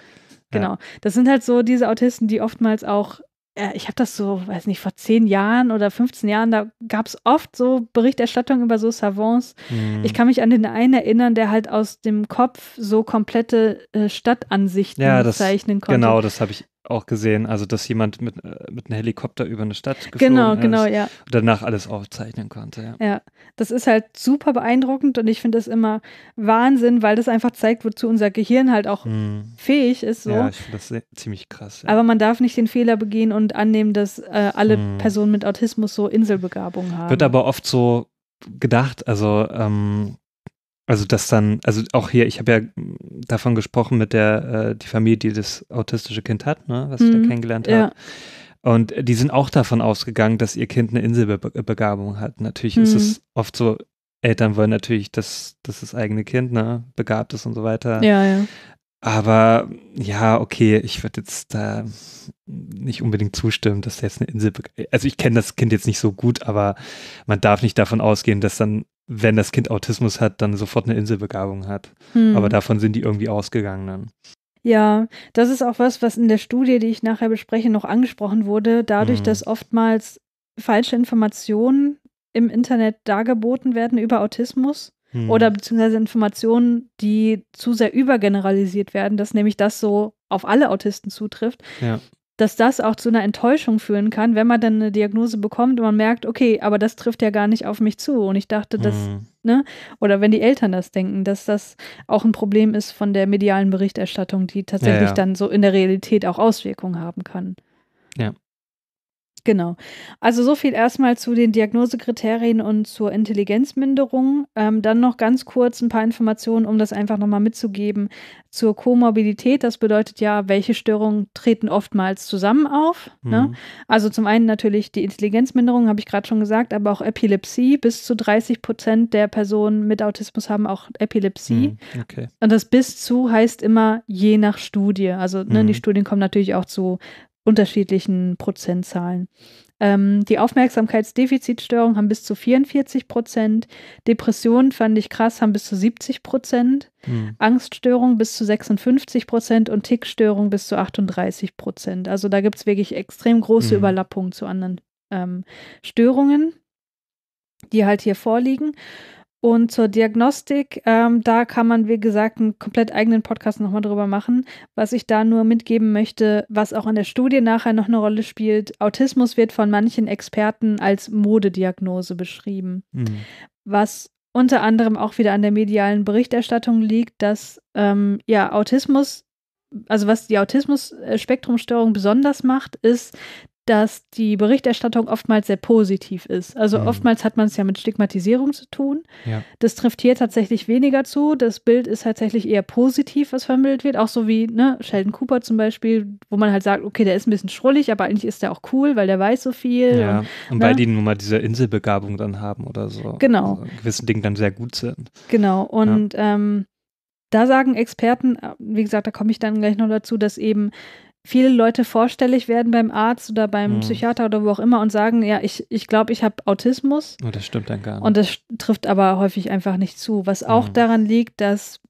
S2: Genau. Ja. Das sind halt so diese Autisten, die oftmals auch äh, ich habe das so, weiß nicht, vor zehn Jahren oder 15 Jahren, da gab es oft so Berichterstattung über so Savants. Mhm. Ich kann mich an den einen erinnern, der halt aus dem Kopf so komplette äh, Stadtansichten ja, das, zeichnen konnte. Genau,
S1: das habe ich auch gesehen, also dass jemand mit, äh, mit einem Helikopter über eine Stadt geflogen genau, ist genau, ja. und danach alles aufzeichnen konnte.
S2: Ja. ja, das ist halt super beeindruckend und ich finde das immer Wahnsinn, weil das einfach zeigt, wozu unser Gehirn halt auch hm. fähig ist. So. Ja, ich finde das
S1: ziemlich krass.
S2: Ja. Aber man darf nicht den Fehler begehen und annehmen, dass äh, alle hm. Personen mit Autismus so Inselbegabung haben. Wird
S1: aber oft so gedacht, also ähm, also das dann, also auch hier, ich habe ja davon gesprochen mit der, äh, die Familie, die das autistische Kind hat, ne, was mhm. ich da mhm. kennengelernt ja. habe. Und die sind auch davon ausgegangen, dass ihr Kind eine Inselbegabung hat. Natürlich mhm. ist es mhm. oft so, Eltern wollen natürlich, dass, dass das eigene Kind ne, begabt ist und so weiter. Ja, ja. Aber ja, okay, ich würde jetzt da nicht unbedingt zustimmen, dass jetzt eine Insel. Also ich kenne das Kind jetzt nicht so gut, aber man darf nicht davon ausgehen, dass dann wenn das Kind Autismus hat, dann sofort eine Inselbegabung hat. Hm. Aber davon sind die irgendwie ausgegangen dann.
S2: Ja, das ist auch was, was in der Studie, die ich nachher bespreche, noch angesprochen wurde. Dadurch, mhm. dass oftmals falsche Informationen im Internet dargeboten werden über Autismus mhm. oder beziehungsweise Informationen, die zu sehr übergeneralisiert werden, dass nämlich das so auf alle Autisten zutrifft, ja dass das auch zu einer Enttäuschung führen kann, wenn man dann eine Diagnose bekommt und man merkt, okay, aber das trifft ja gar nicht auf mich zu. Und ich dachte, dass, mhm. ne, oder wenn die Eltern das denken, dass das auch ein Problem ist von der medialen Berichterstattung, die tatsächlich ja, ja. dann so in der Realität auch Auswirkungen haben kann. Ja. Genau. Also so viel erstmal zu den Diagnosekriterien und zur Intelligenzminderung. Ähm, dann noch ganz kurz ein paar Informationen, um das einfach nochmal mitzugeben. Zur Komorbidität, das bedeutet ja, welche Störungen treten oftmals zusammen auf. Ne? Mhm. Ne? Also zum einen natürlich die Intelligenzminderung, habe ich gerade schon gesagt, aber auch Epilepsie. Bis zu 30 Prozent der Personen mit Autismus haben auch Epilepsie. Mhm. Okay. Und das bis zu heißt immer je nach Studie. Also ne, mhm. die Studien kommen natürlich auch zu unterschiedlichen Prozentzahlen. Ähm, die Aufmerksamkeitsdefizitstörungen haben bis zu 44 Prozent. Depressionen fand ich krass, haben bis zu 70 Prozent. Hm. Angststörungen bis zu 56 Prozent und Tickstörungen bis zu 38 Prozent. Also da gibt es wirklich extrem große hm. Überlappungen zu anderen ähm, Störungen, die halt hier vorliegen. Und zur Diagnostik, ähm, da kann man, wie gesagt, einen komplett eigenen Podcast nochmal drüber machen. Was ich da nur mitgeben möchte, was auch in der Studie nachher noch eine Rolle spielt, Autismus wird von manchen Experten als Modediagnose beschrieben. Mhm. Was unter anderem auch wieder an der medialen Berichterstattung liegt, dass ähm, ja Autismus also was die Autismus-Spektrumstörung äh, besonders macht, ist, dass die Berichterstattung oftmals sehr positiv ist. Also mhm. oftmals hat man es ja mit Stigmatisierung zu tun. Ja. Das trifft hier tatsächlich weniger zu. Das Bild ist tatsächlich eher positiv, was vermittelt wird. Auch so wie ne, Sheldon Cooper zum Beispiel, wo man halt sagt, okay, der ist ein bisschen schrullig, aber eigentlich ist der auch cool, weil der weiß so viel. Ja. Und, und weil ne? die
S1: nun mal diese Inselbegabung dann haben oder so. Genau. Also gewissen Dingen dann sehr gut sind.
S2: Genau. Und ja. ähm, da sagen Experten, äh, wie gesagt, da komme ich dann gleich noch dazu, dass eben viele Leute vorstellig werden beim Arzt oder beim mhm. Psychiater oder wo auch immer und sagen, ja, ich ich, glaube, ich habe Autismus. Und oh, das stimmt dann gar nicht. Und das trifft aber häufig einfach nicht zu. Was auch mhm. daran liegt, dass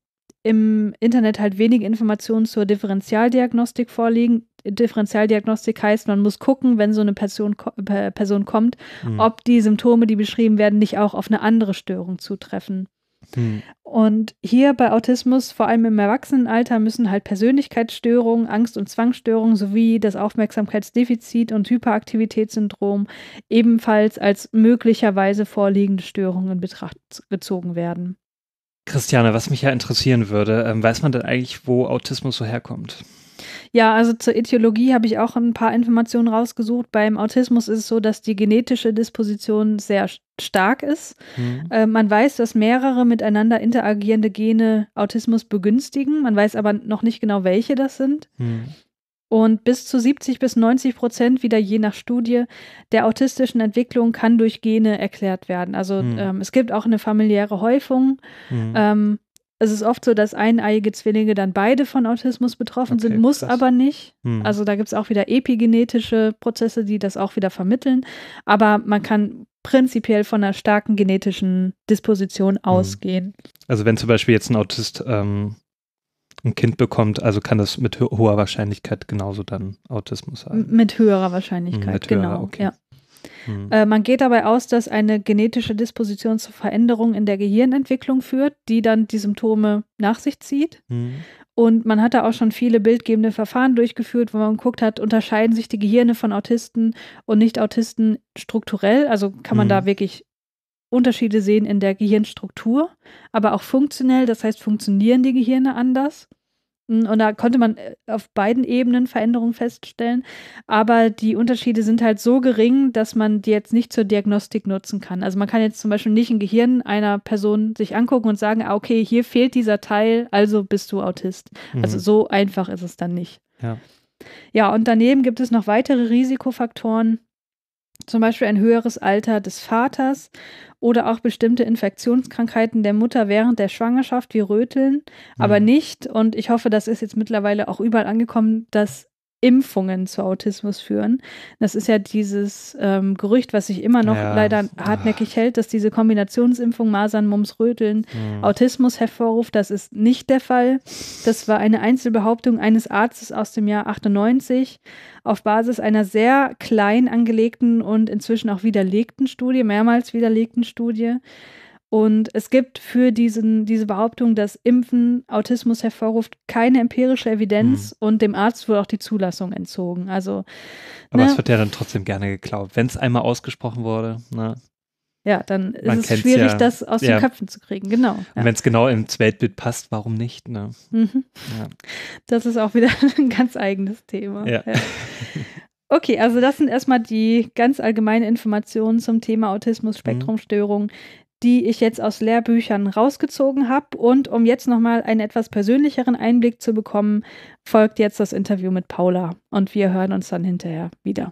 S2: im Internet halt wenige Informationen zur Differentialdiagnostik vorliegen. Differentialdiagnostik heißt, man muss gucken, wenn so eine Person, Person kommt, mhm. ob die Symptome, die beschrieben werden, nicht auch auf eine andere Störung zutreffen. Hm. Und hier bei Autismus, vor allem im Erwachsenenalter, müssen halt Persönlichkeitsstörungen, Angst- und Zwangsstörungen sowie das Aufmerksamkeitsdefizit und Hyperaktivitätssyndrom ebenfalls als möglicherweise vorliegende Störungen in Betracht gezogen werden.
S1: Christiane, was mich ja interessieren würde, ähm, weiß man denn eigentlich, wo Autismus so herkommt?
S2: Ja, also zur Etiologie habe ich auch ein paar Informationen rausgesucht. Beim Autismus ist es so, dass die genetische Disposition sehr stark ist. Mhm. Äh, man weiß, dass mehrere miteinander interagierende Gene Autismus begünstigen. Man weiß aber noch nicht genau, welche das sind. Mhm. Und bis zu 70 bis 90 Prozent, wieder je nach Studie, der autistischen Entwicklung kann durch Gene erklärt werden. Also mhm. ähm, es gibt auch eine familiäre Häufung. Mhm. Ähm, es ist oft so, dass eineiige Zwillinge dann beide von Autismus betroffen okay, sind, muss krass. aber nicht. Hm. Also da gibt es auch wieder epigenetische Prozesse, die das auch wieder vermitteln. Aber man kann prinzipiell von einer starken genetischen Disposition hm. ausgehen.
S1: Also wenn zum Beispiel jetzt ein Autist ähm, ein Kind bekommt, also kann das mit ho hoher Wahrscheinlichkeit genauso dann Autismus haben. Mit höherer Wahrscheinlichkeit, mit höherer, genau. Okay. Ja. Mhm.
S2: Äh, man geht dabei aus, dass eine genetische Disposition zu Veränderungen in der Gehirnentwicklung führt, die dann die Symptome nach sich zieht. Mhm. Und man hat da auch schon viele bildgebende Verfahren durchgeführt, wo man geguckt hat, unterscheiden sich die Gehirne von Autisten und Nicht-Autisten strukturell? Also kann man mhm. da hm. wirklich Unterschiede sehen in der Gehirnstruktur, aber auch funktionell, das heißt, funktionieren die Gehirne anders? Und da konnte man äh, auf beiden Ebenen Veränderungen feststellen. Aber die Unterschiede sind halt so gering, dass man die jetzt nicht zur Diagnostik nutzen kann. Also man kann jetzt zum Beispiel nicht im Gehirn einer Person sich angucken und sagen, ah, okay, hier fehlt dieser Teil, also bist du Autist. Mhm. Also so einfach ist es dann nicht. Ja. ja, und daneben gibt es noch weitere Risikofaktoren zum Beispiel ein höheres Alter des Vaters oder auch bestimmte Infektionskrankheiten der Mutter während der Schwangerschaft wie Röteln, mhm. aber nicht, und ich hoffe, das ist jetzt mittlerweile auch überall angekommen, dass Impfungen zu Autismus führen. Das ist ja dieses ähm, Gerücht, was sich immer noch ja. leider hartnäckig Ach. hält, dass diese Kombinationsimpfung Masern, Mumps, Röteln mhm. Autismus hervorruft. Das ist nicht der Fall. Das war eine Einzelbehauptung eines Arztes aus dem Jahr 98 auf Basis einer sehr klein angelegten und inzwischen auch widerlegten Studie, mehrmals widerlegten Studie. Und es gibt für diesen, diese Behauptung, dass Impfen Autismus hervorruft, keine empirische Evidenz mhm. und dem Arzt wurde auch die Zulassung entzogen. Also, Aber ne? es ne? wird ja dann trotzdem
S1: gerne geglaubt, wenn es einmal ausgesprochen wurde. Ne?
S2: Ja, dann Man ist es schwierig, ja. das aus ja. den Köpfen zu kriegen, genau. Ja. Und
S1: wenn es genau ins Weltbild passt, warum nicht? Ne? Mhm.
S2: Das ist auch wieder ein ganz eigenes Thema. Ja. Okay, also das sind erstmal die ganz allgemeinen Informationen zum Thema Autismus-Spektrumstörung, mhm die ich jetzt aus Lehrbüchern rausgezogen habe. Und um jetzt nochmal einen etwas persönlicheren Einblick zu bekommen, folgt jetzt das Interview mit Paula. Und wir hören uns dann hinterher wieder.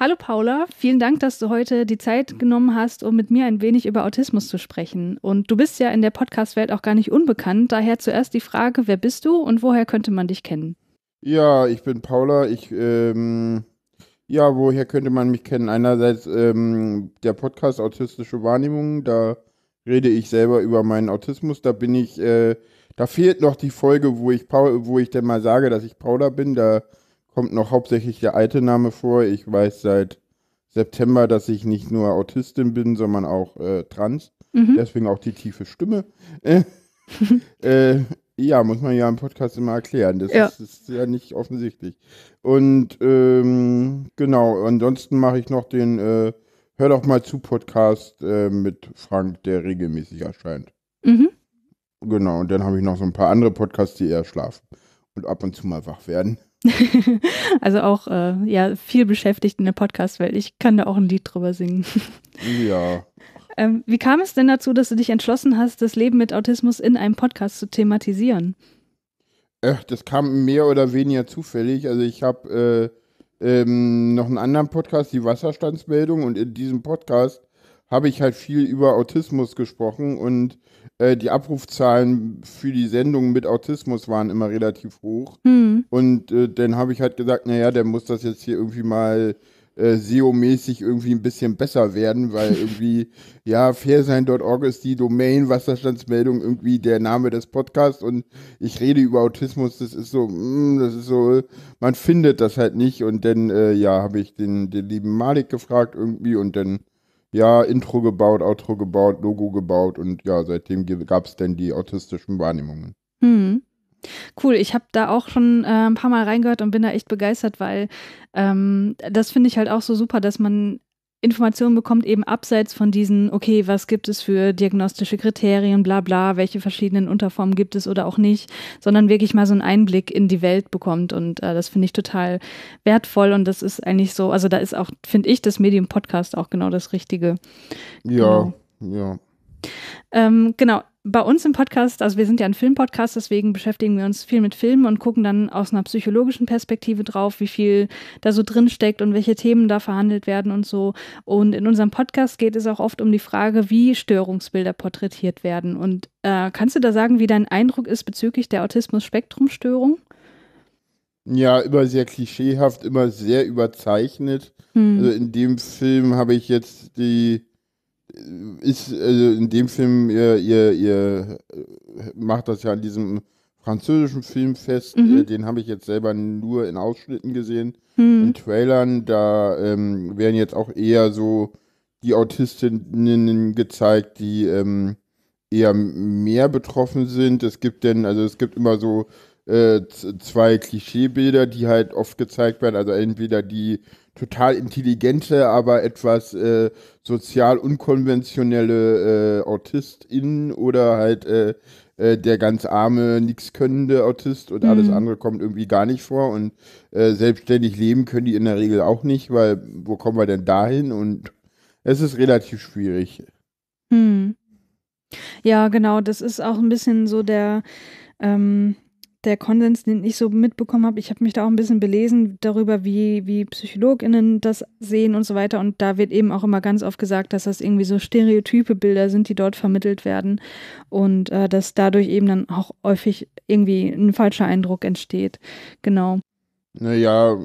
S2: Hallo Paula, vielen Dank, dass du heute die Zeit genommen hast, um mit mir ein wenig über Autismus zu sprechen. Und du bist ja in der Podcast-Welt auch gar nicht unbekannt, daher zuerst die Frage, wer bist du und woher könnte man dich kennen?
S4: Ja, ich bin Paula. Ich, ähm, ja, woher könnte man mich kennen? Einerseits ähm, der Podcast Autistische Wahrnehmung, da rede ich selber über meinen Autismus. Da bin ich, äh, da fehlt noch die Folge, wo ich, Paul, wo ich denn mal sage, dass ich Paula bin. Da kommt noch hauptsächlich der alte Name vor. Ich weiß seit September, dass ich nicht nur Autistin bin, sondern auch äh, trans. Mhm. Deswegen auch die tiefe Stimme. Äh, äh, ja, muss man ja im Podcast immer erklären. Das ja. Ist, ist, ja nicht offensichtlich. Und ähm, genau, ansonsten mache ich noch den äh, Hör doch mal zu Podcast äh, mit Frank, der regelmäßig erscheint. Mhm. Genau, und dann habe ich noch so ein paar andere Podcasts, die eher schlafen und ab und zu mal wach werden.
S2: also auch äh, ja, viel beschäftigt in der Podcast-Welt. Ich kann da auch ein Lied drüber singen. ja. Ähm, wie kam es denn dazu, dass du dich entschlossen hast, das Leben mit Autismus in einem Podcast zu thematisieren?
S4: Äh, das kam mehr oder weniger zufällig. Also ich habe äh, ähm, noch einen anderen Podcast, die Wasserstandsmeldung, und in diesem Podcast habe ich halt viel über Autismus gesprochen und äh, die Abrufzahlen für die Sendungen mit Autismus waren immer relativ hoch. Hm. Und äh, dann habe ich halt gesagt, naja, der muss das jetzt hier irgendwie mal äh, SEO-mäßig irgendwie ein bisschen besser werden, weil irgendwie, ja, fairsein.org ist die Domain, Wasserstandsmeldung, irgendwie der Name des Podcasts und ich rede über Autismus, das ist so, mh, hm, das ist so, man findet das halt nicht. Und dann, äh, ja, habe ich den, den lieben Malik gefragt irgendwie und dann ja, Intro gebaut, Outro gebaut, Logo gebaut und ja, seitdem gab es dann die autistischen Wahrnehmungen.
S2: Hm. Cool, ich habe da auch schon äh, ein paar Mal reingehört und bin da echt begeistert, weil ähm, das finde ich halt auch so super, dass man Informationen bekommt, eben abseits von diesen, okay, was gibt es für diagnostische Kriterien, bla bla, welche verschiedenen Unterformen gibt es oder auch nicht, sondern wirklich mal so einen Einblick in die Welt bekommt. Und äh, das finde ich total wertvoll. Und das ist eigentlich so, also da ist auch, finde ich, das Medium Podcast auch genau das Richtige. Ja, genau. ja. Ähm, genau. Bei uns im Podcast, also wir sind ja ein Filmpodcast, deswegen beschäftigen wir uns viel mit Filmen und gucken dann aus einer psychologischen Perspektive drauf, wie viel da so drin steckt und welche Themen da verhandelt werden und so. Und in unserem Podcast geht es auch oft um die Frage, wie Störungsbilder porträtiert werden. Und äh, kannst du da sagen, wie dein Eindruck ist bezüglich der Autismus-Spektrum-Störung?
S4: Ja, immer sehr klischeehaft, immer sehr überzeichnet. Hm. Also in dem Film habe ich jetzt die ist äh, in dem Film, ihr, ihr, ihr, äh, macht das ja an diesem französischen Film fest, mhm. Äh, den habe ich jetzt selber nur in Ausschnitten gesehen, mhm. in Trailern, da ähm, werden jetzt auch eher so die Autistinnen gezeigt, die ähm, eher mehr betroffen sind. Es gibt denn, also es gibt immer so äh, zwei Klischeebilder, die halt oft gezeigt werden, also entweder die total intelligente, aber etwas äh, sozial unkonventionelle äh, AutistInnen oder halt äh, äh, der ganz arme, nichts Autist und mhm. alles andere kommt irgendwie gar nicht vor und äh, selbstständig leben können die in der Regel auch nicht, weil wo kommen wir denn dahin und es ist relativ schwierig.
S2: Mhm. Ja, genau, das ist auch ein bisschen so der ähm, der Konsens, den ich so mitbekommen habe, ich habe mich da auch ein bisschen belesen darüber, wie, wie PsychologInnen das sehen und so weiter. Und da wird eben auch immer ganz oft gesagt, dass das irgendwie so stereotype Bilder sind, die dort vermittelt werden. Und äh, dass dadurch eben dann auch häufig irgendwie ein falscher Eindruck entsteht. Genau.
S4: Naja,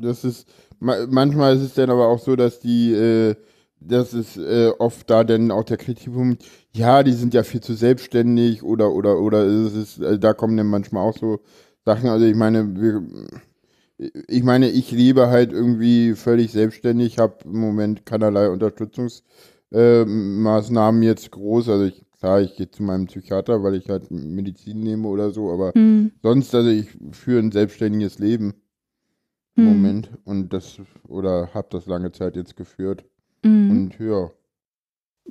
S4: das ist, manchmal ist es dann aber auch so, dass die, äh, das ist äh, oft da dann auch der Kritikpunkt, ja, die sind ja viel zu selbstständig oder, oder, oder es ist, also da kommen dann manchmal auch so Sachen. Also ich meine, wir, ich meine, ich lebe halt irgendwie völlig selbstständig, habe im Moment keinerlei Unterstützungsmaßnahmen äh, jetzt groß. Also ich, klar, ich gehe zu meinem Psychiater, weil ich halt Medizin nehme oder so, aber mhm. sonst, also ich führe ein selbstständiges Leben im mhm. Moment und das, oder habe das lange Zeit jetzt geführt. Mhm. Und ja,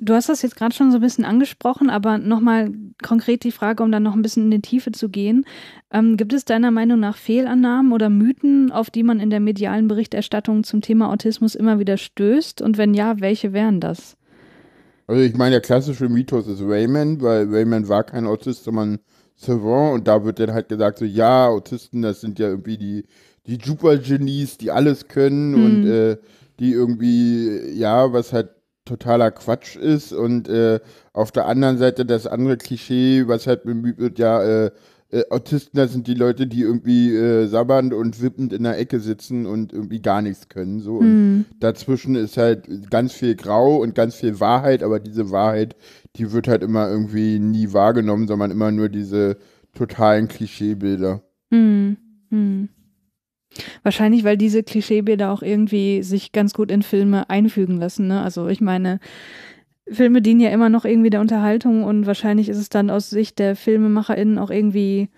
S2: Du hast das jetzt gerade schon so ein bisschen angesprochen, aber nochmal konkret die Frage, um dann noch ein bisschen in die Tiefe zu gehen. Ähm, gibt es deiner Meinung nach Fehlannahmen oder Mythen, auf die man in der medialen Berichterstattung zum Thema Autismus immer wieder stößt? Und wenn ja, welche wären das?
S4: Also ich meine, der klassische Mythos ist Raymond, weil Raymond war kein Autist, sondern Savant und da wird dann halt gesagt, so ja, Autisten, das sind ja irgendwie die, die Super-Genies, die alles können mhm. und hm. äh, die irgendwie, ja, was halt totaler Quatsch ist und äh, auf der anderen Seite das andere Klischee, was halt bemüht wird, ja, äh, äh, Autisten, das sind die Leute, die irgendwie äh, sabbernd und wippend in der Ecke sitzen und irgendwie gar nichts können. So. Und mhm. dazwischen ist halt ganz viel Grau und ganz viel Wahrheit, aber diese Wahrheit, die wird halt immer irgendwie nie wahrgenommen, sondern immer nur diese totalen Klischeebilder.
S2: Mhm. Mm. Wahrscheinlich, weil diese Klischeebilder auch irgendwie sich ganz gut in Filme einfügen lassen. Ne? Also ich meine, Filme dienen ja immer noch irgendwie der Unterhaltung und wahrscheinlich ist es dann aus Sicht der FilmemacherInnen auch irgendwie,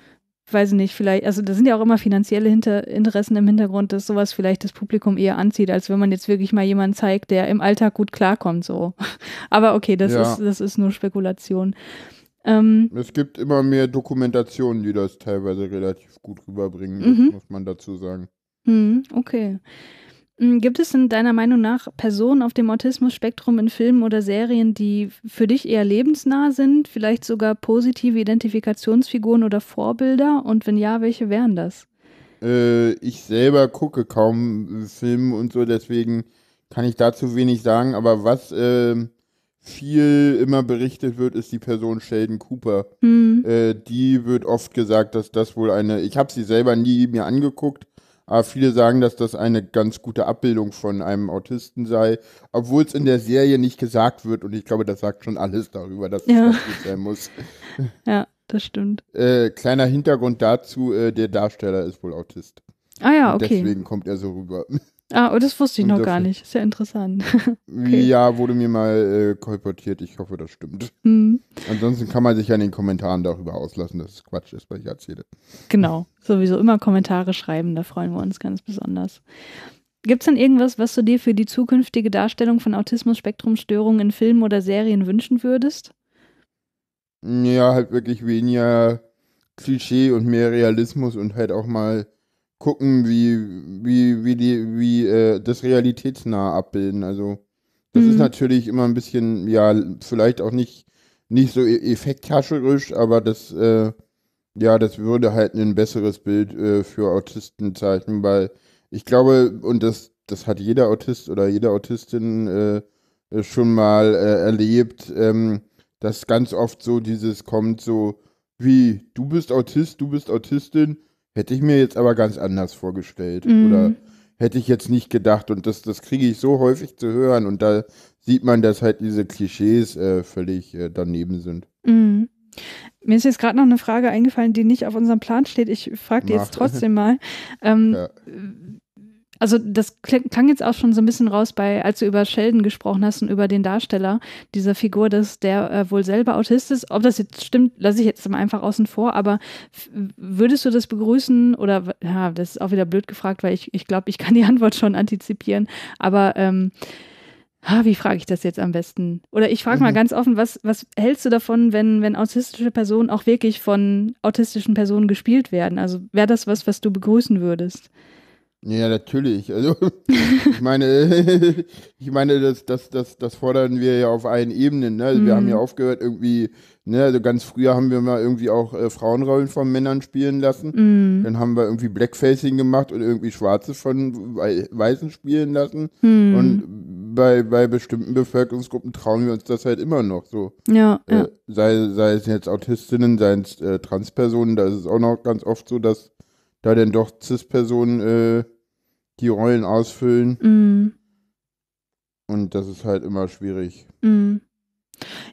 S2: weiß ich nicht, vielleicht, also da sind ja auch immer finanzielle Hinter Interessen im Hintergrund, dass sowas vielleicht das Publikum eher anzieht, als wenn man jetzt wirklich mal jemanden zeigt, der im Alltag gut klarkommt, so. Aber okay, das, ja. ist, das ist nur Spekulation. Ähm,
S4: es gibt immer mehr Dokumentationen, die das teilweise relativ gut rüberbringen, mhm. muss man dazu sagen.
S2: Mhm, okay. Hm, gibt es in deiner Meinung nach Personen auf dem Autismus-Spektrum in Filmen oder Serien, die für dich eher lebensnah sind, vielleicht sogar positive Identifikationsfiguren oder Vorbilder? Und wenn ja, welche wären das?
S4: Äh, ich selber gucke kaum Filme und so, deswegen kann ich dazu wenig sagen. Aber was äh, viel immer berichtet wird, ist die Person Sheldon Cooper. Mhm. Äh, die wird oft gesagt, dass das wohl eine, ich habe sie selber nie mir angeguckt, aber viele sagen, dass das eine ganz gute Abbildung von einem Autisten sei, obwohl es in der Serie nicht gesagt wird und ich glaube, das sagt schon alles darüber, dass ja. es das sein muss.
S2: Ja, das stimmt.
S4: Äh, kleiner Hintergrund dazu, äh, der Darsteller ist wohl Autist. Ah ja, okay. Und deswegen kommt er so rüber. Ah, oh, das wusste ich noch gar
S2: nicht. Ist ja interessant.
S4: okay. Ja, wurde mir mal äh, kolportiert. Ich hoffe, das stimmt. Mhm. Ansonsten kann man sich ja in den Kommentaren darüber auslassen, dass es Quatsch ist, was ich erzähle.
S2: Genau. Sowieso immer Kommentare schreiben. Da freuen wir uns ganz besonders. Gibt es denn irgendwas, was du dir für die zukünftige Darstellung von Autismus-Spektrum-Störungen in Filmen oder Serien wünschen würdest?
S4: Ja, halt wirklich weniger Klischee und mehr Realismus und halt auch mal gucken, wie, wie, wie, die, wie äh, das realitätsnah abbilden. Also das mhm. ist natürlich immer ein bisschen, ja, vielleicht auch nicht, nicht so e-, effekthascherisch, aber das, äh, ja, das würde halt ein besseres Bild äh, für Autisten zeichnen, weil ich glaube, und das, das hat jeder Autist oder jede Autistin äh, äh schon mal äh, erlebt, ähm, dass ganz oft so dieses kommt so, wie, du bist Autist, du bist Autistin, Hätte ich mir jetzt aber ganz anders vorgestellt. Mhm. Oder hätte ich jetzt nicht gedacht. Und das, das kriege ich so häufig zu hören. Und da sieht man, dass halt diese Klischees äh, völlig äh, daneben sind.
S2: Mhm. Mir ist jetzt gerade noch eine Frage eingefallen, die nicht auf unserem Plan steht. Ich frage die jetzt trotzdem mal. Ähm, ja. Also das klang jetzt auch schon so ein bisschen raus bei, als du über Sheldon gesprochen hast und über den Darsteller dieser Figur, dass der äh, wohl selber Autist ist. Ob das jetzt stimmt, lasse ich jetzt mal einfach außen vor, aber würdest du das begrüßen oder, ja, das ist auch wieder blöd gefragt, weil ich, ich glaube, ich kann die Antwort schon antizipieren, aber ähm, Ah, wie frage ich das jetzt am besten? Oder ich frage mal mhm. ganz offen, was, was hältst du davon, wenn, wenn autistische Personen auch wirklich von autistischen Personen gespielt werden? Also wäre das was, was du begrüßen würdest?
S4: Ja, natürlich. Also ich meine, ich meine, das, das, das, das fordern wir ja auf allen Ebenen. Ne? Also, mhm. Wir haben ja mhm. aufgehört, irgendwie, ne, also ganz früher haben wir mal irgendwie auch äh, Frauenrollen von Männern spielen lassen. Mhm. Dann haben wir irgendwie Blackfacing gemacht und irgendwie Schwarze von We Weißen spielen lassen. Mhm. Und bei, bei bestimmten Bevölkerungsgruppen trauen wir uns das halt immer noch so. Ja. Äh, ja. Sei, sei es jetzt Autistinnen, sei es äh, Transpersonen, da ist es auch noch ganz oft so, dass da denn doch Cis-Personen äh, die Rollen ausfüllen. Mm. Und das ist halt immer schwierig.
S3: Mm.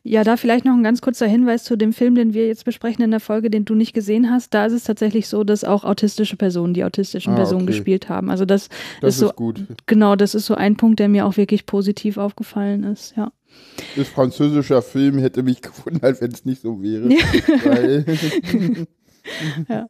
S2: Ja, da vielleicht noch ein ganz kurzer Hinweis zu dem Film, den wir jetzt besprechen in der Folge, den du nicht gesehen hast. Da ist es tatsächlich so, dass auch autistische Personen die autistischen ah, Personen okay. gespielt haben. Also das, das ist, ist, so gut. Genau, das ist so ein Punkt, der mir auch wirklich positiv aufgefallen ist. Ja.
S4: Ist französischer Film hätte mich gewundert, wenn es nicht so wäre. weil ja.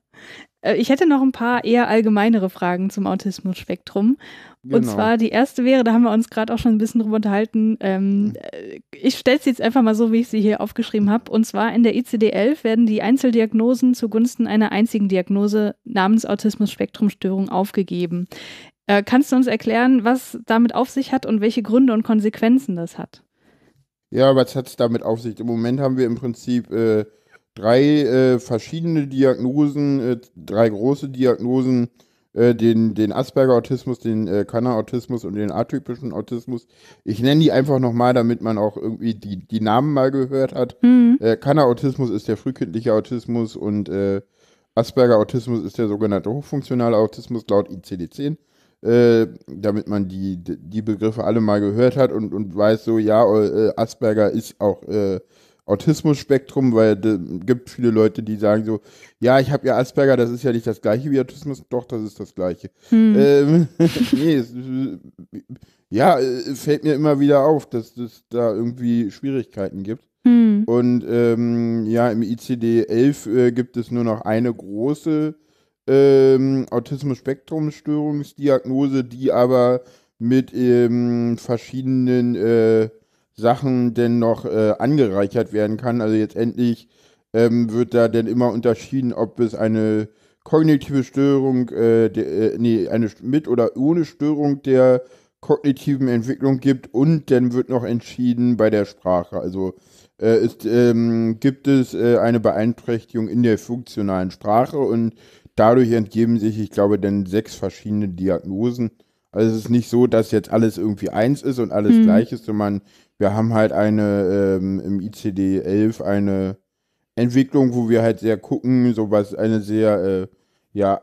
S2: Äh, ich hätte noch ein paar eher allgemeinere Fragen zum Autismus-Spektrum. Genau. Und zwar die erste wäre, da haben wir uns gerade auch schon ein bisschen drüber unterhalten. Ähm, mhm. äh, ich stelle es jetzt einfach mal so, wie ich sie hier aufgeschrieben habe. Und zwar in der ICD-11 werden die Einzeldiagnosen zugunsten einer einzigen Diagnose namens Autismus-Spektrum-Störung aufgegeben. Äh, kannst du uns erklären, was damit auf sich hat und welche Gründe und Konsequenzen das hat?
S4: Ja, was hat es damit auf sich? Im Moment haben wir im Prinzip. Äh drei äh, verschiedene Diagnosen, äh, drei große Diagnosen, äh, den, den Asperger-Autismus, den äh, Kanner-Autismus und den atypischen Autismus. Ich nenne die einfach nochmal, damit man auch irgendwie die, die Namen mal gehört hat. Mhm. Äh, Kanner-Autismus ist der frühkindliche Autismus und äh, Asperger-Autismus ist der sogenannte hochfunktionale Autismus laut ICD-10. Äh, damit man die, die Begriffe alle mal gehört hat und, und weiß so, ja, Asperger ist auch Autismus-Spektrum, weil es gibt viele Leute, die sagen so, ja, ich habe ja Asperger, das ist ja nicht das gleiche wie Autismus, doch, das ist das gleiche. Hm. Ähm, nee, es, ja, äh, fällt mir immer wieder auf, dass es da irgendwie Schwierigkeiten gibt. Hm. Und ähm, ja, im ICD-11 äh, gibt es nur noch eine große ähm, Autismus-Spektrum-Störungsdiagnose, die aber mit ähm, verschiedenen äh, Sachen denn noch äh, angereichert werden kann. Also jetzt endlich ähm, wird da denn immer unterschieden, ob es eine kognitive Störung, äh, de, äh, nee, eine mit oder ohne Störung der kognitiven Entwicklung gibt und dann wird noch entschieden bei der Sprache. Also äh, ist, ähm, gibt es äh, eine Beeinträchtigung in der funktionalen Sprache und dadurch entgeben sich, ich glaube, dann sechs verschiedene Diagnosen. Also es ist nicht so, dass jetzt alles irgendwie eins ist und alles hm. gleich ist, sondern wir haben halt eine ähm, im ICD 11 eine Entwicklung, wo wir halt sehr gucken, so was eine sehr, äh, ja,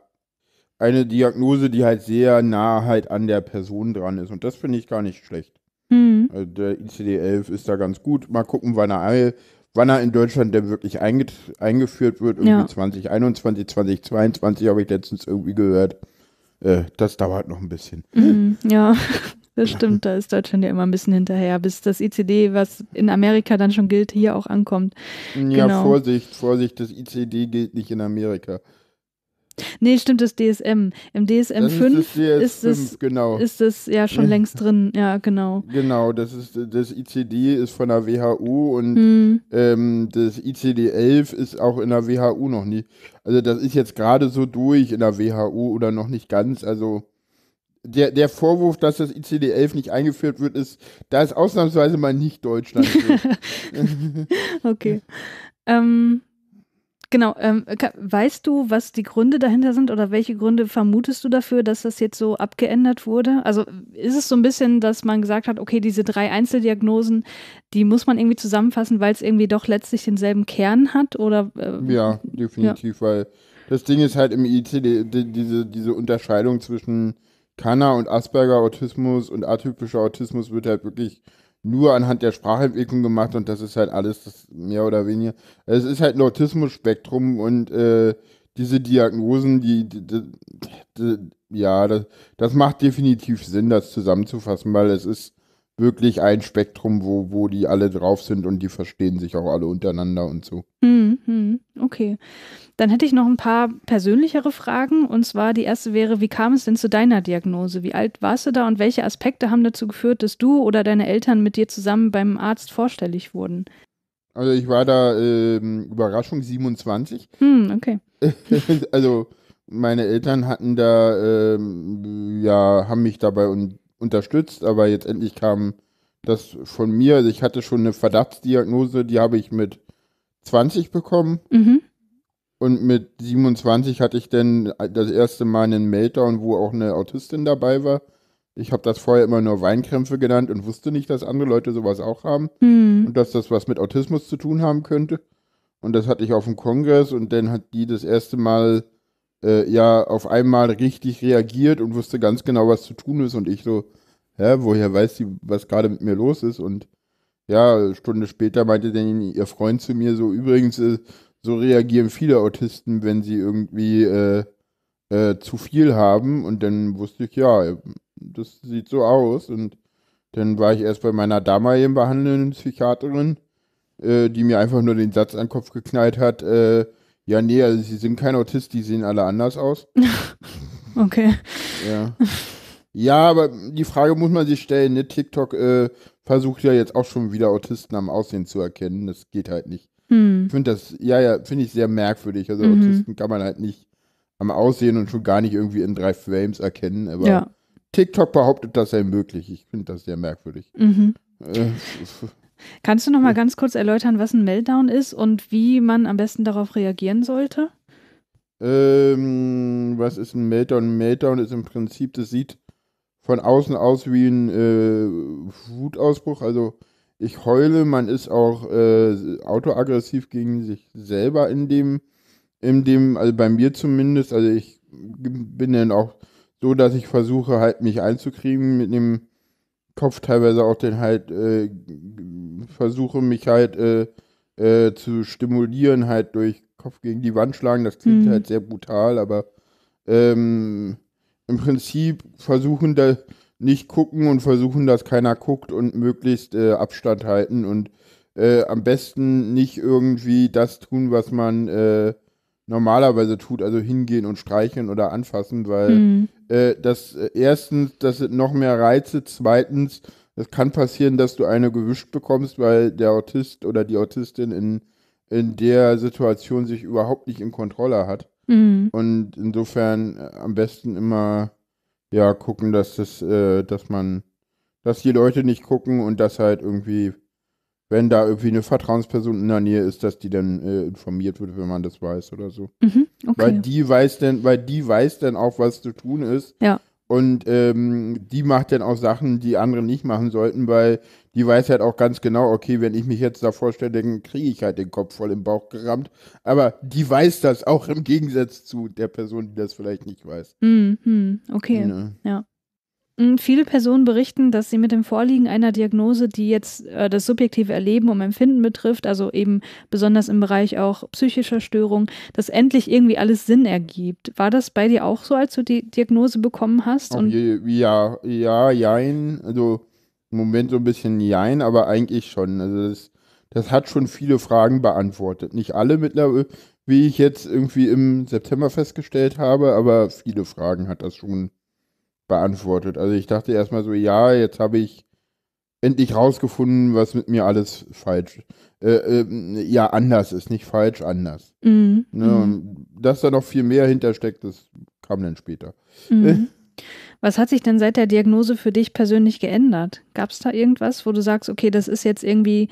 S4: eine Diagnose, die halt sehr nah halt an der Person dran ist. Und das finde ich gar nicht schlecht. Mhm. Also der ICD-11 ist da ganz gut. Mal gucken, wann er, wann er in Deutschland denn wirklich einge eingeführt wird. Irgendwie ja. 2021, 2022 habe ich letztens irgendwie gehört. Äh, das dauert noch ein bisschen. Mhm,
S2: ja. Das stimmt, da ist Deutschland ja immer ein bisschen hinterher, bis das ICD, was in Amerika dann schon gilt, hier auch ankommt. Ja, genau.
S4: Vorsicht, Vorsicht, das ICD gilt nicht in Amerika.
S2: Nee, stimmt, das DSM. Im DSM das 5 ist, das ist, es, genau. ist es ja schon längst drin, ja, genau.
S4: Genau, das ist das ICD ist von der WHO und hm. ähm, das ICD 11 ist auch in der WHO noch nie. Also das ist jetzt gerade so durch in der WHO oder noch nicht ganz, also der, der Vorwurf, dass das ICD-11 nicht eingeführt wird, ist, da ist ausnahmsweise mal nicht Deutschland.
S2: okay. ähm, genau. Ähm, weißt du, was die Gründe dahinter sind oder welche Gründe vermutest du dafür, dass das jetzt so abgeändert wurde? Also ist es so ein bisschen, dass man gesagt hat, okay, diese drei Einzeldiagnosen, die muss man irgendwie zusammenfassen, weil es irgendwie doch letztlich denselben Kern hat? Oder, äh, ja, definitiv,
S4: ja. weil das Ding ist halt im ICD, die, diese, diese Unterscheidung zwischen Kanner und Asperger Autismus und atypischer Autismus wird halt wirklich nur anhand der Sprachentwicklung gemacht und das ist halt alles das mehr oder weniger. Es ist halt ein Autismus-Spektrum und äh, diese Diagnosen, die, die, die, die ja, das, das, macht definitiv Sinn, das zusammenzufassen, weil es ist wirklich ein Spektrum, wo, wo die alle drauf sind und die verstehen sich auch alle untereinander und so.
S2: Hm. Hm, okay. Dann hätte ich noch ein paar persönlichere Fragen. Und zwar die erste wäre, wie kam es denn zu deiner Diagnose? Wie alt warst du da und welche Aspekte haben dazu geführt, dass du oder deine Eltern mit dir zusammen beim Arzt vorstellig wurden?
S4: Also ich war da, ähm, Überraschung, 27. Hm, okay. also meine Eltern hatten da, ähm, ja, haben mich dabei un unterstützt, aber jetzt endlich kam das von mir. Also ich hatte schon eine Verdachtsdiagnose, die habe ich mit 20 bekommen. Mhm. Und mit 27 hatte ich dann das erste Mal einen Meltdown, wo auch eine Autistin dabei war. Ich habe das vorher immer nur Weinkrämpfe genannt und wusste nicht, dass andere Leute sowas auch haben mhm. und dass das was mit Autismus zu tun haben könnte. Und das hatte ich auf dem Kongress und dann hat die das erste Mal äh, ja auf einmal richtig reagiert und wusste ganz genau, was zu tun ist. Und ich so, hä, woher weiß sie, was gerade mit mir los ist? Und ja, eine Stunde später meinte dann ihr Freund zu mir so, übrigens, äh, so reagieren viele Autisten, wenn sie irgendwie äh, äh, zu viel haben. Und dann wusste ich, ja, das sieht so aus. Und dann war ich erst bei meiner damaligen behandelnden Psychiaterin, äh, die mir einfach nur den Satz an den Kopf geknallt hat, äh, ja, nee, also sie sind kein Autist, die sehen alle anders aus. okay. Ja. Ja, aber die Frage muss man sich stellen, ne? TikTok äh, versucht ja jetzt auch schon wieder Autisten am Aussehen zu erkennen. Das geht halt nicht. Hm. Ich finde das, ja, ja, finde ich sehr merkwürdig. Also mhm. Autisten kann man halt nicht am Aussehen und schon gar nicht irgendwie in drei Frames erkennen. Aber ja. TikTok behauptet, das sei möglich. Ich finde das sehr merkwürdig. Mhm. Äh,
S2: Kannst du noch mal ganz kurz erläutern, was ein Meltdown ist und wie man am besten darauf reagieren sollte?
S4: Ähm, was ist ein Meltdown? Ein Meltdown ist im Prinzip, das sieht von außen aus wie ein äh, Wutausbruch. Also ich heule, man ist auch äh, autoaggressiv gegen sich selber in dem, in dem, also bei mir zumindest. Also ich bin dann auch so, dass ich versuche halt mich einzukriegen mit dem Kopf teilweise auch den halt äh, versuche mich halt äh, äh, zu stimulieren halt durch Kopf gegen die Wand schlagen. Das klingt mhm. halt sehr brutal, aber ähm, im Prinzip versuchen, da nicht gucken und versuchen, dass keiner guckt und möglichst äh, Abstand halten und äh, am besten nicht irgendwie das tun, was man äh, normalerweise tut, also hingehen und streicheln oder anfassen, weil mhm. Äh, das äh, erstens, das sind noch mehr Reize, zweitens, es kann passieren, dass du eine gewischt bekommst, weil der Autist oder die Autistin in, in der Situation sich überhaupt nicht in Kontrolle hat. Mhm. Und insofern äh, am besten immer ja gucken, dass das, äh, dass man, dass die Leute nicht gucken und dass halt irgendwie, wenn da irgendwie eine Vertrauensperson in der Nähe ist, dass die dann äh, informiert wird, wenn man das weiß oder so. Mhm, okay. Weil die weiß denn, weil die weiß dann auch, was zu tun ist. Ja. Und ähm, die macht dann auch Sachen, die andere nicht machen sollten, weil die weiß halt auch ganz genau, okay, wenn ich mich jetzt da vorstelle, dann kriege ich halt den Kopf voll im Bauch gerammt. Aber die weiß das auch im Gegensatz zu der Person, die das vielleicht nicht weiß.
S2: Mhm,
S4: okay, ne?
S2: ja. ja. Hm, viele Personen berichten, dass sie mit dem Vorliegen einer Diagnose, die jetzt äh, das subjektive Erleben und Empfinden betrifft, also eben besonders im Bereich auch psychischer Störungen, dass endlich irgendwie alles Sinn ergibt. War das bei dir auch so, als du die Diagnose bekommen hast?
S4: ja, ja, jein. Also im Moment so ein bisschen jein, aber eigentlich schon. Also das, das hat schon viele Fragen beantwortet. Nicht alle mittlerweile, wie ich jetzt irgendwie im September festgestellt habe, aber viele Fragen hat das schon beantwortet beantwortet. Also ich dachte erstmal so, ja, jetzt habe ich endlich rausgefunden, was mit mir alles falsch, äh, äh, ja, anders ist, nicht falsch, anders. Mhm. Ne, mhm. und dass da noch viel mehr hintersteckt, das kam dann später. Mhm. Äh.
S2: Was hat sich denn seit der Diagnose für dich persönlich geändert? Gab es da irgendwas, wo du sagst, okay, das ist jetzt irgendwie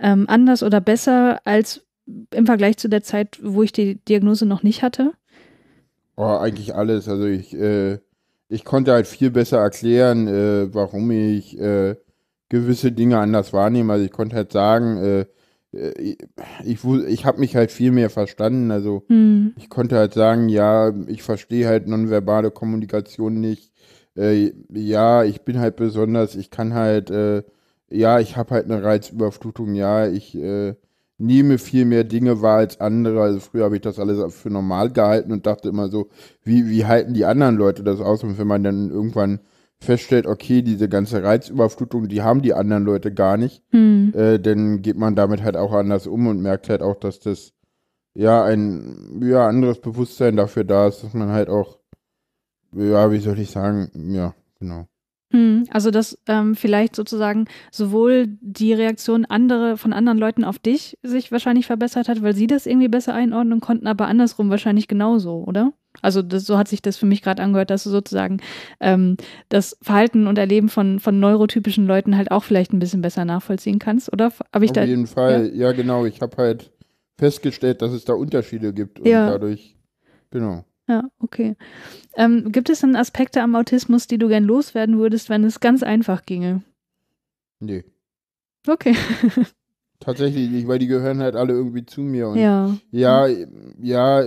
S2: ähm, anders oder besser als im Vergleich zu der Zeit, wo ich die Diagnose noch nicht hatte?
S4: Oh, eigentlich alles. Also ich äh, ich konnte halt viel besser erklären, äh, warum ich äh, gewisse Dinge anders wahrnehme. Also ich konnte halt sagen, äh, äh ich, ich, ich habe mich halt viel mehr verstanden. Also hm. ich konnte halt sagen, ja, ich verstehe halt nonverbale Kommunikation nicht. Äh, ja, ich bin halt besonders, ich kann halt, äh, ja, ich habe halt eine Reizüberflutung, ja, ich nehme viel mehr Dinge wahr als andere. Also früher habe ich das alles für normal gehalten und dachte immer so, wie, wie halten die anderen Leute das aus? Und wenn man dann irgendwann feststellt, okay, diese ganze Reizüberflutung, die haben die anderen Leute gar nicht, mhm. äh, dann geht man damit halt auch anders um und merkt halt auch, dass das ja ein ja, anderes Bewusstsein dafür da ist, dass man halt auch, ja, wie soll ich sagen, ja, genau.
S2: Hm, also dass ähm, vielleicht sozusagen sowohl die Reaktion andere von anderen Leuten auf dich sich wahrscheinlich verbessert hat, weil sie das irgendwie besser einordnen konnten, aber andersrum wahrscheinlich genauso, oder? Also das, so hat sich das für mich gerade angehört, dass du sozusagen ähm, das Verhalten und Erleben von, von neurotypischen Leuten halt auch vielleicht ein bisschen besser nachvollziehen kannst, oder? Hab ich auf da, jeden Fall,
S4: ja, ja genau. Ich habe halt festgestellt, dass es da Unterschiede gibt und ja. dadurch, genau.
S2: Ja, okay. Ähm, gibt es denn Aspekte am Autismus, die du gern loswerden würdest, wenn es ganz einfach ginge? Nee. Okay.
S4: Tatsächlich nicht, weil die gehören halt alle irgendwie zu mir. Und ja. Ja, ja,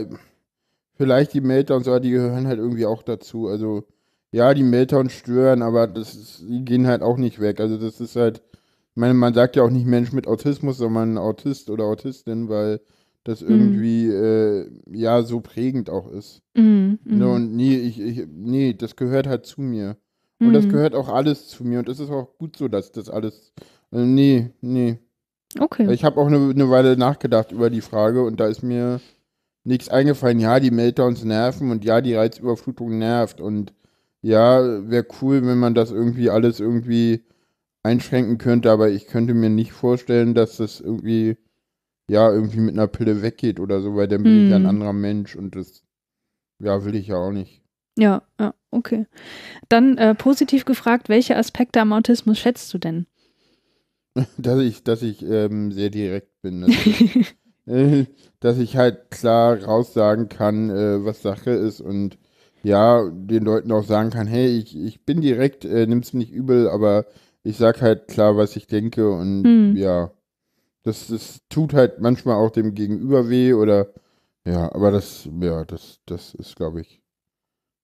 S4: vielleicht die Meltdown, so, die gehören halt irgendwie auch dazu. Also, ja, die Meltdown stören, aber das ist, die gehen halt auch nicht weg. Also, das ist halt, ich meine, man sagt ja auch nicht Mensch mit Autismus, sondern Autist oder Autistin, weil das mhm. irgendwie mhm. äh, ja so prägend auch ist. Mhm, ne, mhm. und nee, ich, ich, nee, das gehört halt zu mir. Und mhm. das gehört auch alles zu mir. Und es ist auch gut so, dass das alles. Also nee, nee. Okay. Ich habe auch eine, eine Weile nachgedacht über die Frage und da ist mir nichts eingefallen. Ja, die Meltdowns nerven und ja, die Reizüberflutung nervt. Und ja, wäre cool, wenn man das irgendwie alles irgendwie einschränken könnte, aber ich könnte mir nicht vorstellen, dass das irgendwie ja, irgendwie mit einer Pille weggeht oder so, weil dann bin mm. ich ja ein mhm. anderer Mensch und das, ja, will ich ja auch nicht.
S2: Ja, ja, okay. Dann äh, positiv gefragt, welche Aspekte am Autismus schätzt du denn?
S4: dass ich, dass ich ähm, sehr direkt bin. Dass ich, äh, dass ich halt klar raussagen kann, äh, was Sache ist und ja, den Leuten auch sagen kann, hey, ich, ich bin direkt, äh, nimm's mir nicht übel, aber ich sag halt klar, was ich denke und mm. ja. Das, das tut halt manchmal auch dem Gegenüber weh oder ja, aber das, ja, das, das ist, glaube ich,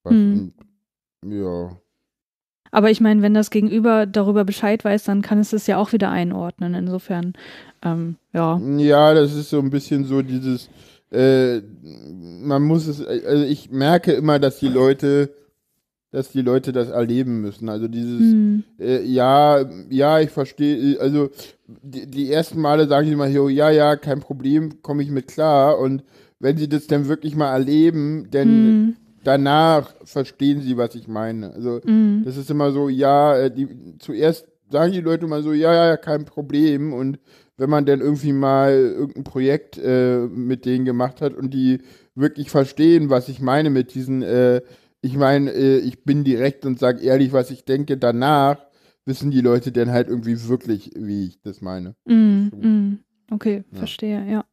S4: was, hm. ja.
S2: Aber ich meine, wenn das Gegenüber darüber Bescheid weiß, dann kann es das ja auch wieder einordnen. Insofern, ähm,
S4: ja. Ja, das ist so ein bisschen so dieses, äh, man muss es, also ich merke immer, dass die Leute dass die Leute das erleben müssen. Also dieses, mhm. äh, ja, ja, ich verstehe, äh, also die, die, ersten Male sagen die immer, hier, ja, ja, kein Problem, komme ich mit klar. Und wenn sie das dann wirklich mal erleben, dann mhm. danach verstehen sie, was ich meine. Also mhm. das ist immer so, ja, äh, die, zuerst sagen die Leute mal so, ja, ja, kein Problem. Und wenn man dann irgendwie mal irgendein Projekt äh, mit denen gemacht hat und die wirklich verstehen, was ich meine mit diesen äh, ich meine, äh, ich bin direkt und sage ehrlich, was ich denke. Danach wissen die Leute dann halt irgendwie wirklich, wie ich das meine. Mm, mm.
S2: Okay, ja. verstehe, ja.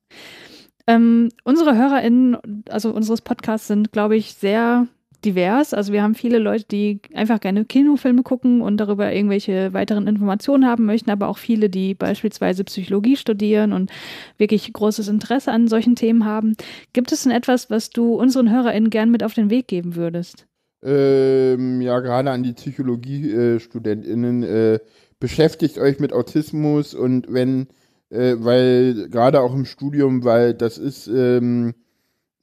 S2: Ähm, unsere HörerInnen, also unseres Podcasts, sind, glaube ich, sehr divers. Also wir haben viele Leute, die einfach gerne Kinofilme gucken und darüber irgendwelche weiteren Informationen haben möchten, aber auch viele, die beispielsweise Psychologie studieren und wirklich großes Interesse an solchen Themen haben. Gibt es denn etwas, was du unseren HörerInnen gern mit auf den Weg geben würdest?
S4: Ähm, ja, gerade an die Psychologie-StudentInnen, äh, äh, beschäftigt euch mit Autismus und wenn, äh, weil gerade auch im Studium, weil das ist, ähm,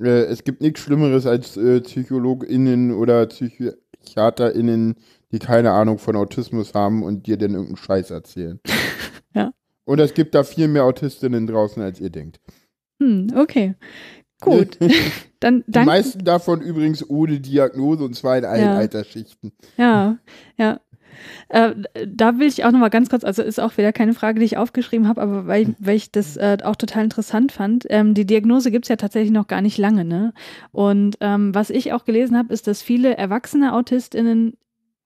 S4: äh, es gibt nichts Schlimmeres als äh, PsychologInnen oder PsychiaterInnen, die keine Ahnung von Autismus haben und dir dann irgendeinen Scheiß erzählen. ja. Und es gibt da viel mehr Autistinnen draußen, als ihr denkt.
S2: Hm, okay. Gut. Dann danke. Die meisten
S4: davon übrigens ohne Diagnose und zwar in allen ja. Altersschichten.
S2: Ja, ja. Äh, da will ich auch nochmal ganz kurz, also ist auch wieder keine Frage, die ich aufgeschrieben habe, aber weil, weil ich das äh, auch total interessant fand. Ähm, die Diagnose gibt es ja tatsächlich noch gar nicht lange, ne? Und ähm, was ich auch gelesen habe, ist, dass viele erwachsene AutistInnen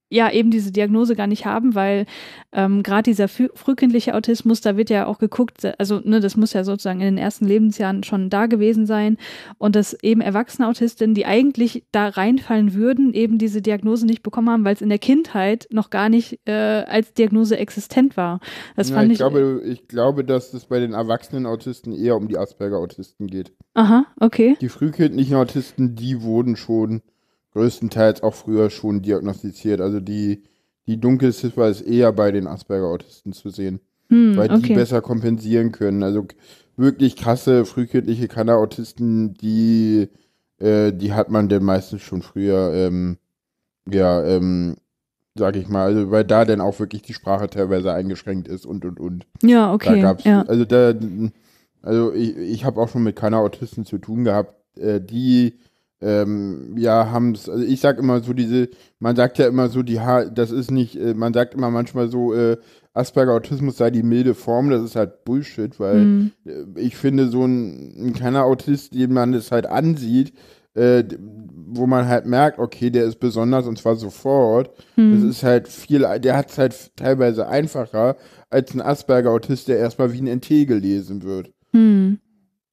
S2: ja eben diese Diagnose gar nicht haben, weil ähm, gerade dieser frühkindliche Autismus, da wird ja auch geguckt, also ne, das muss ja sozusagen in den ersten Lebensjahren schon da gewesen sein und dass eben erwachsene Autistinnen, die eigentlich da reinfallen würden, eben diese Diagnose nicht bekommen haben, weil es in der Kindheit noch gar nicht äh, als Diagnose existent war. Das ja, fand ich, ich
S4: glaube, ich glaube, dass es bei den erwachsenen Autisten eher um die Asperger-Autisten geht. Aha, okay. Die frühkindlichen Autisten, die wurden schon größtenteils auch früher schon diagnostiziert. Also die, die Ziffer ist eher bei den Asperger-Autisten zu sehen, hm, weil okay. die besser kompensieren können. Also wirklich krasse frühkindliche Kanner-Autisten, die, äh, die hat man denn meistens schon früher, ähm, ja, ähm, sag ich mal, also weil da dann auch wirklich die Sprache teilweise eingeschränkt ist und und und. Ja, okay. Da gab's, ja. Also da, also ich, ich habe auch schon mit keiner Autisten zu tun gehabt, äh, die ähm, ja, haben es, also ich sag immer so diese, man sagt ja immer so, die ha das ist nicht, äh, man sagt immer manchmal so, äh, Asperger Autismus sei die milde Form, das ist halt Bullshit, weil mhm. äh, ich finde, so ein, ein kleiner Autist, den man es halt ansieht, äh, wo man halt merkt, okay, der ist besonders und zwar sofort. Mhm. Das ist halt viel, der hat es halt teilweise einfacher als ein Asperger-Autist, der erstmal wie ein NT gelesen wird. Mhm.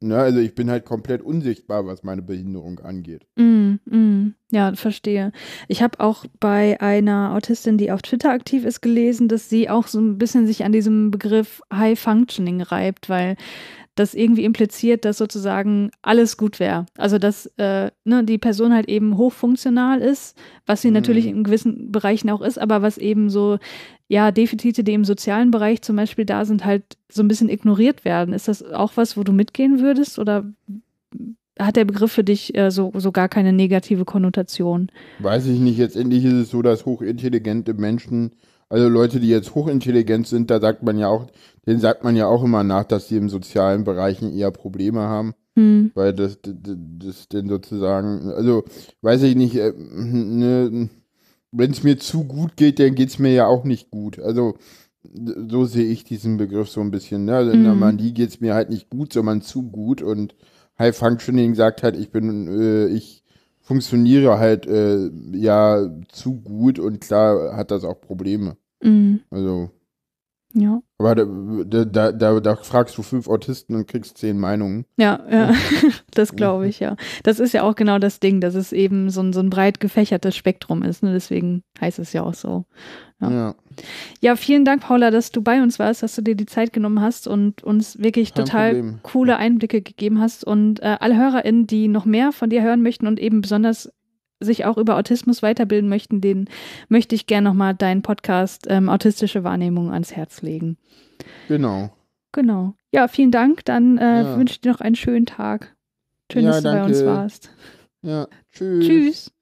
S4: Ne, also ich bin halt komplett unsichtbar, was meine Behinderung angeht. Mm,
S2: mm, ja, verstehe. Ich habe auch bei einer Autistin, die auf Twitter aktiv ist, gelesen, dass sie auch so ein bisschen sich an diesem Begriff High Functioning reibt, weil das irgendwie impliziert, dass sozusagen alles gut wäre. Also dass äh, ne, die Person halt eben hochfunktional ist, was sie mm. natürlich in gewissen Bereichen auch ist, aber was eben so ja, Defizite, die im sozialen Bereich zum Beispiel da sind, halt so ein bisschen ignoriert werden. Ist das auch was, wo du mitgehen würdest oder hat der Begriff für dich äh, so, so gar keine negative Konnotation?
S4: Weiß ich nicht. Letztendlich ist es so, dass hochintelligente Menschen, also Leute, die jetzt hochintelligent sind, da sagt man ja auch, denen sagt man ja auch immer nach, dass sie im sozialen Bereichen eher Probleme haben. Hm. Weil das, das, das denn sozusagen, also weiß ich nicht, äh, ne, wenn es mir zu gut geht, dann geht es mir ja auch nicht gut. Also so sehe ich diesen Begriff so ein bisschen. Ne? Also, mhm. In der Manie geht es mir halt nicht gut, sondern zu gut. Und High Functioning sagt halt, ich bin, äh, ich funktioniere halt äh, ja zu gut und klar hat das auch Probleme. Mhm. Also ja. Aber da, da, da, da, fragst du fünf Autisten und kriegst zehn Meinungen. Ja, ja. das glaube
S2: ich, ja. Das ist ja auch genau das Ding, dass es eben so ein, so ein breit gefächertes Spektrum ist. Ne? Deswegen heißt es ja auch so. Ja. ja. ja. vielen Dank, Paula, dass du bei uns warst, dass du dir die Zeit genommen hast und uns wirklich Kein total Problem. coole Einblicke gegeben hast. Und äh, alle HörerInnen, die noch mehr von dir hören möchten und eben besonders sich auch über Autismus weiterbilden möchten, denen möchte ich gerne nochmal deinen Podcast ähm, Autistische Wahrnehmung ans Herz legen. Genau. Genau. Ja, vielen Dank. Dann äh, ja. wünsche ich dir noch einen schönen Tag. Schön, ja, dass du danke. bei uns warst. Ja, tschüss. Tschüss.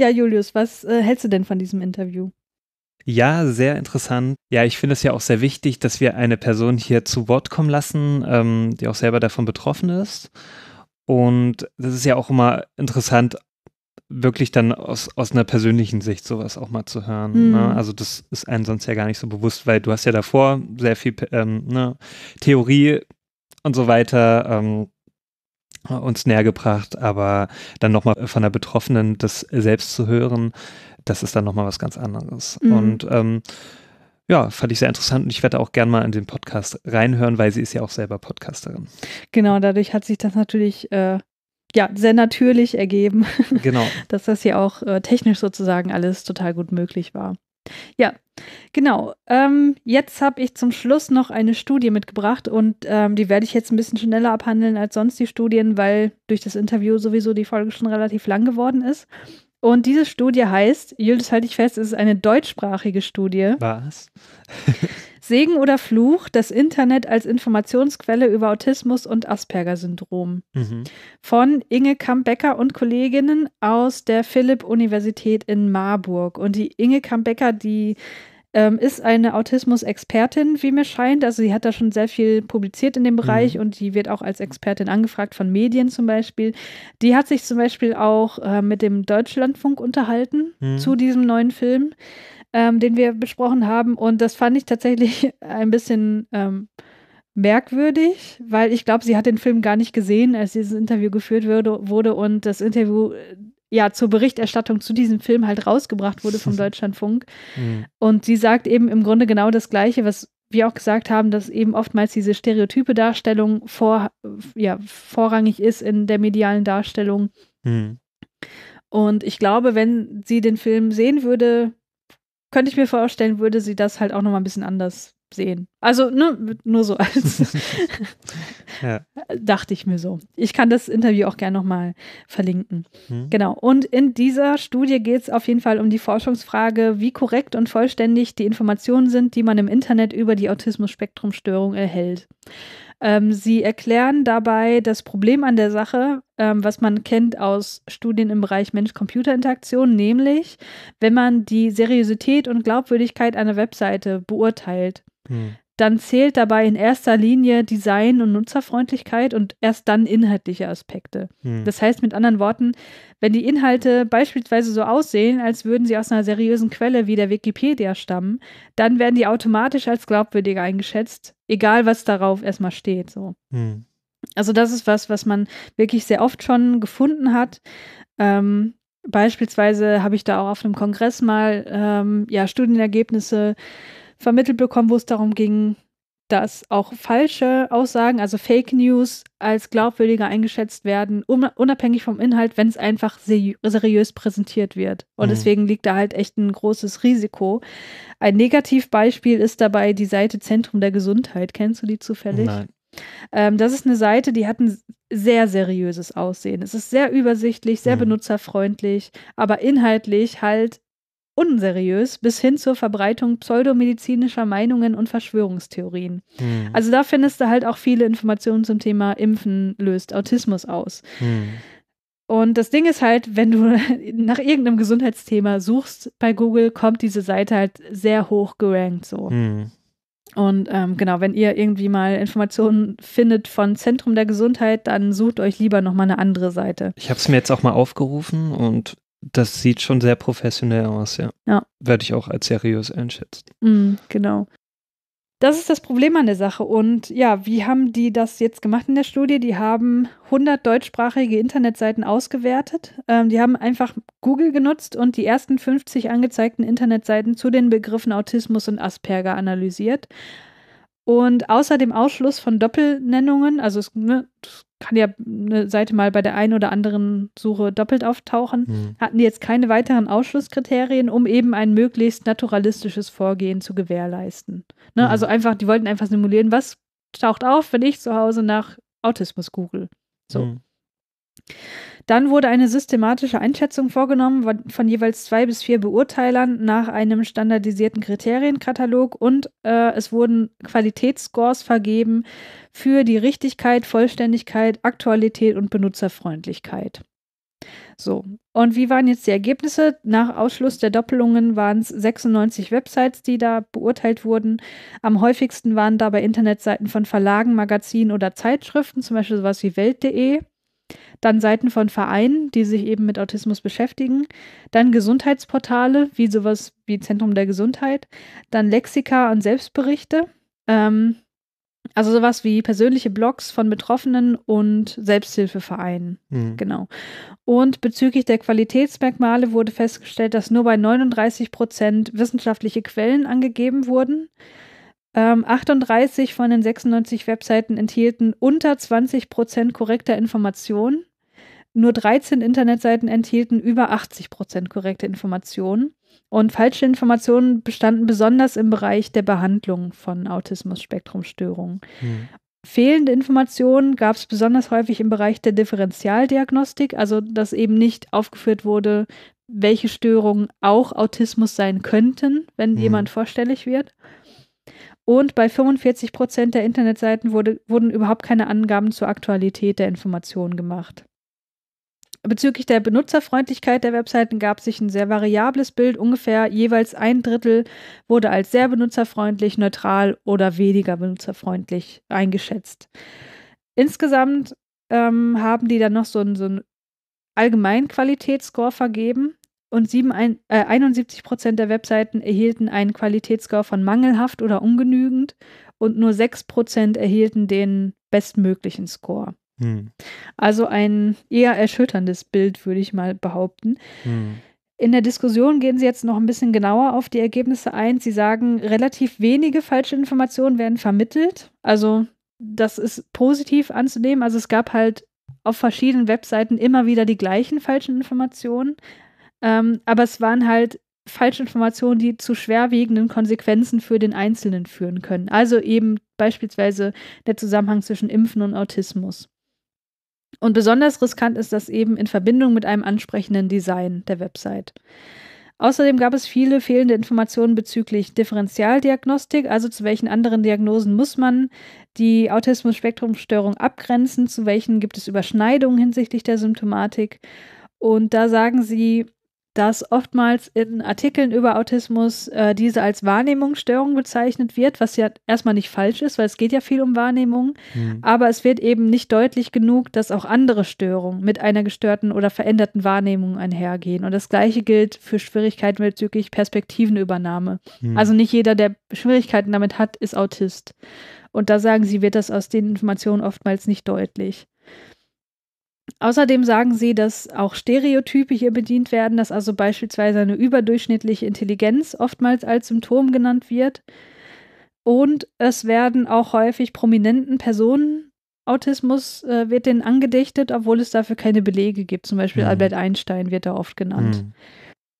S2: Ja, Julius, was äh, hältst du denn von diesem Interview?
S1: Ja, sehr interessant. Ja, ich finde es ja auch sehr wichtig, dass wir eine Person hier zu Wort kommen lassen, ähm, die auch selber davon betroffen ist. Und das ist ja auch immer interessant, wirklich dann aus, aus einer persönlichen Sicht sowas auch mal zu hören. Ne? Mhm. Ne? Also das ist einem sonst ja gar nicht so bewusst, weil du hast ja davor sehr viel ähm, ne, Theorie und so weiter ähm, uns näher gebracht, aber dann nochmal von der Betroffenen das selbst zu hören, das ist dann nochmal was ganz anderes. Mhm. Und ähm, ja, fand ich sehr interessant und ich werde auch gerne mal in den Podcast reinhören, weil sie ist ja auch selber Podcasterin.
S2: Genau, dadurch hat sich das natürlich äh, ja sehr natürlich ergeben, genau. dass das ja auch äh, technisch sozusagen alles total gut möglich war. Ja, genau. Ähm, jetzt habe ich zum Schluss noch eine Studie mitgebracht und ähm, die werde ich jetzt ein bisschen schneller abhandeln als sonst die Studien, weil durch das Interview sowieso die Folge schon relativ lang geworden ist. Und diese Studie heißt, Jüldis halte ich fest, es ist eine deutschsprachige Studie. Was? Segen oder Fluch, das Internet als Informationsquelle über Autismus und Asperger-Syndrom. Mhm. Von Inge Kambecker und Kolleginnen aus der Philipp-Universität in Marburg. Und die Inge Kambecker, die ähm, ist eine Autismus-Expertin, wie mir scheint. Also sie hat da schon sehr viel publiziert in dem mhm. Bereich mhm. und die wird auch als Expertin angefragt von Medien zum Beispiel. Die hat sich zum Beispiel auch äh, mit dem Deutschlandfunk unterhalten mhm. zu diesem neuen Film, ähm, den wir besprochen haben. Und das fand ich tatsächlich ein bisschen ähm, merkwürdig, weil ich glaube, sie hat den Film gar nicht gesehen, als dieses Interview geführt würde, wurde. Und das Interview äh, ja zur Berichterstattung zu diesem Film halt rausgebracht wurde vom Deutschlandfunk. Mhm. Und sie sagt eben im Grunde genau das Gleiche, was wir auch gesagt haben, dass eben oftmals diese stereotype Darstellung vor, ja, vorrangig ist in der medialen Darstellung. Mhm. Und ich glaube, wenn sie den Film sehen würde, könnte ich mir vorstellen, würde sie das halt auch nochmal ein bisschen anders sehen. Also ne, nur so als ja. dachte ich mir so. Ich kann das Interview auch gerne nochmal verlinken. Hm. Genau. Und in dieser Studie geht es auf jeden Fall um die Forschungsfrage, wie korrekt und vollständig die Informationen sind, die man im Internet über die Autismus-Spektrum-Störung erhält. Ähm, sie erklären dabei das Problem an der Sache, ähm, was man kennt aus Studien im Bereich Mensch-Computer-Interaktion, nämlich wenn man die Seriosität und Glaubwürdigkeit einer Webseite beurteilt. Hm. dann zählt dabei in erster Linie Design und Nutzerfreundlichkeit und erst dann inhaltliche Aspekte. Hm. Das heißt mit anderen Worten, wenn die Inhalte beispielsweise so aussehen, als würden sie aus einer seriösen Quelle wie der Wikipedia stammen, dann werden die automatisch als glaubwürdiger eingeschätzt, egal was darauf erstmal steht. So. Hm. Also das ist was, was man wirklich sehr oft schon gefunden hat. Ähm, beispielsweise habe ich da auch auf einem Kongress mal ähm, ja, Studienergebnisse vermittelt bekommen, wo es darum ging, dass auch falsche Aussagen, also Fake News, als glaubwürdiger eingeschätzt werden, unabhängig vom Inhalt, wenn es einfach seriö seriös präsentiert wird. Und mhm. deswegen liegt da halt echt ein großes Risiko. Ein Negativbeispiel ist dabei die Seite Zentrum der Gesundheit. Kennst du die zufällig? Nein. Ähm, das ist eine Seite, die hat ein sehr seriöses Aussehen. Es ist sehr übersichtlich, sehr mhm. benutzerfreundlich, aber inhaltlich halt unseriös bis hin zur Verbreitung pseudomedizinischer Meinungen und Verschwörungstheorien. Mhm. Also da findest du halt auch viele Informationen zum Thema Impfen löst Autismus aus. Mhm. Und das Ding ist halt, wenn du nach irgendeinem Gesundheitsthema suchst bei Google, kommt diese Seite halt sehr hoch gerankt so. Mhm. Und ähm, genau, wenn ihr irgendwie mal Informationen findet von Zentrum der Gesundheit, dann sucht euch lieber nochmal eine andere Seite. Ich habe
S1: es mir jetzt auch mal aufgerufen und das sieht schon sehr professionell aus, ja. ja. Werde ich
S2: auch als seriös einschätzen. Mm, genau. Das ist das Problem an der Sache. Und ja, wie haben die das jetzt gemacht in der Studie? Die haben 100 deutschsprachige Internetseiten ausgewertet. Ähm, die haben einfach Google genutzt und die ersten 50 angezeigten Internetseiten zu den Begriffen Autismus und Asperger analysiert. Und außer dem Ausschluss von Doppelnennungen, also es, ne, es kann ja eine Seite mal bei der einen oder anderen Suche doppelt auftauchen, mhm. hatten die jetzt keine weiteren Ausschlusskriterien, um eben ein möglichst naturalistisches Vorgehen zu gewährleisten. Ne? Mhm. Also einfach, die wollten einfach simulieren, was taucht auf, wenn ich zu Hause nach Autismus google. So. Mhm. Dann wurde eine systematische Einschätzung vorgenommen von jeweils zwei bis vier Beurteilern nach einem standardisierten Kriterienkatalog und äh, es wurden Qualitätsscores vergeben für die Richtigkeit, Vollständigkeit, Aktualität und Benutzerfreundlichkeit. So, und wie waren jetzt die Ergebnisse? Nach Ausschluss der Doppelungen waren es 96 Websites, die da beurteilt wurden. Am häufigsten waren dabei Internetseiten von Verlagen, Magazinen oder Zeitschriften, zum Beispiel sowas wie Welt.de dann Seiten von Vereinen, die sich eben mit Autismus beschäftigen, dann Gesundheitsportale, wie sowas wie Zentrum der Gesundheit, dann Lexika und Selbstberichte, ähm, also sowas wie persönliche Blogs von Betroffenen und Selbsthilfevereinen. Mhm. Genau. Und bezüglich der Qualitätsmerkmale wurde festgestellt, dass nur bei 39 Prozent wissenschaftliche Quellen angegeben wurden. Ähm, 38 von den 96 Webseiten enthielten unter 20 Prozent korrekter Informationen. Nur 13 Internetseiten enthielten über 80 Prozent korrekte Informationen. Und falsche Informationen bestanden besonders im Bereich der Behandlung von autismus spektrumstörungen Hm. Fehlende Informationen gab es besonders häufig im Bereich der Differentialdiagnostik, also dass eben nicht aufgeführt wurde, welche Störungen auch Autismus sein könnten, wenn hm. jemand vorstellig wird. Und bei 45 Prozent der Internetseiten wurde, wurden überhaupt keine Angaben zur Aktualität der Informationen gemacht. Bezüglich der Benutzerfreundlichkeit der Webseiten gab sich ein sehr variables Bild. Ungefähr jeweils ein Drittel wurde als sehr benutzerfreundlich, neutral oder weniger benutzerfreundlich eingeschätzt. Insgesamt ähm, haben die dann noch so einen, so einen Allgemeinqualitätsscore vergeben und 7, äh, 71 Prozent der Webseiten erhielten einen Qualitätsscore von mangelhaft oder ungenügend und nur 6 Prozent erhielten den bestmöglichen Score. Hm. Also ein eher erschütterndes Bild, würde ich mal behaupten. Hm. In der Diskussion gehen Sie jetzt noch ein bisschen genauer auf die Ergebnisse ein. Sie sagen, relativ wenige falsche Informationen werden vermittelt. Also das ist positiv anzunehmen. Also es gab halt auf verschiedenen Webseiten immer wieder die gleichen falschen Informationen. Ähm, aber es waren halt Falschinformationen, die zu schwerwiegenden Konsequenzen für den Einzelnen führen können. Also eben beispielsweise der Zusammenhang zwischen Impfen und Autismus. Und besonders riskant ist das eben in Verbindung mit einem ansprechenden Design der Website. Außerdem gab es viele fehlende Informationen bezüglich Differentialdiagnostik, also zu welchen anderen Diagnosen muss man die Autismus-Spektrum-Störung abgrenzen, zu welchen gibt es Überschneidungen hinsichtlich der Symptomatik. Und da sagen sie, dass oftmals in Artikeln über Autismus äh, diese als Wahrnehmungsstörung bezeichnet wird, was ja erstmal nicht falsch ist, weil es geht ja viel um Wahrnehmung, mhm. aber es wird eben nicht deutlich genug, dass auch andere Störungen mit einer gestörten oder veränderten Wahrnehmung einhergehen. Und das gleiche gilt für Schwierigkeiten bezüglich Perspektivenübernahme. Mhm. Also nicht jeder, der Schwierigkeiten damit hat, ist Autist. Und da sagen sie, wird das aus den Informationen oftmals nicht deutlich. Außerdem sagen sie, dass auch Stereotype hier bedient werden, dass also beispielsweise eine überdurchschnittliche Intelligenz oftmals als Symptom genannt wird. Und es werden auch häufig prominenten Personen Autismus äh, wird denen angedichtet, obwohl es dafür keine Belege gibt. Zum Beispiel mhm. Albert Einstein wird da oft genannt. Mhm.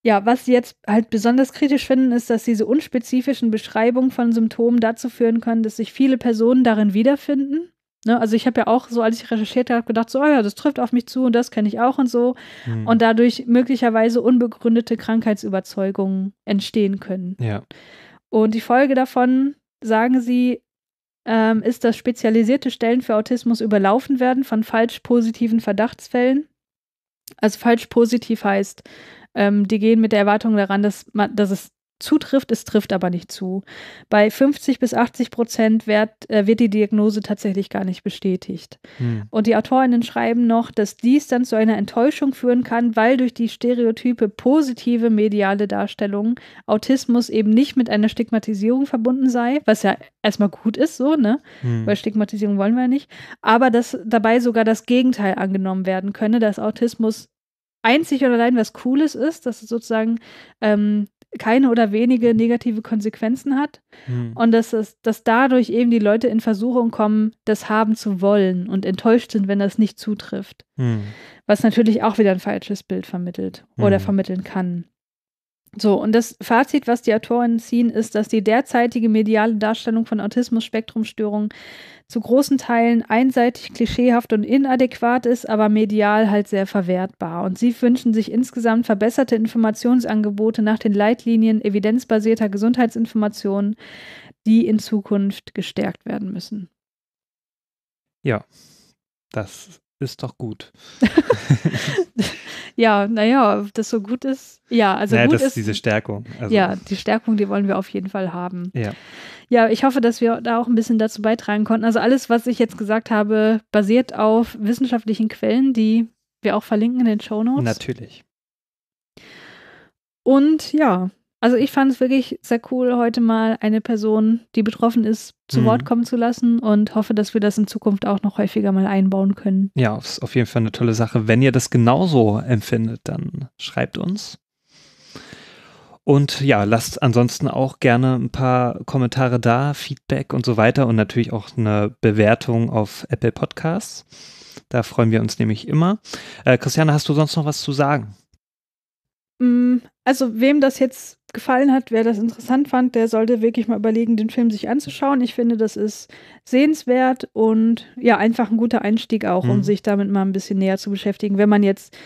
S2: Ja, was sie jetzt halt besonders kritisch finden, ist, dass diese unspezifischen Beschreibungen von Symptomen dazu führen können, dass sich viele Personen darin wiederfinden Ne? Also ich habe ja auch so, als ich recherchiert habe, gedacht, so, oh ja, das trifft auf mich zu und das kenne ich auch und so. Mhm. Und dadurch möglicherweise unbegründete Krankheitsüberzeugungen entstehen können. Ja. Und die Folge davon, sagen sie, ähm, ist, dass spezialisierte Stellen für Autismus überlaufen werden von falsch positiven Verdachtsfällen. Also falsch positiv heißt, ähm, die gehen mit der Erwartung daran, dass, man, dass es zutrifft, es trifft aber nicht zu. Bei 50 bis 80 Prozent wird, äh, wird die Diagnose tatsächlich gar nicht bestätigt. Hm. Und die Autorinnen schreiben noch, dass dies dann zu einer Enttäuschung führen kann, weil durch die Stereotype positive mediale Darstellung Autismus eben nicht mit einer Stigmatisierung verbunden sei, was ja erstmal gut ist, so, ne? Hm. Weil Stigmatisierung wollen wir ja nicht. Aber dass dabei sogar das Gegenteil angenommen werden könne, dass Autismus einzig und allein was Cooles ist, dass es sozusagen ähm, keine oder wenige negative Konsequenzen hat hm. und dass, es, dass dadurch eben die Leute in Versuchung kommen, das haben zu wollen und enttäuscht sind, wenn das nicht zutrifft. Hm. Was natürlich auch wieder ein falsches Bild vermittelt hm. oder vermitteln kann. So, und das Fazit, was die Autoren ziehen, ist, dass die derzeitige mediale Darstellung von Autismus-Spektrumstörungen zu großen Teilen einseitig, klischeehaft und inadäquat ist, aber medial halt sehr verwertbar. Und sie wünschen sich insgesamt verbesserte Informationsangebote nach den Leitlinien evidenzbasierter Gesundheitsinformationen, die in Zukunft gestärkt werden müssen.
S1: Ja, das ist doch gut.
S2: Ja, naja, ob das so gut ist. Ja, also naja, gut das ist diese Stärkung. Also ja, die Stärkung, die wollen wir auf jeden Fall haben. Ja. ja, ich hoffe, dass wir da auch ein bisschen dazu beitragen konnten. Also alles, was ich jetzt gesagt habe, basiert auf wissenschaftlichen Quellen, die wir auch verlinken in den Show Notes. Natürlich. Und ja, also ich fand es wirklich sehr cool, heute mal eine Person, die betroffen ist, zu mhm. Wort kommen zu lassen und hoffe, dass wir das in Zukunft auch noch häufiger mal einbauen können.
S1: Ja, ist auf jeden Fall eine tolle Sache. Wenn ihr das genauso empfindet, dann schreibt uns. Und ja, lasst ansonsten auch gerne ein paar Kommentare da, Feedback und so weiter und natürlich auch eine Bewertung auf Apple Podcasts. Da freuen wir uns nämlich immer. Äh, Christiane, hast du sonst noch was zu sagen?
S2: Mm, also, wem das jetzt gefallen hat, wer das interessant fand, der sollte wirklich mal überlegen, den Film sich anzuschauen. Ich finde, das ist sehenswert und ja, einfach ein guter Einstieg auch, mhm. um sich damit mal ein bisschen näher zu beschäftigen, wenn man jetzt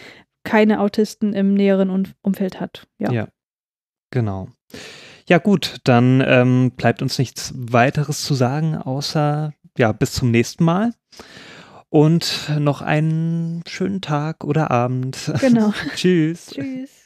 S2: keine Autisten im näheren Umfeld hat. Ja,
S1: ja genau. Ja gut, dann ähm, bleibt uns nichts weiteres zu sagen, außer ja, bis zum nächsten Mal. Und noch einen schönen Tag oder Abend. Genau. Tschüss. Tschüss.